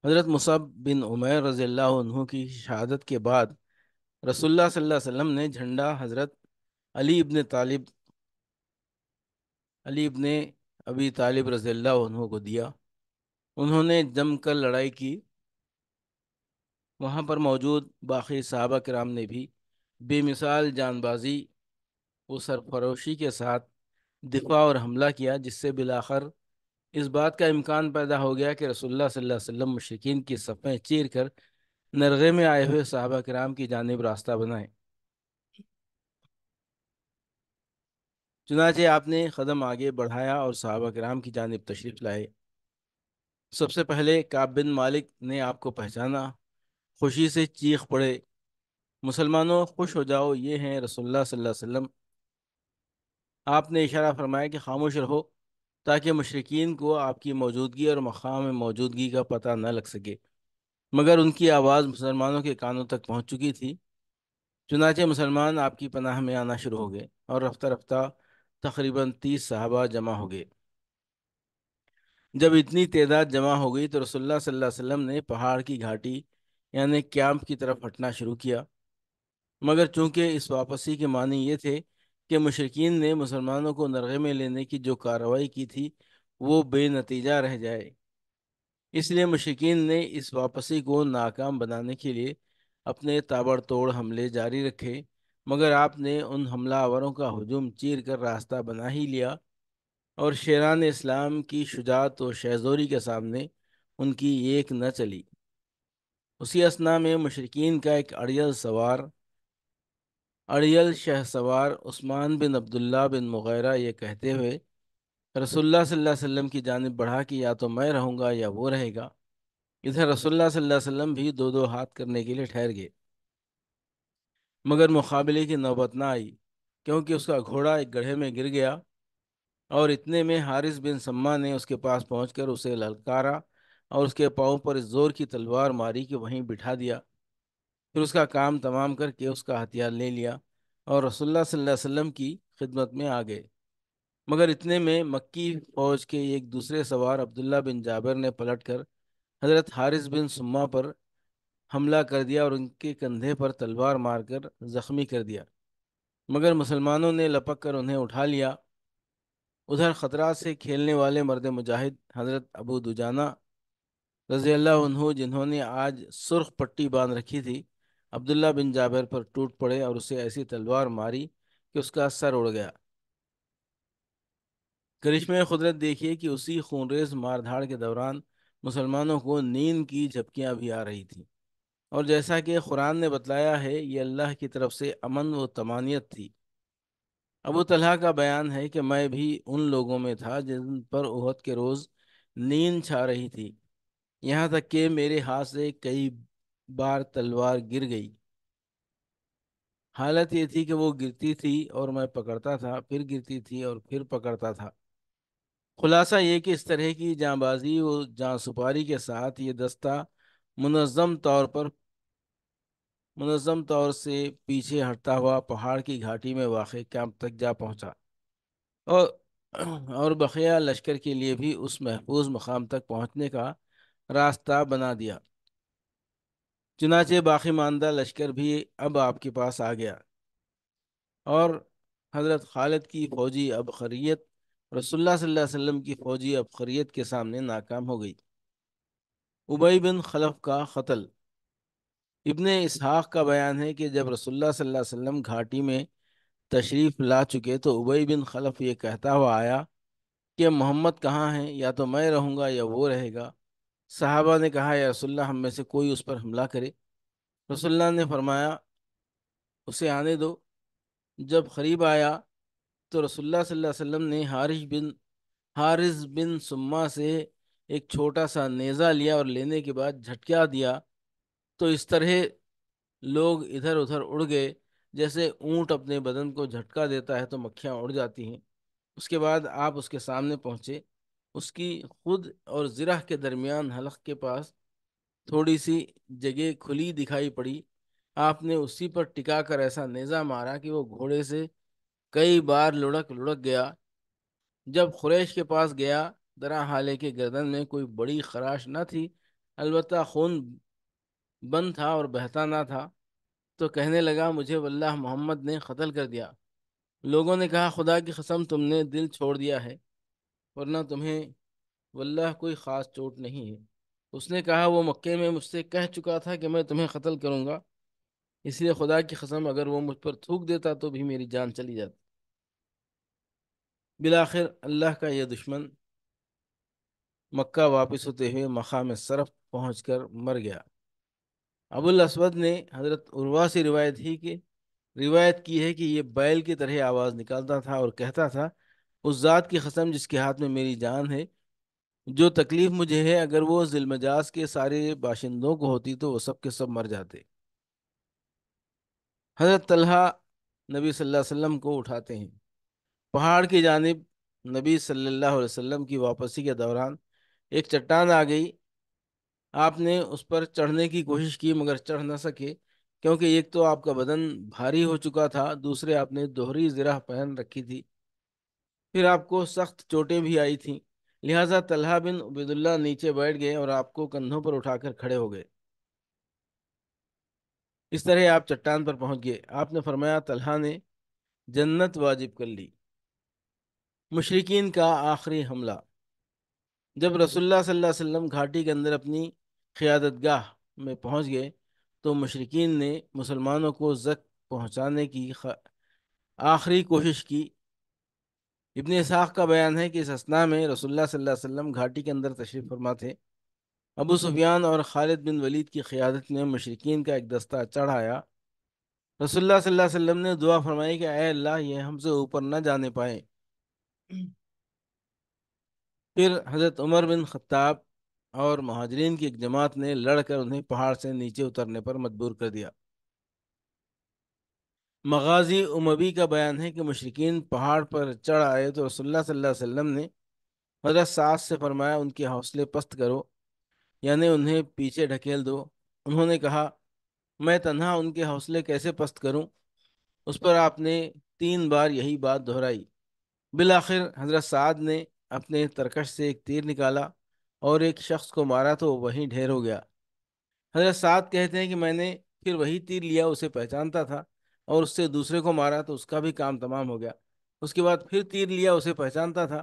حضرت مصعب بن عمیر رضی اللہ عنہ کی شہادت کے بعد رسول اللہ صلی اللہ علیہ وسلم نے جھنڈا حضرت علی ابن طالب علی ابن ابی طالب رضی اللہ عنہ کو دیا انہوں نے جم کر لڑائی کی وہاں پر موجود باقی صحابہ کرام نے بھی بے مثال جان بازی و سرفروشی کے ساتھ دفاع اور حملہ کیا جس سے بلاخر اس بات کا امکان پیدا ہو گیا کہ رسول اللہ صلی اللہ علیہ وسلم مشرقین کی صفحیں چیر کر نرغے میں آئے ہوئے صحابہ کرام کی جانب راستہ بنائیں چنانچہ آپ نے قدم آگے بڑھایا اور صحابہ کرام کی جانب تشریف لائے سب سے پہلے بن مالک نے آپ کو پہچانا خوشی سے چیخ پڑے مسلمانوں خوش ہو جاؤ یہ ہیں رسول اللہ صلی اللہ علیہ وسلم آپ نے اشارہ فرمایا کہ خاموش رہو تاکہ مشرقین کو آپ کی موجودگی اور مقام موجودگی کا پتہ نہ لگ سکے مگر ان کی آواز مسلمانوں کے کانوں تک پہنچ چکی تھی چنانچہ مسلمان آپ کی پناہ میں آنا شروع ہو گئے اور رفتہ رفتہ تقریباً تیس صحابہ جمع ہو گئے جب اتنی تعداد جمع ہو گئی تو رسول اللہ صلی اللہ علیہ وسلم نے پہاڑ کی گھاٹی یعنی کیمپ کی طرف ہٹنا شروع کیا مگر چونکہ اس واپسی کے معنی یہ تھے کہ مشرقین نے مسلمانوں کو نرغے میں لینے کی جو کارروائی کی تھی وہ بے نتیجہ رہ جائے اس لیے مشرقین نے اس واپسی کو ناکام بنانے کے لیے اپنے تابڑ توڑ حملے جاری رکھے مگر آپ نے ان حملہ آوروں کا ہجوم چیر کر راستہ بنا ہی لیا اور شیران اسلام کی شجاعت و شہزوری کے سامنے ان کی ایک نہ چلی اسی اسنا میں مشرقین کا ایک اڑیل سوار اڑیل شہ سوار عثمان بن عبداللہ بن مغیرہ یہ کہتے ہوئے رسول اللہ صلی اللہ علیہ وسلم کی جانب بڑھا کہ یا تو میں رہوں گا یا وہ رہے گا ادھر رسول اللہ صلی اللہ علیہ وسلم بھی دو دو ہاتھ کرنے کے لیے ٹھہر گئے مگر مقابلے کی نوبت نہ آئی کیونکہ اس کا گھوڑا ایک گڑھے میں گر گیا اور اتنے میں حارث بن سما نے اس کے پاس پہنچ کر اسے للکارا اور اس کے پاؤں پر اس زور کی تلوار ماری کہ وہیں بٹھا دیا پھر اس کا کام تمام کر کے اس کا ہتھیار لے لیا اور رسول اللہ صلی اللہ علیہ وسلم کی خدمت میں آ گئے مگر اتنے میں مکی فوج کے ایک دوسرے سوار عبداللہ بن جابر نے پلٹ کر حضرت حارث بن سما پر حملہ کر دیا اور ان کے کندھے پر تلوار مار کر زخمی کر دیا مگر مسلمانوں نے لپک کر انہیں اٹھا لیا ادھر خطرات سے کھیلنے والے مرد مجاہد حضرت ابو دوجانہ رضی اللہ عنہ جنہوں نے آج سرخ پٹی باندھ رکھی تھی عبداللہ بن جابر پر ٹوٹ پڑے اور اسے ایسی تلوار ماری کہ اس کا سر اڑ گیا کرشمہ قدرت دیکھیے کہ اسی خونریز مار دھاڑ کے دوران مسلمانوں کو نیند کی جھپکیاں بھی آ رہی تھیں اور جیسا کہ قرآن نے بتلایا ہے یہ اللہ کی طرف سے امن و تمانیت تھی ابو طلحہ کا بیان ہے کہ میں بھی ان لوگوں میں تھا جن پر اہد کے روز نیند چھا رہی تھی یہاں تک کہ میرے ہاتھ سے کئی بار تلوار گر گئی حالت یہ تھی کہ وہ گرتی تھی اور میں پکڑتا تھا پھر گرتی تھی اور پھر پکڑتا تھا خلاصہ یہ کہ اس طرح کی جاں بازی و جاں سپاری کے ساتھ یہ دستہ منظم طور پر منظم طور سے پیچھے ہٹتا ہوا پہاڑ کی گھاٹی میں واقع کیمپ تک جا پہنچا اور اور بقیہ لشکر کے لیے بھی اس محفوظ مقام تک پہنچنے کا راستہ بنا دیا چنانچہ باقی ماندہ لشکر بھی اب آپ کے پاس آ گیا اور حضرت خالد کی فوجی ابخریت رسول اللہ صلی اللہ علیہ وسلم کی فوجی ابخریت کے سامنے ناکام ہو گئی ابئی بن خلف کا قتل ابن اسحاق کا بیان ہے کہ جب رسول اللہ صلی اللہ علیہ وسلم گھاٹی میں تشریف لا چکے تو ابئی بن خلف یہ کہتا ہوا آیا کہ محمد کہاں ہیں یا تو میں رہوں گا یا وہ رہے گا صحابہ نے کہا یا رسول اللہ ہم میں سے کوئی اس پر حملہ کرے رسول اللہ نے فرمایا اسے آنے دو جب قریب آیا تو رسول اللہ صلی اللہ علیہ وسلم نے حارث بن حارث بن سما سے ایک چھوٹا سا نیزہ لیا اور لینے کے بعد جھٹکا دیا تو اس طرح لوگ ادھر ادھر اڑ گئے جیسے اونٹ اپنے بدن کو جھٹکا دیتا ہے تو مکھیاں اڑ جاتی ہیں اس کے بعد آپ اس کے سامنے پہنچے اس کی خود اور زرہ کے درمیان حلق کے پاس تھوڑی سی جگہ کھلی دکھائی پڑی آپ نے اسی پر ٹکا کر ایسا نیزہ مارا کہ وہ گھوڑے سے کئی بار لڑک لڑک گیا جب خریش کے پاس گیا درا حالے کے گردن میں کوئی بڑی خراش نہ تھی البتہ خون بند تھا اور بہتا نہ تھا تو کہنے لگا مجھے واللہ محمد نے قتل کر دیا لوگوں نے کہا خدا کی قسم تم نے دل چھوڑ دیا ہے ورنہ تمہیں واللہ کوئی خاص چوٹ نہیں ہے اس نے کہا وہ مکے میں مجھ سے کہہ چکا تھا کہ میں تمہیں قتل کروں گا اس لیے خدا کی قسم اگر وہ مجھ پر تھوک دیتا تو بھی میری جان چلی جاتی بالآخر اللہ کا یہ دشمن مکہ واپس ہوتے ہوئے مقام صرف پہنچ کر مر گیا ابوالاسود نے حضرت عروا سے روایت ہی کہ روایت کی ہے کہ یہ بیل کی طرح آواز نکالتا تھا اور کہتا تھا اس ذات کی قسم جس کے ہاتھ میں میری جان ہے جو تکلیف مجھے ہے اگر وہ ذلمجاز کے سارے باشندوں کو ہوتی تو وہ سب کے سب مر جاتے حضرت طلحہ نبی صلی اللہ علیہ وسلم کو اٹھاتے ہیں پہاڑ کی جانب نبی صلی اللہ علیہ وسلم کی واپسی کے دوران ایک چٹان آ گئی آپ نے اس پر چڑھنے کی کوشش کی مگر چڑھ نہ سکے کیونکہ ایک تو آپ کا بدن بھاری ہو چکا تھا دوسرے آپ نے دوہری زرہ پہن رکھی تھی پھر آپ کو سخت چوٹیں بھی آئی تھیں لہٰذا طلحہ بن عبید اللہ نیچے بیٹھ گئے اور آپ کو کندھوں پر اٹھا کر کھڑے ہو گئے اس طرح آپ چٹان پر پہنچ گئے آپ نے فرمایا طلحہ نے جنت واجب کر لی مشرقین کا آخری حملہ جب رسول اللہ صلی اللہ علیہ وسلم گھاٹی کے اندر اپنی قیادت گاہ میں پہنچ گئے تو مشرقین نے مسلمانوں کو زک پہنچانے کی خ... آخری کوشش کی ابن اسحاق کا بیان ہے کہ اس اسنا میں رسول اللہ صلی اللہ علیہ وسلم گھاٹی کے اندر تشریف فرما تھے ابو سفیان اور خالد بن ولید کی قیادت نے مشرقین کا ایک دستہ چڑھایا رسول اللہ صلی اللہ علیہ وسلم نے دعا فرمائی کہ اے اللہ یہ ہم سے اوپر نہ جانے پائے پھر حضرت عمر بن خطاب اور مہاجرین کی ایک جماعت نے لڑ کر انہیں پہاڑ سے نیچے اترنے پر مجبور کر دیا مغازی امبی کا بیان ہے کہ مشرقین پہاڑ پر چڑھ آئے تو رسول اللہ صلی اللہ علیہ وسلم نے حضرت ساس سے فرمایا ان کے حوصلے پست کرو یعنی انہیں پیچھے ڈھکیل دو انہوں نے کہا میں تنہا ان کے حوصلے کیسے پست کروں اس پر آپ نے تین بار یہی بات دہرائی بالآخر حضرت سعد نے اپنے ترکش سے ایک تیر نکالا اور ایک شخص کو مارا تو وہیں ڈھیر ہو گیا حضرت سعد کہتے ہیں کہ میں نے پھر وہی تیر لیا اسے پہچانتا تھا اور اس سے دوسرے کو مارا تو اس کا بھی کام تمام ہو گیا اس کے بعد پھر تیر لیا اسے پہچانتا تھا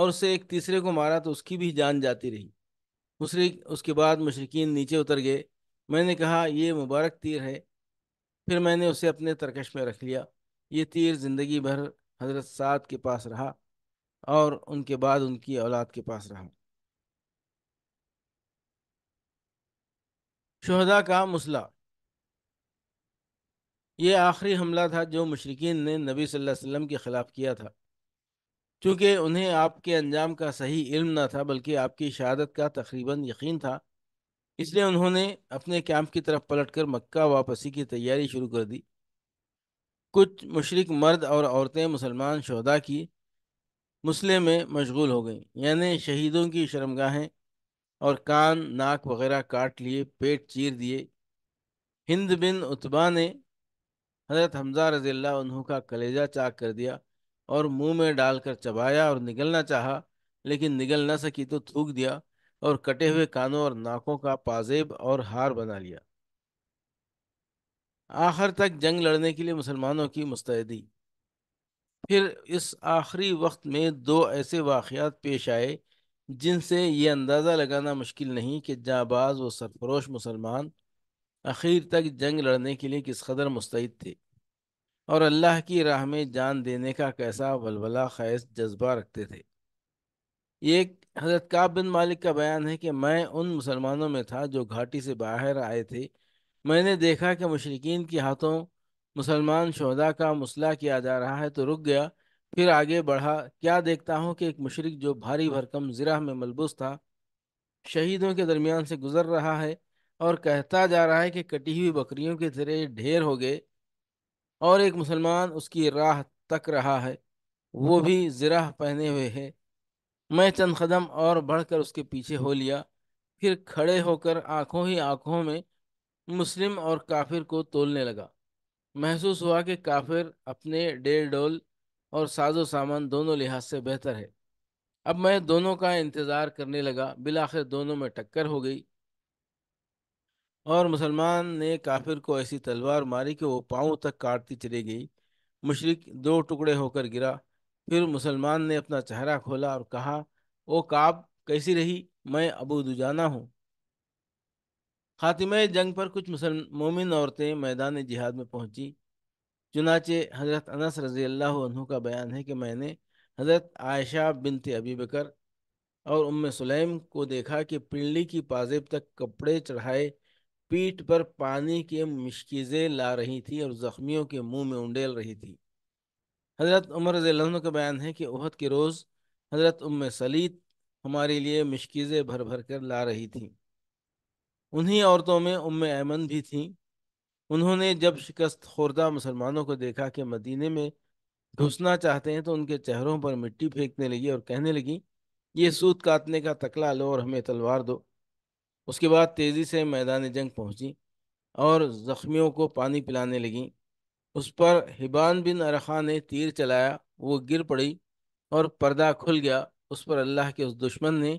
اور اس سے ایک تیسرے کو مارا تو اس کی بھی جان جاتی رہی اس کے بعد مشرقین نیچے اتر گئے میں نے کہا یہ مبارک تیر ہے پھر میں نے اسے اپنے ترکش میں رکھ لیا یہ تیر زندگی بھر حضرت سعد کے پاس رہا اور ان کے بعد ان کی اولاد کے پاس رہا شہدا کا مسئلہ یہ آخری حملہ تھا جو مشرقین نے نبی صلی اللہ علیہ وسلم کے خلاف کیا تھا چونکہ انہیں آپ کے انجام کا صحیح علم نہ تھا بلکہ آپ کی شہادت کا تقریباً یقین تھا اس لیے انہوں نے اپنے کیمپ کی طرف پلٹ کر مکہ واپسی کی تیاری شروع کر دی کچھ مشرق مرد اور عورتیں مسلمان شہدا کی مسئلے میں مشغول ہو گئیں یعنی شہیدوں کی شرمگاہیں اور کان ناک وغیرہ کاٹ لیے پیٹ چیر دیے ہند بن اتبا نے حضرت حمزہ رضی اللہ عنہ کا کلیجہ چاک کر دیا اور منہ میں ڈال کر چبایا اور نگلنا چاہا لیکن نگل نہ سکی تو تھوک دیا اور کٹے ہوئے کانوں اور ناکوں کا پازیب اور ہار بنا لیا آخر تک جنگ لڑنے کے لیے مسلمانوں کی مستعدی پھر اس آخری وقت میں دو ایسے واقعات پیش آئے جن سے یہ اندازہ لگانا مشکل نہیں کہ جاں باز و سرفروش مسلمان اخیر تک جنگ لڑنے کے لیے کس قدر مستعد تھے اور اللہ کی راہ میں جان دینے کا کیسا ولولا خیز جذبہ رکھتے تھے یہ ایک حضرت کعب بن مالک کا بیان ہے کہ میں ان مسلمانوں میں تھا جو گھاٹی سے باہر آئے تھے میں نے دیکھا کہ مشرقین کے ہاتھوں مسلمان شہدا کا مسئلہ کیا جا رہا ہے تو رک گیا پھر آگے بڑھا کیا دیکھتا ہوں کہ ایک مشرق جو بھاری بھرکم زرہ میں ملبوس تھا شہیدوں کے درمیان سے گزر رہا ہے اور کہتا جا رہا ہے کہ کٹی ہوئی بکریوں کے ذرے ڈھیر ہو گئے اور ایک مسلمان اس کی راہ تک رہا ہے وہ بھی زرہ پہنے ہوئے ہے میں چند قدم اور بڑھ کر اس کے پیچھے ہو لیا پھر کھڑے ہو کر آنکھوں ہی آنکھوں میں مسلم اور کافر کو تولنے لگا محسوس ہوا کہ کافر اپنے ڈیل ڈول اور ساز و سامان دونوں لحاظ سے بہتر ہے اب میں دونوں کا انتظار کرنے لگا بلاخر دونوں میں ٹکر ہو گئی اور مسلمان نے کافر کو ایسی تلوار ماری کہ وہ پاؤں تک کاٹتی چلے گئی مشرق دو ٹکڑے ہو کر گرا پھر مسلمان نے اپنا چہرہ کھولا اور کہا او کعب کیسی رہی میں ابو دجانہ ہوں خاتمہ جنگ پر کچھ مسلم مومن عورتیں میدان جہاد میں پہنچیں چنانچہ حضرت انس رضی اللہ عنہ کا بیان ہے کہ میں نے حضرت عائشہ بنت ابی بکر اور ام سلیم کو دیکھا کہ پنڈلی کی پازیب تک کپڑے چڑھائے پیٹھ پر پانی کے مشکیزیں لا رہی تھی اور زخمیوں کے منہ میں انڈیل رہی تھی حضرت عمر رضی اللہ عنہ کا بیان ہے کہ عہد کے روز حضرت ام سلیت ہمارے لیے مشکیزیں بھر بھر کر لا رہی تھیں انہی عورتوں میں ام ایمن بھی تھیں انہوں نے جب شکست خوردہ مسلمانوں کو دیکھا کہ مدینے میں گھسنا چاہتے ہیں تو ان کے چہروں پر مٹی پھینکنے لگی اور کہنے لگی یہ سود کاٹنے کا تکلا لو اور ہمیں تلوار دو اس کے بعد تیزی سے میدان جنگ پہنچی اور زخمیوں کو پانی پلانے لگیں اس پر حبان بن ارخا نے تیر چلایا وہ گر پڑی اور پردہ کھل گیا اس پر اللہ کے اس دشمن نے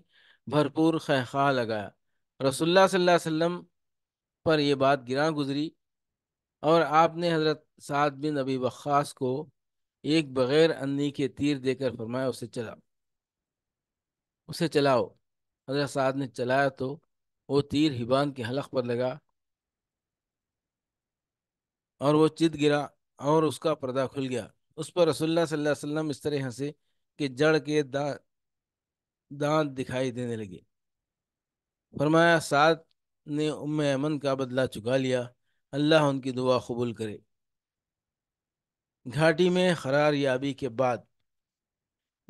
بھرپور خیخواہ لگایا رسول اللہ صلی اللہ علیہ وسلم پر یہ بات گراں گزری اور آپ نے حضرت سعد بن ابی وقاص کو ایک بغیر انی کے تیر دے کر فرمایا اسے چلا اسے چلاؤ حضرت سعد نے چلایا تو وہ تیر ہبان کے حلق پر لگا اور وہ چت گرا اور اس کا پردہ کھل گیا اس پر رسول اللہ صلی اللہ علیہ وسلم اس طرح ہنسے کہ جڑ کے دانت دکھائی دینے لگے فرمایا سعد نے ام امن کا بدلہ چکا لیا اللہ ان کی دعا قبول کرے گھاٹی میں خرار یابی کے بعد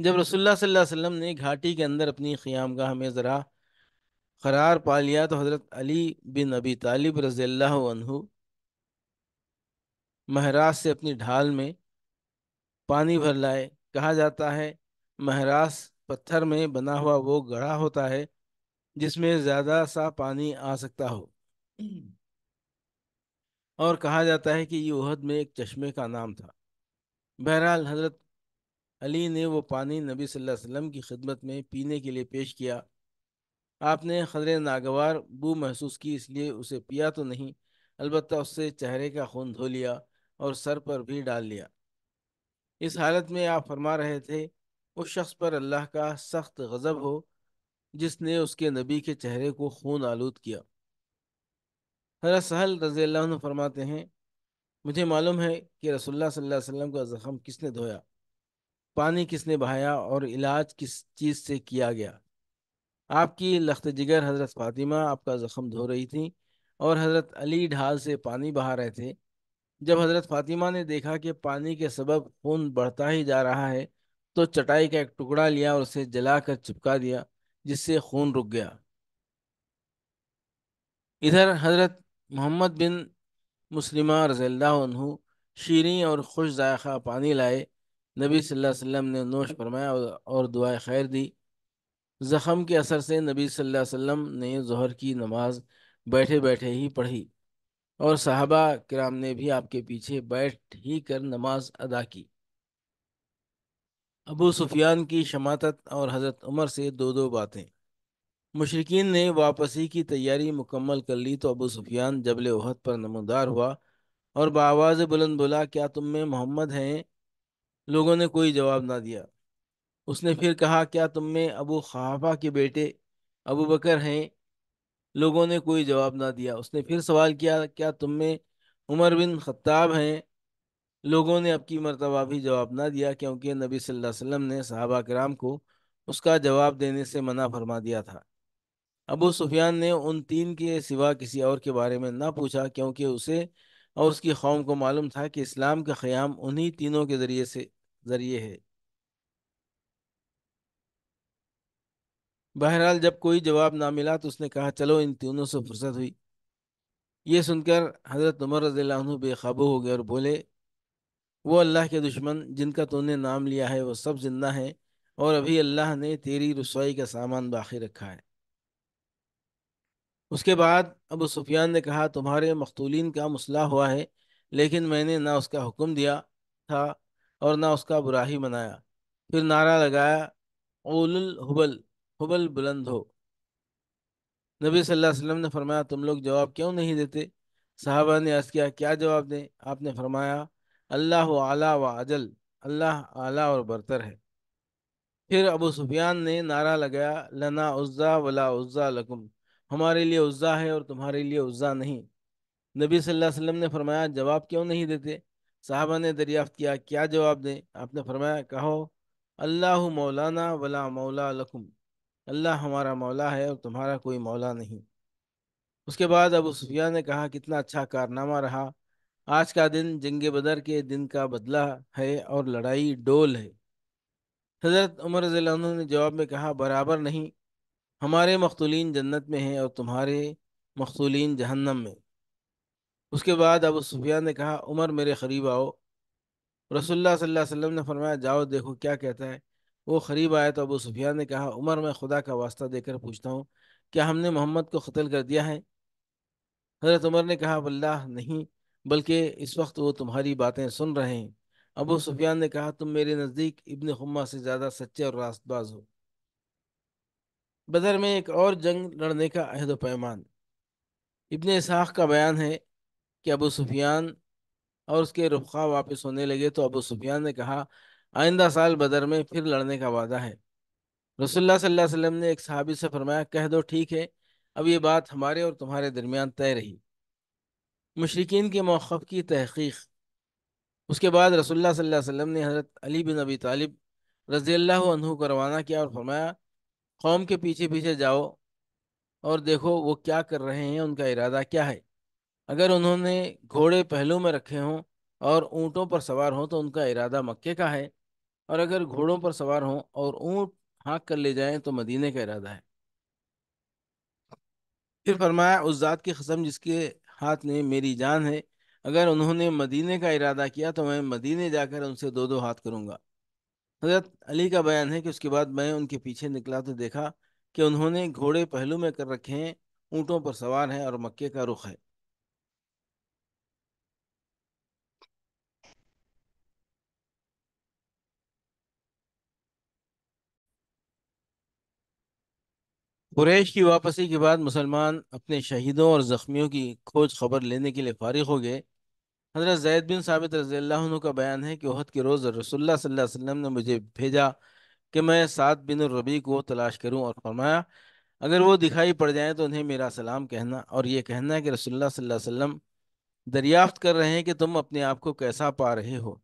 جب رسول اللہ صلی اللہ علیہ وسلم نے گھاٹی کے اندر اپنی قیام گاہ میں ذرا قرار پا لیا تو حضرت علی بن ابی طالب رضی اللہ عنہ مہراج سے اپنی ڈھال میں پانی بھر لائے کہا جاتا ہے مہراس پتھر میں بنا ہوا وہ گڑھا ہوتا ہے جس میں زیادہ سا پانی آ سکتا ہو اور کہا جاتا ہے کہ یہ عہد میں ایک چشمے کا نام تھا بہرحال حضرت علی نے وہ پانی نبی صلی اللہ علیہ وسلم کی خدمت میں پینے کے لیے پیش کیا آپ نے خدر ناگوار بو محسوس کی اس لیے اسے پیا تو نہیں البتہ اس سے چہرے کا خون دھو لیا اور سر پر بھی ڈال لیا اس حالت میں آپ فرما رہے تھے اس شخص پر اللہ کا سخت غضب ہو جس نے اس کے نبی کے چہرے کو خون آلود کیا حضرت سہل رضی اللہ عنہ فرماتے ہیں مجھے معلوم ہے کہ رسول اللہ صلی اللہ علیہ وسلم کا زخم کس نے دھویا پانی کس نے بہایا اور علاج کس چیز سے کیا گیا آپ کی لخت جگر حضرت فاطمہ آپ کا زخم دھو رہی تھیں اور حضرت علی ڈھال سے پانی بہا رہے تھے جب حضرت فاطمہ نے دیکھا کہ پانی کے سبب خون بڑھتا ہی جا رہا ہے تو چٹائی کا ایک ٹکڑا لیا اور اسے جلا کر چپکا دیا جس سے خون رک گیا ادھر حضرت محمد بن مسلمہ رضی اللہ عنہ شیریں اور خوش ذائقہ پانی لائے نبی صلی اللہ علیہ وسلم نے نوش فرمایا اور دعائے خیر دی زخم کے اثر سے نبی صلی اللہ علیہ وسلم نے ظہر کی نماز بیٹھے بیٹھے ہی پڑھی اور صحابہ کرام نے بھی آپ کے پیچھے بیٹھ ہی کر نماز ادا کی ابو سفیان کی شماعت اور حضرت عمر سے دو دو باتیں مشرقین نے واپسی کی تیاری مکمل کر لی تو ابو سفیان جبل احد پر نمودار ہوا اور بآواز بلند بولا کیا تم میں محمد ہیں لوگوں نے کوئی جواب نہ دیا اس نے پھر کہا کیا تم میں ابو خافہ کے بیٹے ابو بکر ہیں لوگوں نے کوئی جواب نہ دیا اس نے پھر سوال کیا کیا تم میں عمر بن خطاب ہیں لوگوں نے اب کی مرتبہ بھی جواب نہ دیا کیونکہ نبی صلی اللہ علیہ وسلم نے صحابہ کرام کو اس کا جواب دینے سے منع فرما دیا تھا ابو سفیان نے ان تین کے سوا کسی اور کے بارے میں نہ پوچھا کیونکہ اسے اور اس کی قوم کو معلوم تھا کہ اسلام کا قیام انہی تینوں کے ذریعے سے ذریعے ہے بہرحال جب کوئی جواب نہ ملا تو اس نے کہا چلو ان تینوں سے فرصت ہوئی یہ سن کر حضرت عمر رضی اللہ عنہ بے قابو ہو گیا اور بولے وہ اللہ کے دشمن جن کا تو نے نام لیا ہے وہ سب زندہ ہیں اور ابھی اللہ نے تیری رسوائی کا سامان باقی رکھا ہے اس کے بعد ابو سفیان نے کہا تمہارے مقتولین کا مسئلہ ہوا ہے لیکن میں نے نہ اس کا حکم دیا تھا اور نہ اس کا براہی منایا پھر نعرہ لگایا اول الحبل حبل بلند ہو نبی صلی اللہ علیہ وسلم نے فرمایا تم لوگ جواب کیوں نہیں دیتے صحابہ نے عرض کیا کیا جواب دیں آپ نے فرمایا اللہ اعلیٰ و اجل اللہ اعلیٰ اور برتر ہے پھر ابو سفیان نے نعرہ لگایا لنا عزا ولا عزا لکم ہمارے لیے عزا ہے اور تمہارے لیے عزا نہیں نبی صلی اللہ علیہ وسلم نے فرمایا جواب کیوں نہیں دیتے صحابہ نے دریافت کیا کیا جواب دیں آپ نے فرمایا کہو اللہ مولانا ولا مولا لکم اللہ ہمارا مولا ہے اور تمہارا کوئی مولا نہیں اس کے بعد ابو صفیہ نے کہا کتنا اچھا کارنامہ رہا آج کا دن جنگ بدر کے دن کا بدلہ ہے اور لڑائی ڈول ہے حضرت عمر رضی اللہ عنہ نے جواب میں کہا برابر نہیں ہمارے مقتولین جنت میں ہیں اور تمہارے مقتولین جہنم میں اس کے بعد ابو صفیہ نے کہا عمر میرے قریب آؤ رسول اللہ صلی اللہ علیہ وسلم نے فرمایا جاؤ دیکھو کیا کہتا ہے وہ قریب آیا تو ابو صفیہ نے کہا عمر میں خدا کا واسطہ دے کر پوچھتا ہوں کیا ہم نے محمد کو قتل کر دیا ہے حضرت عمر نے کہا واللہ نہیں بلکہ اس وقت وہ تمہاری باتیں سن رہے ہیں ابو سفیان نے کہا تم میرے نزدیک ابن خمہ سے زیادہ سچے اور راست باز ہو بدر میں ایک اور جنگ لڑنے کا عہد و پیمان ابن اسحاق کا بیان ہے کہ ابو سفیان اور اس کے رخا واپس ہونے لگے تو ابو سفیان نے کہا آئندہ سال بدر میں پھر لڑنے کا وعدہ ہے رسول اللہ صلی اللہ علیہ وسلم نے ایک صحابی سے فرمایا کہہ دو ٹھیک ہے اب یہ بات ہمارے اور تمہارے درمیان طے رہی مشرقین کے موقف کی تحقیق اس کے بعد رسول اللہ صلی اللہ علیہ وسلم نے حضرت علی بن ابی طالب رضی اللہ عنہ کو روانہ کیا اور فرمایا قوم کے پیچھے پیچھے جاؤ اور دیکھو وہ کیا کر رہے ہیں ان کا ارادہ کیا ہے اگر انہوں نے گھوڑے پہلو میں رکھے ہوں اور اونٹوں پر سوار ہوں تو ان کا ارادہ مکے کا ہے اور اگر گھوڑوں پر سوار ہوں اور اونٹ ہانک کر لے جائیں تو مدینے کا ارادہ ہے پھر فرمایا اس ذات کی قسم جس کے ہاتھ میں میری جان ہے اگر انہوں نے مدینے کا ارادہ کیا تو میں مدینے جا کر ان سے دو دو ہاتھ کروں گا حضرت علی کا بیان ہے کہ اس کے بعد میں ان کے پیچھے نکلا تو دیکھا کہ انہوں نے گھوڑے پہلو میں کر رکھے ہیں اونٹوں پر سوار ہیں اور مکے کا رخ ہے قریش کی واپسی کے بعد مسلمان اپنے شہیدوں اور زخمیوں کی کھوج خبر لینے کے لیے فارغ ہو گئے حضرت زید بن ثابت رضی اللہ عنہ کا بیان ہے کہ عہد کے روز رسول اللہ صلی اللہ علیہ وسلم نے مجھے بھیجا کہ میں سعد بن الربی کو تلاش کروں اور فرمایا اگر وہ دکھائی پڑ جائیں تو انہیں میرا سلام کہنا اور یہ کہنا کہ رسول اللہ صلی اللہ علیہ وسلم دریافت کر رہے ہیں کہ تم اپنے آپ کو کیسا پا رہے ہو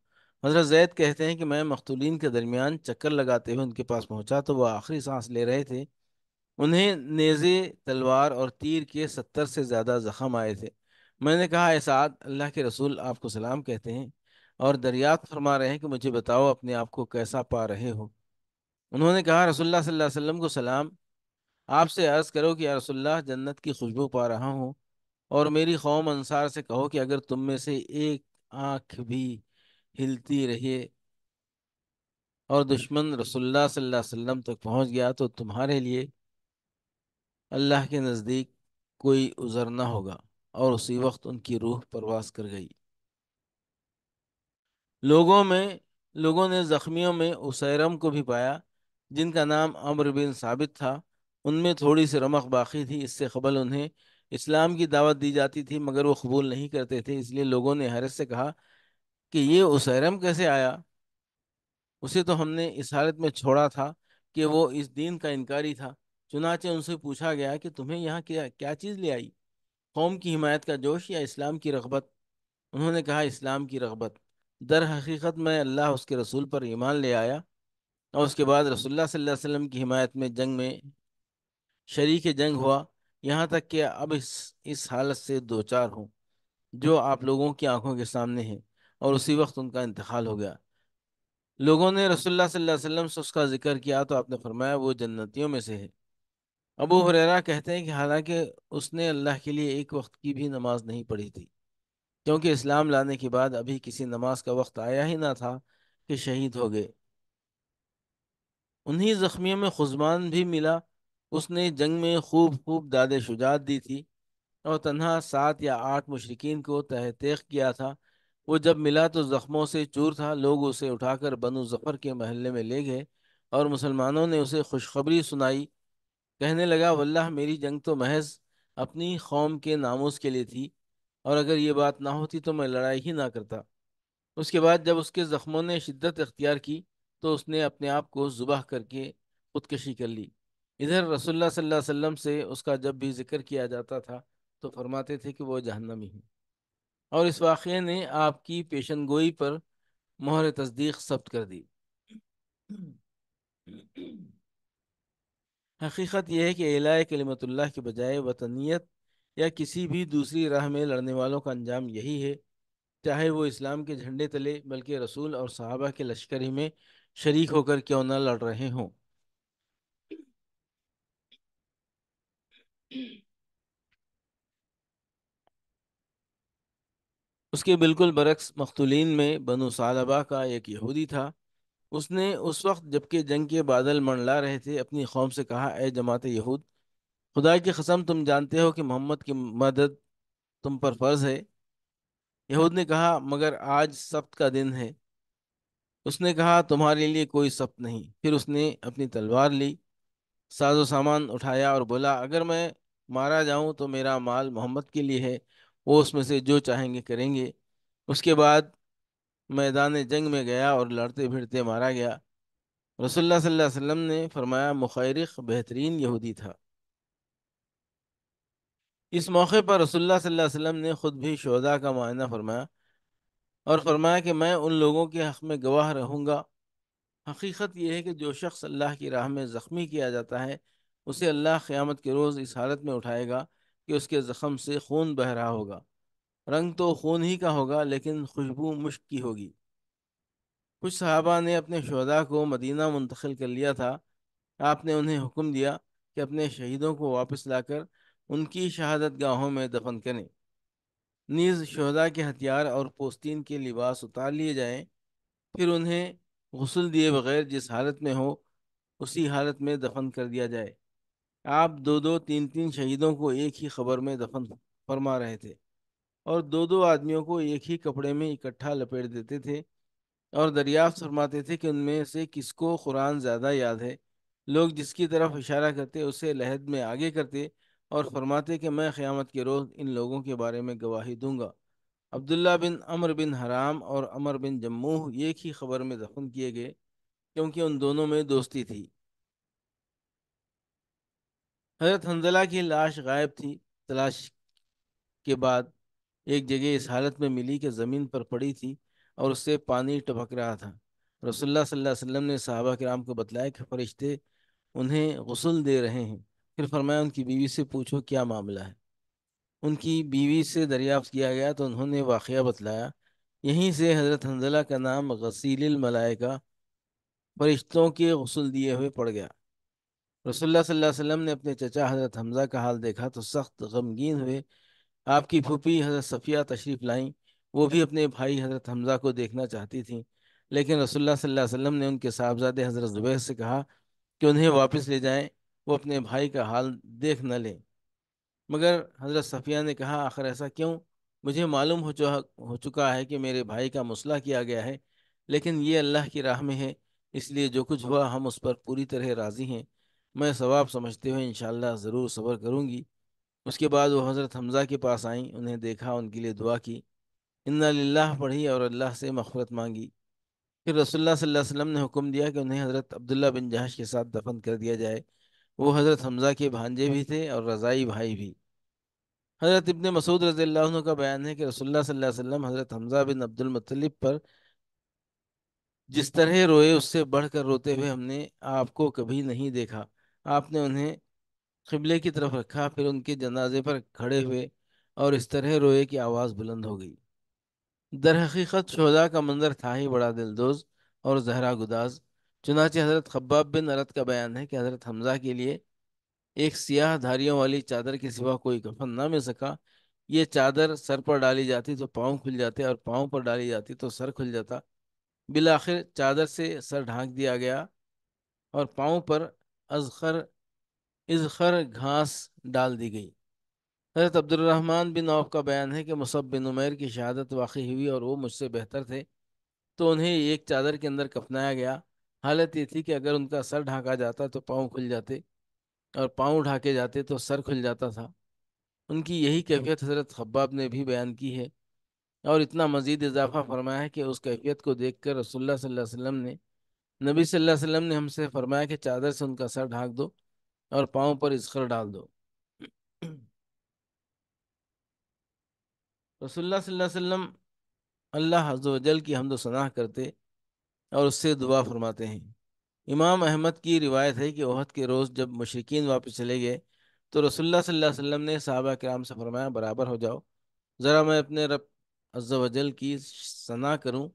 حضرت زید کہتے ہیں کہ میں مختولین کے درمیان چکر لگاتے ہوئے ان کے پاس پہنچا تو وہ آخری سانس لے رہے تھے انہیں نیزے تلوار اور تیر کے ستر سے زیادہ زخم آئے تھے میں نے کہا اے سعد اللہ کے رسول آپ کو سلام کہتے ہیں اور دریافت فرما رہے ہیں کہ مجھے بتاؤ اپنے آپ کو کیسا پا رہے ہو انہوں نے کہا رسول اللہ صلی اللہ علیہ وسلم کو سلام آپ سے عرض کرو کہ یا رسول اللہ جنت کی خوشبو پا رہا ہوں اور میری قوم انصار سے کہو کہ اگر تم میں سے ایک آنکھ بھی ہلتی رہیے اور دشمن رسول اللہ صلی اللہ علیہ وسلم تک پہنچ گیا تو تمہارے لیے اللہ کے نزدیک کوئی عذر نہ ہوگا اور اسی وقت ان کی روح پرواز کر گئی لوگوں میں لوگوں نے زخمیوں میں اسیرم کو بھی پایا جن کا نام امر بن ثابت تھا ان میں تھوڑی سی رمق باقی تھی اس سے قبل انہیں اسلام کی دعوت دی جاتی تھی مگر وہ قبول نہیں کرتے تھے اس لیے لوگوں نے حیرت سے کہا کہ یہ اسیرم کیسے آیا اسے تو ہم نے اس حالت میں چھوڑا تھا کہ وہ اس دین کا انکاری تھا چنانچہ ان سے پوچھا گیا کہ تمہیں یہاں کیا کیا چیز لے آئی قوم کی حمایت کا جوش یا اسلام کی رغبت انہوں نے کہا اسلام کی رغبت در حقیقت میں اللہ اس کے رسول پر ایمان لے آیا اور اس کے بعد رسول اللہ صلی اللہ علیہ وسلم کی حمایت میں جنگ میں شریک جنگ ہوا یہاں تک کہ اب اس اس حالت سے دو چار ہوں جو آپ لوگوں کی آنکھوں کے سامنے ہیں اور اسی وقت ان کا انتقال ہو گیا لوگوں نے رسول اللہ صلی اللہ علیہ وسلم سے اس کا ذکر کیا تو آپ نے فرمایا وہ جنتیوں میں سے ہے ابو حریرہ کہتے ہیں کہ حالانکہ اس نے اللہ کے لیے ایک وقت کی بھی نماز نہیں پڑھی تھی کیونکہ اسلام لانے کے بعد ابھی کسی نماز کا وقت آیا ہی نہ تھا کہ شہید ہو گئے انہی زخمیوں میں خزمان بھی ملا اس نے جنگ میں خوب خوب داد شجاعت دی تھی اور تنہا سات یا آٹھ مشرقین کو تحطیک کیا تھا وہ جب ملا تو زخموں سے چور تھا لوگ اسے اٹھا کر بنو ظفر کے محلے میں لے گئے اور مسلمانوں نے اسے خوشخبری سنائی کہنے لگا واللہ میری جنگ تو محض اپنی قوم کے ناموز کے لیے تھی اور اگر یہ بات نہ ہوتی تو میں لڑائی ہی نہ کرتا اس کے بعد جب اس کے زخموں نے شدت اختیار کی تو اس نے اپنے آپ کو زبہ کر کے خودکشی کر لی ادھر رسول اللہ صلی اللہ علیہ وسلم سے اس کا جب بھی ذکر کیا جاتا تھا تو فرماتے تھے کہ وہ جہنمی ہیں اور اس واقعے نے آپ کی پیشن گوئی پر مہر تصدیق ثبت کر دی حقیقت یہ ہے کہ الہ کلمت اللہ کے بجائے وطنیت یا کسی بھی دوسری راہ میں لڑنے والوں کا انجام یہی ہے چاہے وہ اسلام کے جھنڈے تلے بلکہ رسول اور صحابہ کے لشکر ہی میں شریک ہو کر کیوں نہ لڑ رہے ہوں اس کے بالکل برعکس مختولین میں بنو صالبہ کا ایک یہودی تھا اس نے اس وقت جبکہ جنگ کے بادل منڈلا رہے تھے اپنی قوم سے کہا اے جماعت یہود خدا کی قسم تم جانتے ہو کہ محمد کی مدد تم پر فرض ہے یہود نے کہا مگر آج سبت کا دن ہے اس نے کہا تمہارے لیے کوئی سبت نہیں پھر اس نے اپنی تلوار لی ساز و سامان اٹھایا اور بولا اگر میں مارا جاؤں تو میرا مال محمد کے لیے ہے وہ اس میں سے جو چاہیں گے کریں گے اس کے بعد میدان جنگ میں گیا اور لڑتے بھیڑتے مارا گیا رسول اللہ صلی اللہ علیہ وسلم نے فرمایا مخیرخ بہترین یہودی تھا اس موقع پر رسول اللہ صلی اللہ علیہ وسلم نے خود بھی شہدا کا معائنہ فرمایا اور فرمایا کہ میں ان لوگوں کے حق میں گواہ رہوں گا حقیقت یہ ہے کہ جو شخص اللہ کی راہ میں زخمی کیا جاتا ہے اسے اللہ قیامت کے روز اس حالت میں اٹھائے گا کہ اس کے زخم سے خون بہ رہا ہوگا رنگ تو خون ہی کا ہوگا لیکن خوشبو مشک کی ہوگی کچھ صحابہ نے اپنے شہدا کو مدینہ منتقل کر لیا تھا آپ نے انہیں حکم دیا کہ اپنے شہیدوں کو واپس لا کر ان کی شہادت گاہوں میں دفن کریں نیز شہدا کے ہتھیار اور پوستین کے لباس اتار لیے جائیں پھر انہیں غسل دیے بغیر جس حالت میں ہو اسی حالت میں دفن کر دیا جائے آپ دو دو تین تین شہیدوں کو ایک ہی خبر میں دفن فرما رہے تھے اور دو دو آدمیوں کو ایک ہی کپڑے میں اکٹھا لپیٹ دیتے تھے اور دریافت فرماتے تھے کہ ان میں سے کس کو قرآن زیادہ یاد ہے لوگ جس کی طرف اشارہ کرتے اسے لہد میں آگے کرتے اور فرماتے کہ میں قیامت کے روز ان لوگوں کے بارے میں گواہی دوں گا عبداللہ بن امر بن حرام اور امر بن جموہ ایک ہی خبر میں دفن کیے گئے کیونکہ ان دونوں میں دوستی تھی حضرت حنزلہ کی لاش غائب تھی تلاش کے بعد ایک جگہ اس حالت میں ملی کہ زمین پر پڑی تھی اور اس سے پانی ٹپک رہا تھا رسول اللہ صلی اللہ علیہ وسلم نے صحابہ کرام کو بتلایا کہ فرشتے انہیں غسل دے رہے ہیں پھر فرمایا ان کی بیوی سے پوچھو کیا معاملہ ہے ان کی بیوی سے دریافت کیا گیا تو انہوں نے واقعہ بتلایا یہیں سے حضرت حنزلہ کا نام غسیل الملائکہ فرشتوں کے غسل دیے ہوئے پڑ گیا رسول اللہ صلی اللہ علیہ وسلم نے اپنے چچا حضرت حمزہ کا حال دیکھا تو سخت غمگین ہوئے آپ کی پھوپھی حضرت صفیہ تشریف لائیں وہ بھی اپنے بھائی حضرت حمزہ کو دیکھنا چاہتی تھیں لیکن رسول اللہ صلی اللہ علیہ وسلم نے ان کے صاحبزادے حضرت زبیر سے کہا کہ انہیں واپس لے جائیں وہ اپنے بھائی کا حال دیکھ نہ لیں مگر حضرت صفیہ نے کہا آخر ایسا کیوں مجھے معلوم ہو چکا ہو چکا ہے کہ میرے بھائی کا مسئلہ کیا گیا ہے لیکن یہ اللہ کی راہ میں ہے اس لیے جو کچھ ہوا ہم اس پر پوری طرح راضی ہیں میں ثواب سمجھتے ہوئے انشاءاللہ ضرور صبر کروں گی اس کے بعد وہ حضرت حمزہ کے پاس آئیں انہیں دیکھا ان کے لیے دعا کی ان للہ پڑھی اور اللہ سے مغفرت مانگی پھر رسول اللہ صلی اللہ علیہ وسلم نے حکم دیا کہ انہیں حضرت عبداللہ بن جہش کے ساتھ دفن کر دیا جائے وہ حضرت حمزہ کے بھانجے بھی تھے اور رضائی بھائی بھی حضرت ابن مسعود رضی اللہ عنہ کا بیان ہے کہ رسول اللہ صلی اللہ علیہ وسلم حضرت حمزہ بن عبد المطلب پر جس طرح روئے اس سے بڑھ کر روتے ہوئے ہم نے آپ کو کبھی نہیں دیکھا آپ نے انہیں قبلے کی طرف رکھا پھر ان کے جنازے پر کھڑے ہوئے اور اس طرح روئے کی آواز بلند ہو گئی در حقیقت شہدا کا منظر تھا ہی بڑا دلدوز اور زہرا گداز چنانچہ حضرت خباب بن عرت کا بیان ہے کہ حضرت حمزہ کے لیے ایک سیاہ دھاریوں والی چادر کے سوا کوئی کفن نہ مل سکا یہ چادر سر پر ڈالی جاتی تو پاؤں کھل جاتے اور پاؤں پر ڈالی جاتی تو سر کھل جاتا بالآخر چادر سے سر ڈھانک دیا گیا اور پاؤں پر ازخر ازخر گھاس ڈال دی گئی حضرت الرحمن بن اوف کا بیان ہے کہ مصب بن عمیر کی شہادت واقع ہوئی اور وہ مجھ سے بہتر تھے تو انہیں ایک چادر کے اندر کپنایا گیا حالت یہ تھی کہ اگر ان کا سر ڈھانکا جاتا تو پاؤں کھل جاتے اور پاؤں ڈھاکے جاتے تو سر کھل جاتا تھا ان کی یہی کیفیت حضرت خباب نے بھی بیان کی ہے اور اتنا مزید اضافہ فرمایا ہے کہ اس کیفیت کو دیکھ کر رسول اللہ صلی اللہ علیہ وسلم نے نبی صلی اللہ علیہ وسلم نے ہم سے فرمایا کہ چادر سے ان کا سر ڈھانک دو اور پاؤں پر اسخر ڈال دو رسول اللہ صلی اللہ علیہ وسلم اللہ و جل کی حمد و صناح کرتے اور اس سے دعا فرماتے ہیں امام احمد کی روایت ہے کہ عہد کے روز جب مشرقین واپس چلے گئے تو رسول اللہ صلی اللہ علیہ وسلم نے صحابہ کرام سے فرمایا برابر ہو جاؤ ذرا میں اپنے رب عز و جل کی صناح کروں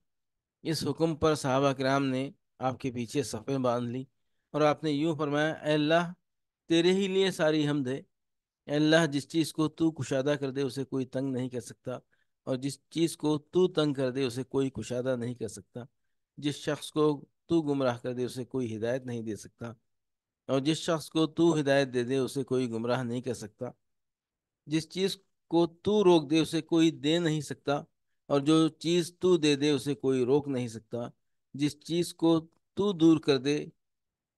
اس حکم پر صحابہ کرام نے آپ کے پیچھے صفحے باندھ لی اور آپ نے یوں فرمایا اے اللہ تیرے ہی لیے ساری حمد ہے اللہ جس چیز کو تو کشادہ کر دے اسے کوئی تنگ نہیں کر سکتا اور جس چیز کو تو تنگ کر دے اسے کوئی کشادہ نہیں کر سکتا جس شخص کو تو گمراہ کر دے اسے کوئی ہدایت نہیں دے سکتا اور جس شخص کو تو ہدایت دے دے اسے کوئی گمراہ نہیں کر سکتا جس چیز کو تو روک دے اسے کوئی دے نہیں سکتا اور جو چیز تو دے دے اسے کوئی روک نہیں سکتا جس چیز کو تو دور کر دے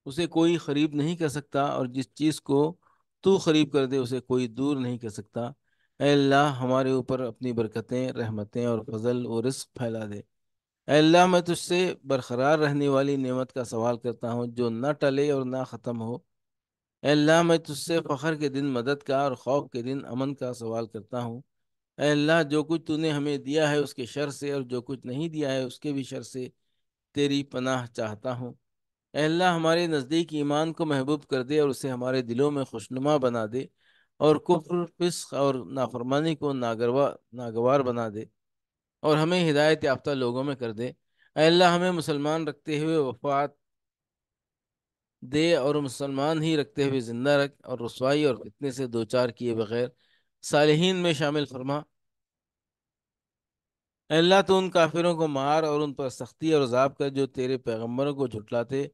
اسے کوئی قریب نہیں کر سکتا اور جس چیز کو تو قریب کر دے اسے کوئی دور نہیں کر سکتا اے اللہ ہمارے اوپر اپنی برکتیں رحمتیں اور فضل و رزق پھیلا دے اے اللہ میں تجھ سے برقرار رہنے والی نعمت کا سوال کرتا ہوں جو نہ ٹلے اور نہ ختم ہو اے اللہ میں تجھ سے فخر کے دن مدد کا اور خوف کے دن امن کا سوال کرتا ہوں اے اللہ جو کچھ تو نے ہمیں دیا ہے اس کے شر سے اور جو کچھ نہیں دیا ہے اس کے بھی شر سے تیری پناہ چاہتا ہوں اے اللہ ہمارے نزدیک ایمان کو محبوب کر دے اور اسے ہمارے دلوں میں خوشنما بنا دے اور کفر فسق اور نافرمانی کو ناگروا ناگوار بنا دے اور ہمیں ہدایت یافتہ لوگوں میں کر دے اے اللہ ہمیں مسلمان رکھتے ہوئے وفات دے اور مسلمان ہی رکھتے ہوئے زندہ رکھ اور رسوائی اور فتنے سے دوچار کیے بغیر صالحین میں شامل فرما اے اللہ تو ان کافروں کو مار اور ان پر سختی اور عذاب کر جو تیرے پیغمبروں کو جھٹلاتے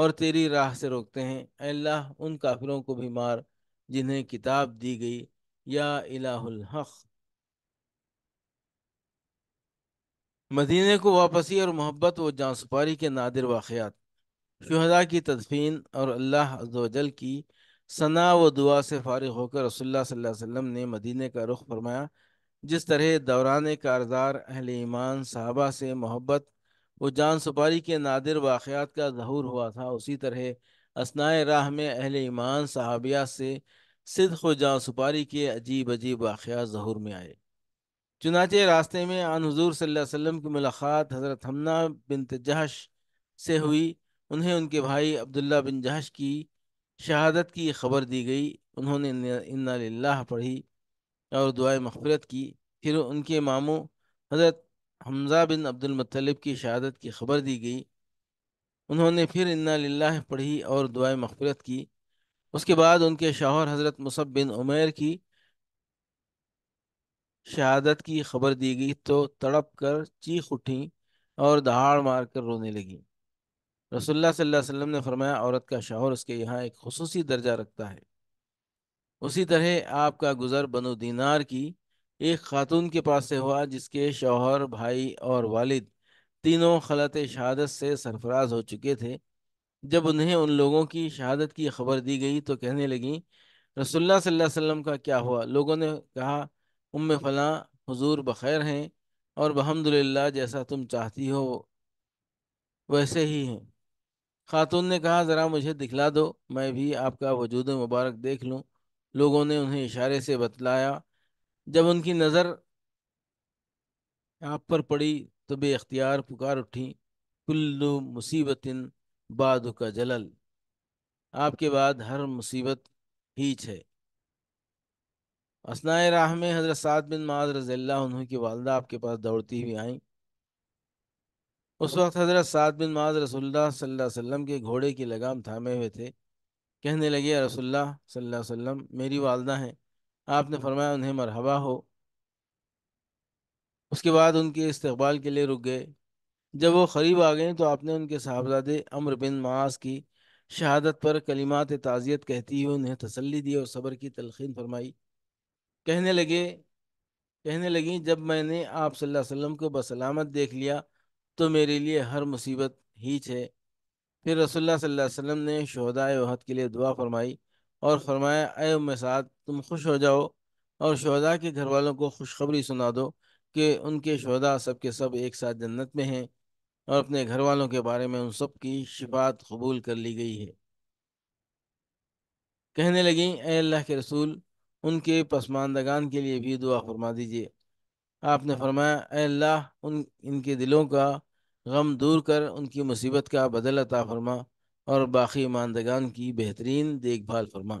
اور تیری راہ سے روکتے ہیں اے اللہ ان کافروں کو بھی مار جنہیں کتاب دی گئی یا الہ الحق مدینہ کو واپسی اور محبت و جان سپاری کے نادر واقعات فہدا کی تدفین اور اللہ عز و جل کی ثناء و دعا سے فارغ ہو کر رسول اللہ صلی اللہ علیہ وسلم نے مدینہ کا رخ فرمایا جس طرح دوران کارزار اہل ایمان صحابہ سے محبت وہ جان سپاری کے نادر واقعات کا ظہور ہوا تھا اسی طرح اسنائے راہ میں اہل ایمان صحابیہ سے صدق و جان سپاری کے عجیب عجیب واقعات ظہور میں آئے چنانچہ راستے میں آن حضور صلی اللہ علیہ وسلم کی ملاقات حضرت ہمنا بن تجہش سے ہوئی انہیں ان کے بھائی عبداللہ بن جہش کی شہادت کی خبر دی گئی انہوں نے انہ پڑھی اور دعائیں مغفرت کی پھر ان کے ماموں حضرت حمزہ بن عبد المطلب کی شہادت کی خبر دی گئی انہوں نے پھر انا للہ پڑھی اور دعائیں مغفرت کی اس کے بعد ان کے شوہر حضرت مصب بن عمیر کی شہادت کی خبر دی گئی تو تڑپ کر چیخ اٹھیں اور دہاڑ مار کر رونے لگی رسول اللہ صلی اللہ علیہ وسلم نے فرمایا عورت کا شوہر اس کے یہاں ایک خصوصی درجہ رکھتا ہے اسی طرح آپ کا گزر بنو دینار کی ایک خاتون کے پاس سے ہوا جس کے شوہر بھائی اور والد تینوں خلط شہادت سے سرفراز ہو چکے تھے جب انہیں ان لوگوں کی شہادت کی خبر دی گئی تو کہنے لگیں رسول اللہ صلی اللہ علیہ وسلم کا کیا ہوا لوگوں نے کہا ام فلاں حضور بخیر ہیں اور بحمد للہ جیسا تم چاہتی ہو ویسے ہی ہیں خاتون نے کہا ذرا مجھے دکھلا دو میں بھی آپ کا وجود مبارک دیکھ لوں لوگوں نے انہیں اشارے سے بتلایا جب ان کی نظر آپ پر پڑی تو بے اختیار پکار اٹھی کلو مصیبت باد کا جلل آپ کے بعد ہر مصیبت ہی ہے اسنائے میں حضرت سعد بن معاذ رضی اللہ عنہ کی والدہ آپ کے پاس دوڑتی ہوئی آئیں اس وقت حضرت سعد بن معاذ رسول اللہ صلی اللہ علیہ وسلم کے گھوڑے کی لگام تھامے ہوئے تھے کہنے لگے رسول اللہ صلی اللہ علیہ وسلم میری والدہ ہیں آپ نے فرمایا انہیں مرحبا ہو اس کے بعد ان کے استقبال کے لیے رک گئے جب وہ قریب آ گئے تو آپ نے ان کے صاحبزادے امر بن معاذ کی شہادت پر کلمات تعزیت کہتی ہوئے انہیں تسلی دی اور صبر کی تلخین فرمائی کہنے لگے کہنے لگیں جب میں نے آپ صلی اللہ علیہ وسلم کو بسلامت دیکھ لیا تو میرے لیے ہر مصیبت ہیچ ہے پھر رسول اللہ صلی اللہ علیہ وسلم نے شہدائے وحد کے لیے دعا فرمائی اور فرمایا اے ام سعد تم خوش ہو جاؤ اور شہدہ کے گھر والوں کو خوشخبری سنا دو کہ ان کے شہدہ سب کے سب ایک ساتھ جنت میں ہیں اور اپنے گھر والوں کے بارے میں ان سب کی شفاعت قبول کر لی گئی ہے کہنے لگیں اے اللہ کے رسول ان کے پسماندگان کے لیے بھی دعا فرما دیجیے آپ نے فرمایا اے اللہ ان ان کے دلوں کا غم دور کر ان کی مصیبت کا بدل عطا فرما اور باقی ماندگان کی بہترین دیکھ بھال فرما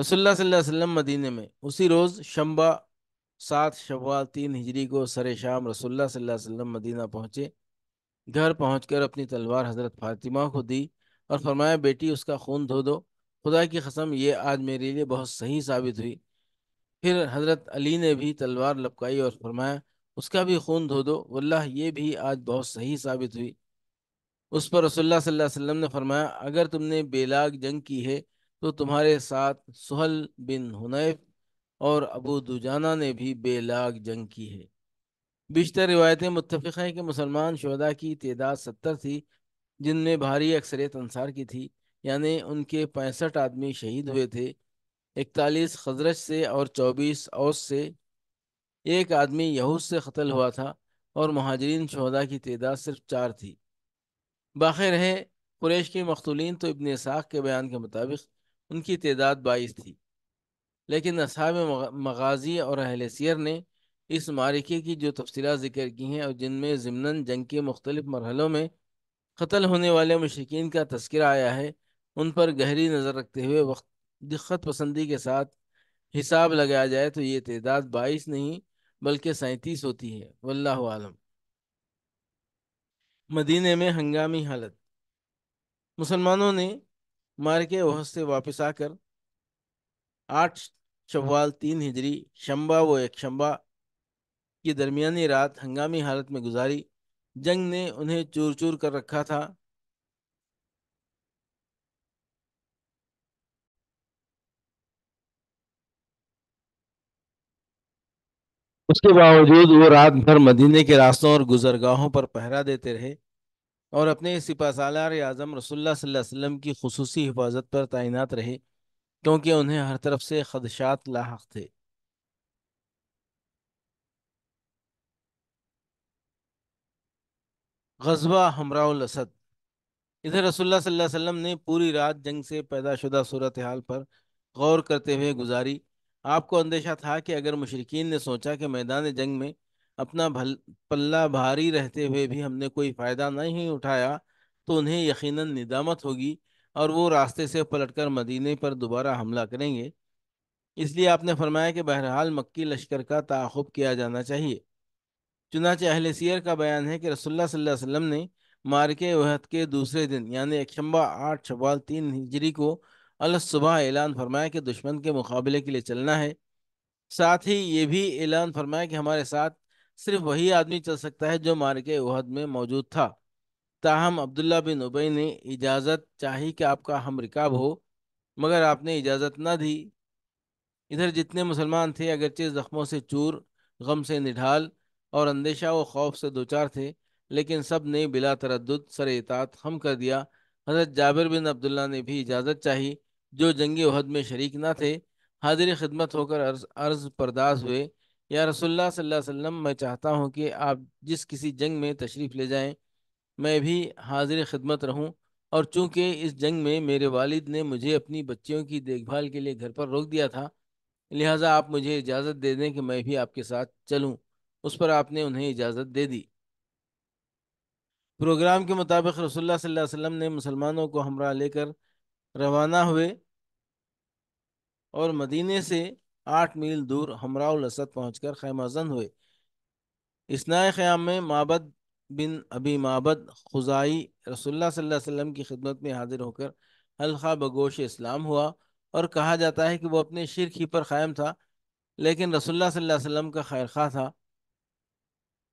رسول اللہ صلی اللہ علیہ وسلم مدینہ میں اسی روز شمبا سات شوال تین ہجری کو سر شام رسول اللہ صلی اللہ علیہ وسلم مدینہ پہنچے گھر پہنچ کر اپنی تلوار حضرت فاطمہ کو دی اور فرمایا بیٹی اس کا خون دھو دو خدا کی قسم یہ آج میرے لیے بہت صحیح ثابت ہوئی پھر حضرت علی نے بھی تلوار لپکائی اور فرمایا اس کا بھی خون دھو دو واللہ یہ بھی آج بہت صحیح ثابت ہوئی اس پر رسول اللہ صلی اللہ علیہ وسلم نے فرمایا اگر تم نے بیلاگ جنگ کی ہے تو تمہارے ساتھ سہل بن حنیف اور ابو دجانہ نے بھی بیلاگ جنگ کی ہے بیشتر روایتیں متفق ہیں کہ مسلمان شہدا کی تعداد ستر تھی جن میں بھاری اکثریت انصار کی تھی یعنی ان کے پینسٹھ آدمی شہید ہوئے تھے اکتالیس خزرج سے اور چوبیس اوس سے ایک آدمی یہود سے قتل ہوا تھا اور مہاجرین شہدا کی تعداد صرف چار تھی باقی رہے قریش کے مقتولین تو ابن اسحاق کے بیان کے مطابق ان کی تعداد بائیس تھی لیکن اصحاب مغازی اور اہل سیر نے اس معرکے کی جو تفصیلات ذکر کی ہیں اور جن میں ضمن جنگ کے مختلف مرحلوں میں قتل ہونے والے مشکین کا تذکرہ آیا ہے ان پر گہری نظر رکھتے ہوئے وقت دقت پسندی کے ساتھ حساب لگایا جائے تو یہ تعداد بائیس نہیں بلکہ سینتیس ہوتی ہے واللہ عالم مدینہ میں ہنگامی حالت مسلمانوں نے مار کے وحد سے واپس آ کر آٹھ شوال تین ہجری شمبا و ایک شمبا کی درمیانی رات ہنگامی حالت میں گزاری جنگ نے انہیں چور چور کر رکھا تھا اس کے باوجود وہ رات بھر مدینے کے راستوں اور گزرگاہوں پر پہرا دیتے رہے اور اپنے سپہ سالار اعظم رسول اللہ صلی اللہ علیہ وسلم کی خصوصی حفاظت پر تعینات رہے کیونکہ انہیں ہر طرف سے خدشات لاحق تھے غزوہ ہمراہ الاسد ادھر رسول اللہ صلی اللہ علیہ وسلم نے پوری رات جنگ سے پیدا شدہ صورتحال پر غور کرتے ہوئے گزاری آپ کو اندیشہ تھا کہ اگر مشرقین نے سوچا کہ میدان جنگ میں اپنا پلہ بھاری رہتے ہوئے بھی ہم نے کوئی فائدہ نہیں اٹھایا تو انہیں یقیناً ندامت ہوگی اور وہ راستے سے پلٹ کر مدینے پر دوبارہ حملہ کریں گے اس لیے آپ نے فرمایا کہ بہرحال مکی لشکر کا تعاقب کیا جانا چاہیے چنانچہ اہل سیر کا بیان ہے کہ رسول اللہ صلی اللہ علیہ وسلم نے مارکے وحد کے دوسرے دن یعنی اکشمبا آٹھ شوال تین ہجری کو الصبح صبح اعلان فرمایا کہ دشمن کے مقابلے کے لیے چلنا ہے ساتھ ہی یہ بھی اعلان فرمایا کہ ہمارے ساتھ صرف وہی آدمی چل سکتا ہے جو مار کے عہد میں موجود تھا تاہم عبداللہ بن ابئی نے اجازت چاہی کہ آپ کا ہم رکاب ہو مگر آپ نے اجازت نہ دی ادھر جتنے مسلمان تھے اگرچہ زخموں سے چور غم سے نڈھال اور اندیشہ و خوف سے دوچار تھے لیکن سب نے بلا تردد سر اطاعت خم کر دیا حضرت جابر بن عبداللہ نے بھی اجازت چاہی جو جنگ عہد میں شریک نہ تھے حاضر خدمت ہو کر عرض عرض پرداز ہوئے یا رسول اللہ صلی اللہ علیہ وسلم میں چاہتا ہوں کہ آپ جس کسی جنگ میں تشریف لے جائیں میں بھی حاضر خدمت رہوں اور چونکہ اس جنگ میں میرے والد نے مجھے اپنی بچیوں کی دیکھ بھال کے لیے گھر پر روک دیا تھا لہٰذا آپ مجھے اجازت دے دیں کہ میں بھی آپ کے ساتھ چلوں اس پر آپ نے انہیں اجازت دے دی پروگرام کے مطابق رسول اللہ صلی اللہ علیہ وسلم نے مسلمانوں کو ہمراہ لے کر روانہ ہوئے اور مدینے سے آٹھ میل دور ہمراہ الاسد پہنچ کر خیمہ زن ہوئے اس خیام میں مابد بن ابی مابد خزائی رسول اللہ صلی اللہ علیہ وسلم کی خدمت میں حاضر ہو کر حلقہ بگوش اسلام ہوا اور کہا جاتا ہے کہ وہ اپنے شرک ہی پر قائم تھا لیکن رسول اللہ صلی اللہ علیہ وسلم کا خواہ تھا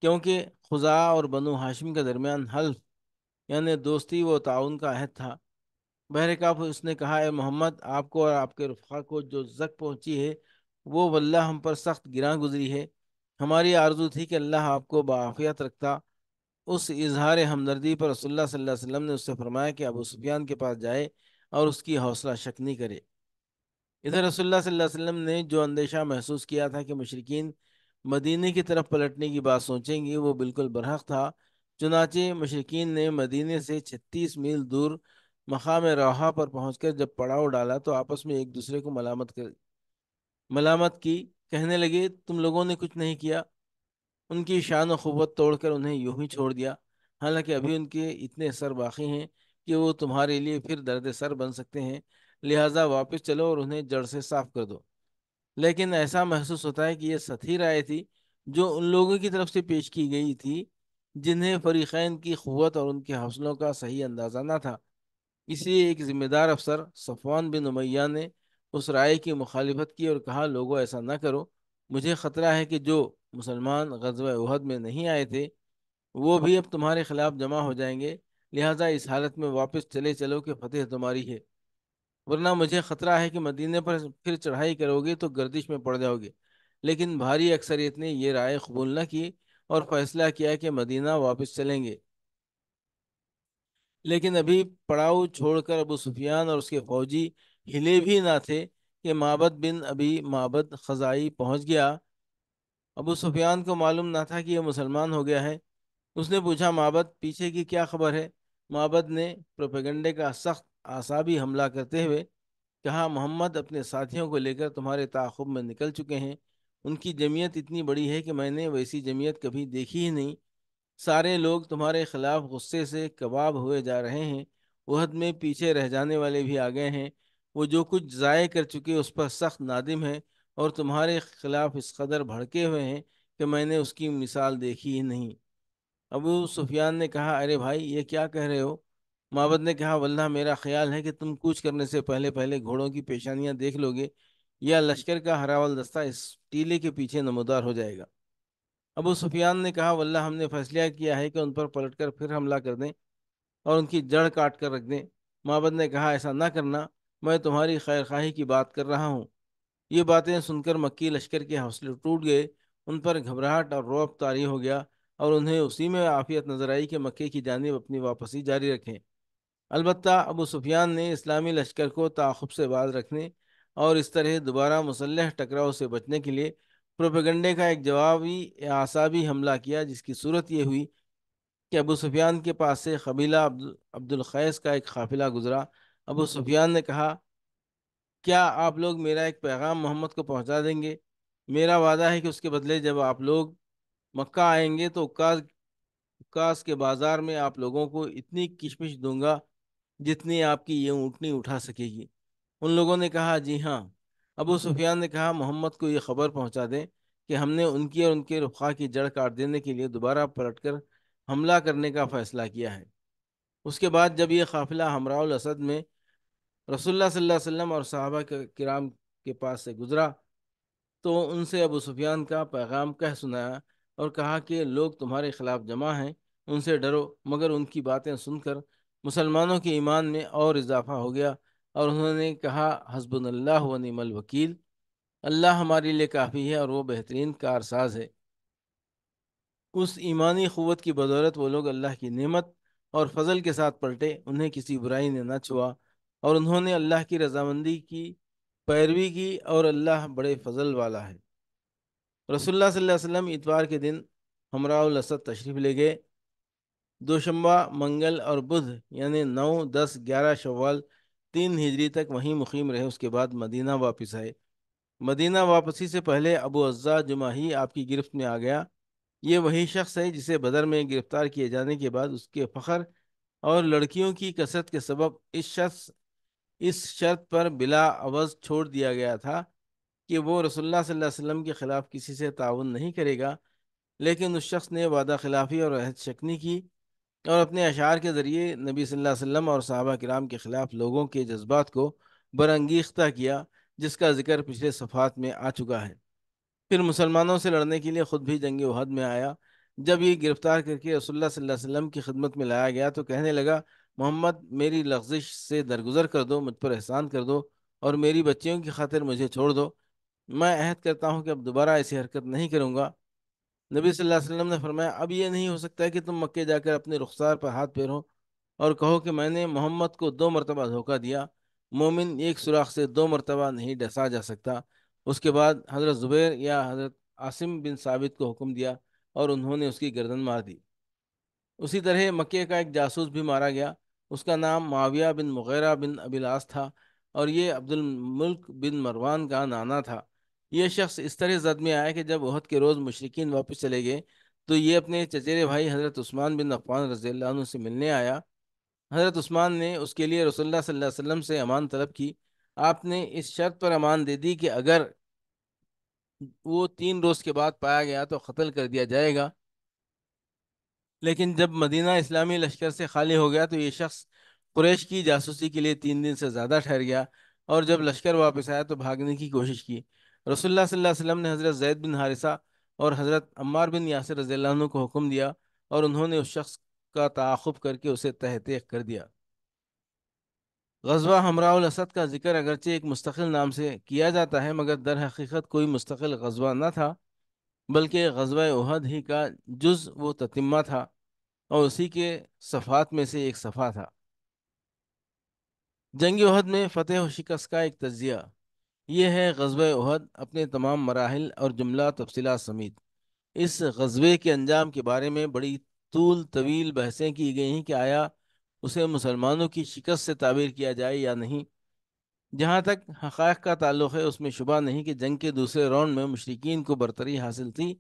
کیونکہ خزا اور بنو ہاشم کے درمیان حلف یعنی دوستی و تعاون کا عہد تھا بہرکاف اس نے کہا اے محمد آپ کو اور آپ کے رفقہ کو جو زک پہنچی ہے وہ واللہ ہم پر سخت گراں گزری ہے ہماری آرزو تھی کہ اللہ آپ کو بافیت رکھتا اس اظہار ہمدردی پر رسول اللہ صلی اللہ علیہ وسلم نے اس سے فرمایا کہ ابو سفیان کے پاس جائے اور اس کی حوصلہ شکنی کرے ادھر رسول اللہ صلی اللہ علیہ وسلم نے جو اندیشہ محسوس کیا تھا کہ مشرقین مدینے کی طرف پلٹنے کی بات سوچیں گی وہ بالکل برحق تھا چنانچہ مشرقین نے مدینے سے چھتیس میل دور مقام روحہ پر پہنچ کر جب پڑاؤ ڈالا تو آپس میں ایک دوسرے کو ملامت کر ملامت کی کہنے لگے تم لوگوں نے کچھ نہیں کیا ان کی شان و خوبت توڑ کر انہیں یوں ہی چھوڑ دیا حالانکہ ابھی ان کے اتنے سر باقی ہیں کہ وہ تمہارے لیے پھر درد سر بن سکتے ہیں لہٰذا واپس چلو اور انہیں جڑ سے صاف کر دو لیکن ایسا محسوس ہوتا ہے کہ یہ ستھی رائے تھی جو ان لوگوں کی طرف سے پیش کی گئی تھی جنہیں فریقین کی قوت اور ان کے حوصلوں کا صحیح اندازہ نہ تھا اس لیے ایک ذمہ دار افسر صفوان بن امیہ نے اس رائے کی مخالفت کی اور کہا لوگوں ایسا نہ کرو مجھے خطرہ ہے کہ جو مسلمان غزوہ احد میں نہیں آئے تھے وہ بھی اب تمہارے خلاف جمع ہو جائیں گے لہٰذا اس حالت میں واپس چلے چلو کہ فتح تمہاری ہے ورنہ مجھے خطرہ ہے کہ مدینہ پر پھر چڑھائی کرو گے تو گردش میں پڑ جاؤ گے لیکن بھاری اکثریت نے یہ رائے قبول نہ کی اور فیصلہ کیا کہ مدینہ واپس چلیں گے لیکن ابھی پڑاؤ چھوڑ کر ابو سفیان اور اس کے فوجی ہلے بھی نہ تھے کہ مابد بن ابھی مابد خزائی پہنچ گیا ابو سفیان کو معلوم نہ تھا کہ یہ مسلمان ہو گیا ہے اس نے پوچھا مابد پیچھے کی کیا خبر ہے مابد نے پروپیگنڈے کا سخت آسابی حملہ کرتے ہوئے کہا ہاں، محمد اپنے ساتھیوں کو لے کر تمہارے تعاقب میں نکل چکے ہیں ان کی جمعیت اتنی بڑی ہے کہ میں نے ویسی جمعیت کبھی دیکھی ہی نہیں سارے لوگ تمہارے خلاف غصے سے کباب ہوئے جا رہے ہیں عہد میں پیچھے رہ جانے والے بھی آ گئے ہیں وہ جو کچھ ضائع کر چکے اس پر سخت نادم ہے اور تمہارے خلاف اس قدر بھڑکے ہوئے ہیں کہ میں نے اس کی مثال دیکھی ہی نہیں ابو سفیان نے کہا ارے بھائی یہ کیا کہہ رہے ہو معبد نے کہا واللہ میرا خیال ہے کہ تم کوچ کرنے سے پہلے پہلے گھوڑوں کی پیشانیاں دیکھ لو گے یا لشکر کا ہراول دستہ اس ٹیلے کے پیچھے نمودار ہو جائے گا ابو سفیان نے کہا واللہ ہم نے فیصلہ کیا ہے کہ ان پر پلٹ کر پھر حملہ کر دیں اور ان کی جڑ کاٹ کر رکھ دیں معبد نے کہا ایسا نہ کرنا میں تمہاری خیر خواہی کی بات کر رہا ہوں یہ باتیں سن کر مکی لشکر کے حوصلے ٹوٹ گئے ان پر گھبراہٹ اور روب تاری ہو گیا اور انہیں اسی میں عافیت نظر آئی کہ مکے کی جانب اپنی واپسی جاری رکھیں البتہ ابو سفیان نے اسلامی لشکر کو تعاقب سے باز رکھنے اور اس طرح دوبارہ مسلح ٹکراؤ سے بچنے کے لیے پروپیگنڈے کا ایک جوابی اعصابی حملہ کیا جس کی صورت یہ ہوئی کہ ابو سفیان کے پاس سے قبیلہ عبد الخیص کا ایک قافلہ گزرا ابو سفیان نے کہا کیا آپ لوگ میرا ایک پیغام محمد کو پہنچا دیں گے میرا وعدہ ہے کہ اس کے بدلے جب آپ لوگ مکہ آئیں گے تو اکاس اکاس کے بازار میں آپ لوگوں کو اتنی کشمش دوں گا جتنی آپ کی یہ اونٹنی اٹھا سکے گی ان لوگوں نے کہا جی ہاں ابو سفیان نے کہا محمد کو یہ خبر پہنچا دیں کہ ہم نے ان کی اور ان کے رخا کی جڑ کاٹ دینے کے لیے دوبارہ پلٹ کر حملہ کرنے کا فیصلہ کیا ہے اس کے بعد جب یہ قافلہ ہمراہ الاسد میں رسول اللہ صلی اللہ علیہ وسلم اور صحابہ کرام کے پاس سے گزرا تو ان سے ابو سفیان کا پیغام کہہ سنایا اور کہا کہ لوگ تمہارے خلاف جمع ہیں ان سے ڈرو مگر ان کی باتیں سن کر مسلمانوں کے ایمان میں اور اضافہ ہو گیا اور انہوں نے کہا حسب اللہ و نیم الوکیل اللہ ہمارے لیے کافی ہے اور وہ بہترین کار ساز ہے اس ایمانی قوت کی بدولت وہ لوگ اللہ کی نعمت اور فضل کے ساتھ پلٹے انہیں کسی برائی نے نہ چھوا اور انہوں نے اللہ کی رضامندی کی پیروی کی اور اللہ بڑے فضل والا ہے رسول اللہ صلی اللہ علیہ وسلم اتوار کے دن ہمراہ الاسد تشریف لے گئے دوشمبہ منگل اور بدھ یعنی نو دس گیارہ شوال تین ہجری تک وہیں مقیم رہے اس کے بعد مدینہ واپس آئے مدینہ واپسی سے پہلے ابو عزا جمعہ ہی آپ کی گرفت میں آ گیا یہ وہی شخص ہے جسے بدر میں گرفتار کیے جانے کے بعد اس کے فخر اور لڑکیوں کی کثرت کے سبب اس شخص اس شرط پر بلا عوض چھوڑ دیا گیا تھا کہ وہ رسول اللہ صلی اللہ علیہ وسلم کے خلاف کسی سے تعاون نہیں کرے گا لیکن اس شخص نے وعدہ خلافی اور عہد شکنی کی اور اپنے اشعار کے ذریعے نبی صلی اللہ علیہ وسلم اور صحابہ کرام کے خلاف لوگوں کے جذبات کو برانگیختہ کیا جس کا ذکر پچھلے صفحات میں آ چکا ہے پھر مسلمانوں سے لڑنے کے لیے خود بھی جنگ عہد میں آیا جب یہ گرفتار کر کے رسول اللہ صلی اللہ علیہ وسلم کی خدمت میں لایا گیا تو کہنے لگا محمد میری لغزش سے درگزر کر دو مجھ پر احسان کر دو اور میری بچیوں کی خاطر مجھے چھوڑ دو میں عہد کرتا ہوں کہ اب دوبارہ ایسی حرکت نہیں کروں گا نبی صلی اللہ علیہ وسلم نے فرمایا اب یہ نہیں ہو سکتا ہے کہ تم مکے جا کر اپنے رخسار پر ہاتھ پھیرو اور کہو کہ میں نے محمد کو دو مرتبہ دھوکہ دیا مومن ایک سوراخ سے دو مرتبہ نہیں ڈسا جا سکتا اس کے بعد حضرت زبیر یا حضرت عاصم بن ثابت کو حکم دیا اور انہوں نے اس کی گردن مار دی اسی طرح مکے کا ایک جاسوس بھی مارا گیا اس کا نام معاویہ بن مغیرہ بن ابلاس تھا اور یہ عبد الملک بن مروان کا نانا تھا یہ شخص اس طرح زد میں آیا کہ جب عہد کے روز مشرقین واپس چلے گئے تو یہ اپنے چچیرے بھائی حضرت عثمان بن عفان رضی اللہ عنہ سے ملنے آیا حضرت عثمان نے اس کے لیے رسول اللہ صلی اللہ علیہ وسلم سے امان طلب کی آپ نے اس شرط پر امان دے دی کہ اگر وہ تین روز کے بعد پایا گیا تو قتل کر دیا جائے گا لیکن جب مدینہ اسلامی لشکر سے خالی ہو گیا تو یہ شخص قریش کی جاسوسی کے لیے تین دن سے زیادہ ٹھہر گیا اور جب لشکر واپس آیا تو بھاگنے کی کوشش کی رسول اللہ صلی اللہ علیہ وسلم نے حضرت زید بن حارثہ اور حضرت عمار بن یاسر رضی اللہ عنہ کو حکم دیا اور انہوں نے اس شخص کا تعاقب کر کے اسے تحتیق کر دیا غزوہ ہمراء الاسد کا ذکر اگرچہ ایک مستقل نام سے کیا جاتا ہے مگر در حقیقت کوئی مستقل غزوہ نہ تھا بلکہ غزوہ احد ہی کا جز و تتمہ تھا اور اسی کے صفات میں سے ایک صفحہ تھا جنگ عہد میں فتح و شکست کا ایک تجزیہ یہ ہے غزوہ احد اپنے تمام مراحل اور جملہ تفصیلات سمیت اس غزوے کے انجام کے بارے میں بڑی طول طویل بحثیں کی گئی ہیں کہ آیا اسے مسلمانوں کی شکست سے تعبیر کیا جائے یا نہیں جہاں تک حقائق کا تعلق ہے اس میں شبہ نہیں کہ جنگ کے دوسرے راؤنڈ میں مشرقین کو برتری حاصل تھی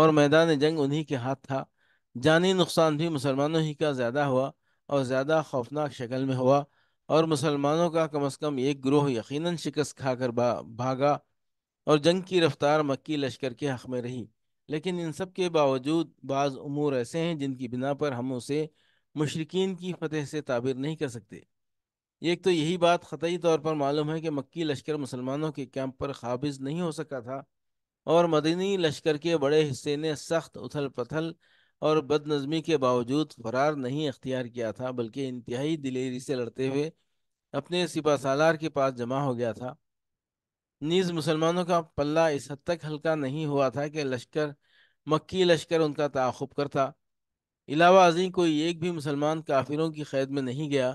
اور میدان جنگ انہی کے ہاتھ تھا جانی نقصان بھی مسلمانوں ہی کا زیادہ ہوا اور زیادہ خوفناک شکل میں ہوا اور مسلمانوں کا کم از کم ایک گروہ یقیناً شکست کھا کر بھاگا اور جنگ کی رفتار مکی لشکر کے حق میں رہی لیکن ان سب کے باوجود بعض امور ایسے ہیں جن کی بنا پر ہم اسے مشرقین کی فتح سے تعبیر نہیں کر سکتے ایک تو یہی بات خطعی طور پر معلوم ہے کہ مکی لشکر مسلمانوں کے کیمپ پر قابض نہیں ہو سکا تھا اور مدنی لشکر کے بڑے حصے نے سخت اتھل پتھل اور بد نظمی کے باوجود فرار نہیں اختیار کیا تھا بلکہ انتہائی دلیری سے لڑتے ہوئے اپنے سپا سالار کے پاس جمع ہو گیا تھا نیز مسلمانوں کا پلہ اس حد تک ہلکا نہیں ہوا تھا کہ لشکر مکی لشکر ان کا تعاقب کرتا علاوہ ازیں کوئی ایک بھی مسلمان کافروں کی قید میں نہیں گیا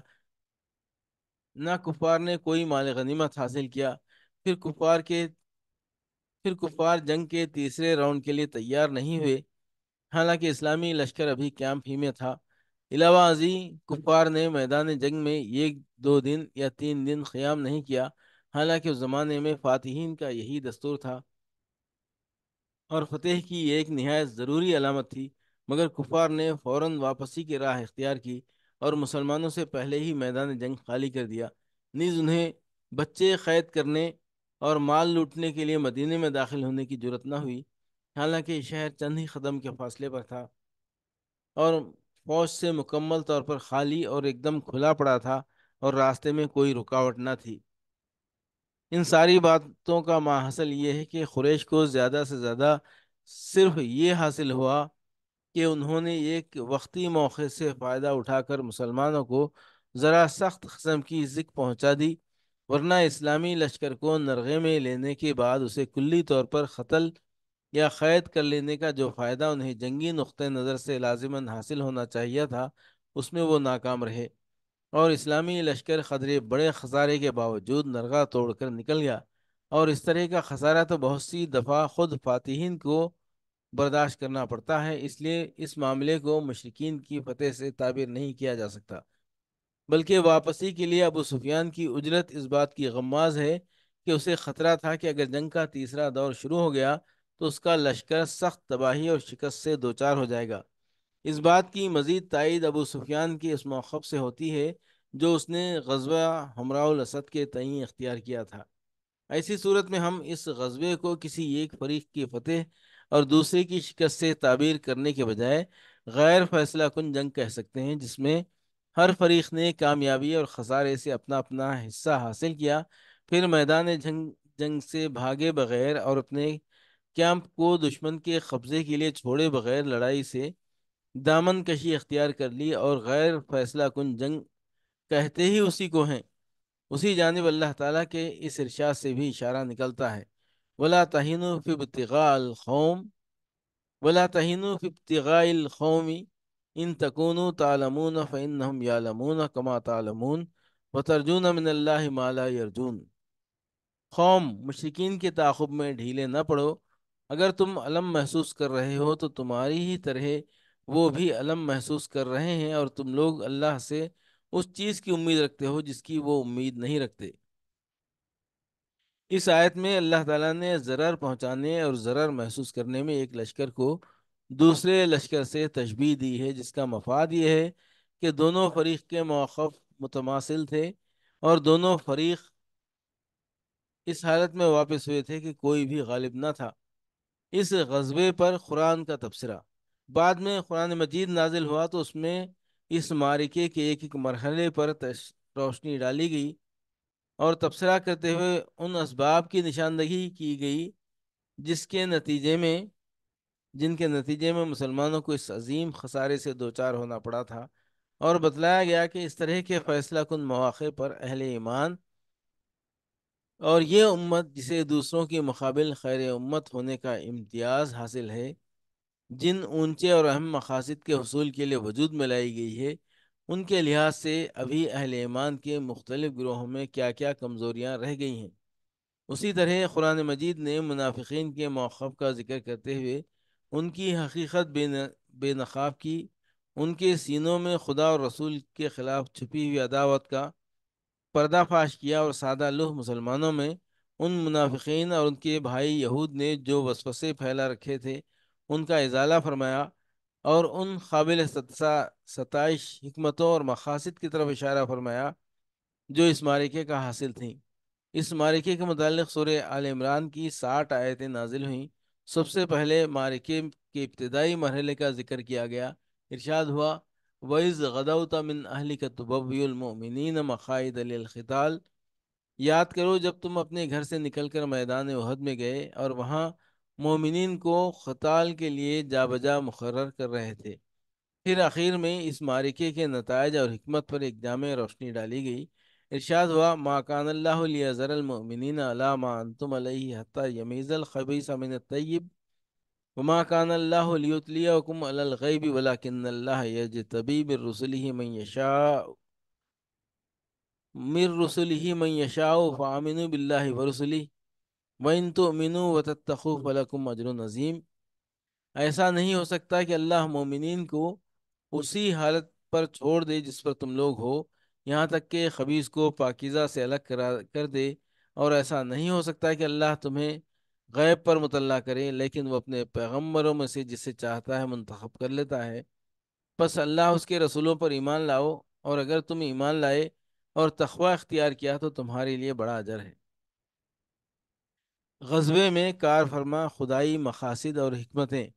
نہ کفار نے کوئی مال غنیمت حاصل کیا پھر کفار کے پھر کفار جنگ کے تیسرے راؤنڈ کے لیے تیار نہیں ہوئے حالانکہ اسلامی لشکر ابھی کیمپ ہی میں تھا علاوہ ازیں کفار نے میدان جنگ میں ایک دو دن یا تین دن قیام نہیں کیا حالانکہ اس زمانے میں فاتحین کا یہی دستور تھا اور فتح کی ایک نہایت ضروری علامت تھی مگر کفار نے فوراً واپسی کی راہ اختیار کی اور مسلمانوں سے پہلے ہی میدان جنگ خالی کر دیا نیز انہیں بچے قید کرنے اور مال لوٹنے کے لیے مدینے میں داخل ہونے کی ضرورت نہ ہوئی حالانکہ شہر چند ہی قدم کے فاصلے پر تھا اور فوج سے مکمل طور پر خالی اور ایک دم کھلا پڑا تھا اور راستے میں کوئی رکاوٹ نہ تھی ان ساری باتوں کا ماحصل یہ ہے کہ قریش کو زیادہ سے زیادہ صرف یہ حاصل ہوا کہ انہوں نے ایک وقتی موقع سے فائدہ اٹھا کر مسلمانوں کو ذرا سخت قسم کی ذک پہنچا دی ورنہ اسلامی لشکر کو نرغے میں لینے کے بعد اسے کلی طور پر قتل یا قید کر لینے کا جو فائدہ انہیں جنگی نقطہ نظر سے لازمان حاصل ہونا چاہیے تھا اس میں وہ ناکام رہے اور اسلامی لشکر خدرے بڑے خزارے کے باوجود نرغا توڑ کر نکل گیا اور اس طرح کا خسارہ تو بہت سی دفعہ خود فاتحین کو برداشت کرنا پڑتا ہے اس لیے اس معاملے کو مشرقین کی فتح سے تعبیر نہیں کیا جا سکتا بلکہ واپسی کے لیے ابو سفیان کی اجرت اس بات کی غماز ہے کہ اسے خطرہ تھا کہ اگر جنگ کا تیسرا دور شروع ہو گیا تو اس کا لشکر سخت تباہی اور شکست سے دوچار ہو جائے گا اس بات کی مزید تائید ابو سفیان کی اس موقف سے ہوتی ہے جو اس نے غزوہ ہمراہ الاسد کے تئیں اختیار کیا تھا ایسی صورت میں ہم اس غزوے کو کسی ایک فریق کی فتح اور دوسرے کی شکست سے تعبیر کرنے کے بجائے غیر فیصلہ کن جنگ کہہ سکتے ہیں جس میں ہر فریق نے کامیابی اور خسارے سے اپنا اپنا حصہ حاصل کیا پھر میدان جنگ جنگ سے بھاگے بغیر اور اپنے کیمپ کو دشمن کے قبضے کے لیے چھوڑے بغیر لڑائی سے دامن کشی اختیار کر لی اور غیر فیصلہ کن جنگ کہتے ہی اسی کو ہیں اسی جانب اللہ تعالیٰ کے اس ارشاد سے بھی اشارہ نکلتا ہے ولا تہین فبتغا الخوم ولا تہین فبتغا الخومی ان تکون تالمون فن ہم کما تالمون و امن اللہ ارجون قوم مشرقین کے تعاقب میں ڈھیلے نہ پڑو اگر تم علم محسوس کر رہے ہو تو تمہاری ہی طرح وہ بھی علم محسوس کر رہے ہیں اور تم لوگ اللہ سے اس چیز کی امید رکھتے ہو جس کی وہ امید نہیں رکھتے اس آیت میں اللہ تعالیٰ نے ضرر پہنچانے اور ضرر محسوس کرنے میں ایک لشکر کو دوسرے لشکر سے تشبیح دی ہے جس کا مفاد یہ ہے کہ دونوں فریق کے موقف متماثل تھے اور دونوں فریق اس حالت میں واپس ہوئے تھے کہ کوئی بھی غالب نہ تھا اس غزبے پر قرآن کا تبصرہ بعد میں قرآن مجید نازل ہوا تو اس میں اس معارکے کے ایک ایک مرحلے پر روشنی ڈالی گئی اور تبصرہ کرتے ہوئے ان اسباب کی نشاندہی کی گئی جس کے نتیجے میں جن کے نتیجے میں مسلمانوں کو اس عظیم خسارے سے دوچار ہونا پڑا تھا اور بتلایا گیا کہ اس طرح کے فیصلہ کن مواقع پر اہل ایمان اور یہ امت جسے دوسروں کے مقابل خیر امت ہونے کا امتیاز حاصل ہے جن اونچے اور اہم مقاصد کے حصول کے لیے وجود میں لائی گئی ہے ان کے لحاظ سے ابھی اہل ایمان کے مختلف گروہوں میں کیا کیا کمزوریاں رہ گئی ہیں اسی طرح قرآن مجید نے منافقین کے موقف کا ذکر کرتے ہوئے ان کی حقیقت بے بے نقاب کی ان کے سینوں میں خدا اور رسول کے خلاف چھپی ہوئی عداوت کا پردہ فاش کیا اور سادہ لوہ مسلمانوں میں ان منافقین اور ان کے بھائی یہود نے جو وسوسے پھیلا رکھے تھے ان کا اضالہ فرمایا اور ان قابل ستائش حکمتوں اور مقاصد کی طرف اشارہ فرمایا جو اس مارکے کا حاصل تھیں اس مارکے کے متعلق سورہ عال عمران کی ساٹھ آیتیں نازل ہوئیں سب سے پہلے مارکے کے ابتدائی مرحلے کا ذکر کیا گیا ارشاد ہوا وَإِذْ غَدَوْتَ مِنْ أَهْلِكَ تُبَوِّيُ الْمُؤْمِنِينَ مَخَائِدَ لِلْخِتَالِ یاد کرو جب تم اپنے گھر سے نکل کر میدان احد میں گئے اور وہاں مومنین کو خطال کے لیے جا بجا مقرر کر رہے تھے پھر آخر میں اس معرکے کے نتائج اور حکمت پر ایک جامع روشنی ڈالی گئی ارشاد ہوا ما کان اللہ لیا ذر المؤمنین علا ما انتم علیہ حتی یمیز الخبیث من الطیب كان الله على الغيب ولكن الله يجتبي من رسله من يشاء من رسله من يشاء فآمنوا بالله ورسله وإن تؤمنوا وتتقوا فلكم أجر نظیم ایسا نہیں ہو سکتا کہ اللہ مومنین کو اسی حالت پر چھوڑ دے جس پر تم لوگ ہو یہاں تک کہ خبیص کو پاکیزہ سے الگ کرا کر دے اور ایسا نہیں ہو سکتا کہ اللہ تمہیں غیب پر مطلع کرے لیکن وہ اپنے پیغمبروں میں سے جسے چاہتا ہے منتخب کر لیتا ہے بس اللہ اس کے رسولوں پر ایمان لاؤ اور اگر تم ایمان لائے اور تخوا اختیار کیا تو تمہارے لیے بڑا اجر ہے غزبے میں کار فرما خدائی مقاصد اور حکمتیں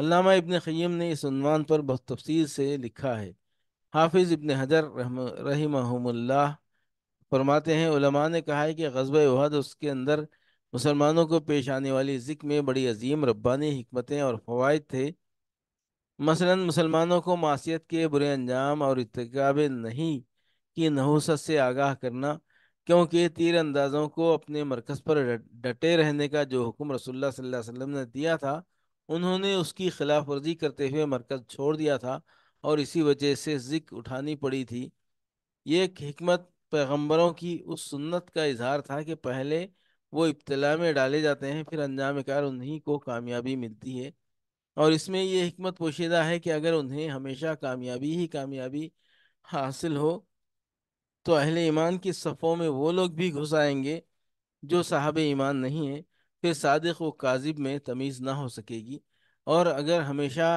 علامہ ابن قیم نے اس عنوان پر بہت تفصیل سے لکھا ہے حافظ ابن حضر رحمہ اللہ فرماتے ہیں علماء نے کہا ہے کہ غزبۂ عہد اس کے اندر مسلمانوں کو پیش آنے والی ذک میں بڑی عظیم ربانی حکمتیں اور فوائد تھے مثلا مسلمانوں کو معصیت کے برے انجام اور ارتقاب نہیں کی نحوست سے آگاہ کرنا کیونکہ تیر اندازوں کو اپنے مرکز پر ڈٹے رہنے کا جو حکم رسول اللہ صلی اللہ علیہ وسلم نے دیا تھا انہوں نے اس کی خلاف ورزی کرتے ہوئے مرکز چھوڑ دیا تھا اور اسی وجہ سے ذکر اٹھانی پڑی تھی یہ ایک حکمت پیغمبروں کی اس سنت کا اظہار تھا کہ پہلے وہ ابتلا میں ڈالے جاتے ہیں پھر انجام کار انہیں کو کامیابی ملتی ہے اور اس میں یہ حکمت پوشیدہ ہے کہ اگر انہیں ہمیشہ کامیابی ہی کامیابی حاصل ہو تو اہل ایمان کی صفوں میں وہ لوگ بھی گھس آئیں گے جو صاحب ایمان نہیں ہیں پھر صادق و کاذب میں تمیز نہ ہو سکے گی اور اگر ہمیشہ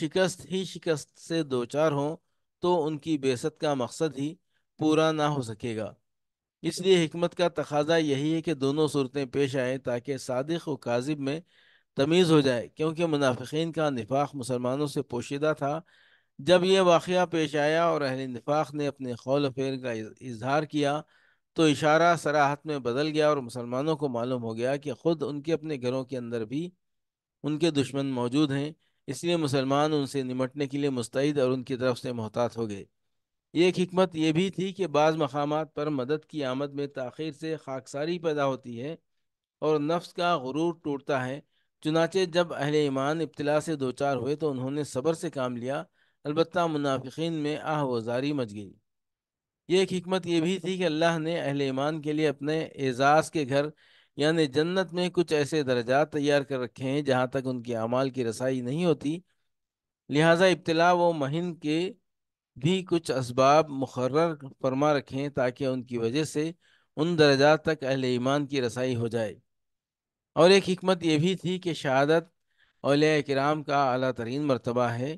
شکست ہی شکست سے دوچار ہوں تو ان کی بیست کا مقصد ہی پورا نہ ہو سکے گا اس لیے حکمت کا تقاضا یہی ہے کہ دونوں صورتیں پیش آئیں تاکہ صادق و کاذب میں تمیز ہو جائے کیونکہ منافقین کا نفاق مسلمانوں سے پوشیدہ تھا جب یہ واقعہ پیش آیا اور اہل نفاق نے اپنے قول و فیر کا اظہار کیا تو اشارہ سراحت میں بدل گیا اور مسلمانوں کو معلوم ہو گیا کہ خود ان کے اپنے گھروں کے اندر بھی ان کے دشمن موجود ہیں اس لیے مسلمان ان سے نمٹنے کے لیے مستعد اور ان کی طرف سے محتاط ہو گئے یہ ایک حکمت یہ بھی تھی کہ بعض مقامات پر مدد کی آمد میں تاخیر سے خاکساری پیدا ہوتی ہے اور نفس کا غرور ٹوٹتا ہے چنانچہ جب اہل ایمان ابتلا سے دوچار ہوئے تو انہوں نے صبر سے کام لیا البتہ منافقین میں آہ و مچ گئی یہ ایک حکمت یہ بھی تھی کہ اللہ نے اہل ایمان کے لیے اپنے اعزاز کے گھر یعنی جنت میں کچھ ایسے درجات تیار کر رکھے ہیں جہاں تک ان کے اعمال کی رسائی نہیں ہوتی لہٰذا ابتلا و مہین کے بھی کچھ اسباب مقرر فرما رکھیں تاکہ ان کی وجہ سے ان درجات تک اہل ایمان کی رسائی ہو جائے اور ایک حکمت یہ بھی تھی کہ شہادت اولیاء کرام کا اعلیٰ ترین مرتبہ ہے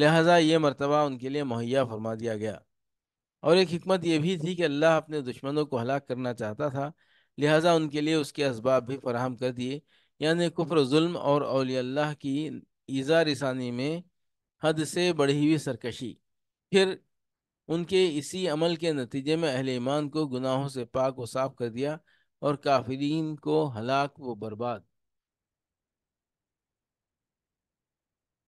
لہٰذا یہ مرتبہ ان کے لیے مہیا فرما دیا گیا اور ایک حکمت یہ بھی تھی کہ اللہ اپنے دشمنوں کو ہلاک کرنا چاہتا تھا لہٰذا ان کے لیے اس کے اسباب بھی فراہم کر دیے یعنی کفر ظلم اور اولیاء اللہ کی ایزا رسانی میں حد سے بڑھی ہوئی سرکشی پھر ان کے اسی عمل کے نتیجے میں اہل ایمان کو گناہوں سے پاک و صاف کر دیا اور کافرین کو ہلاک و برباد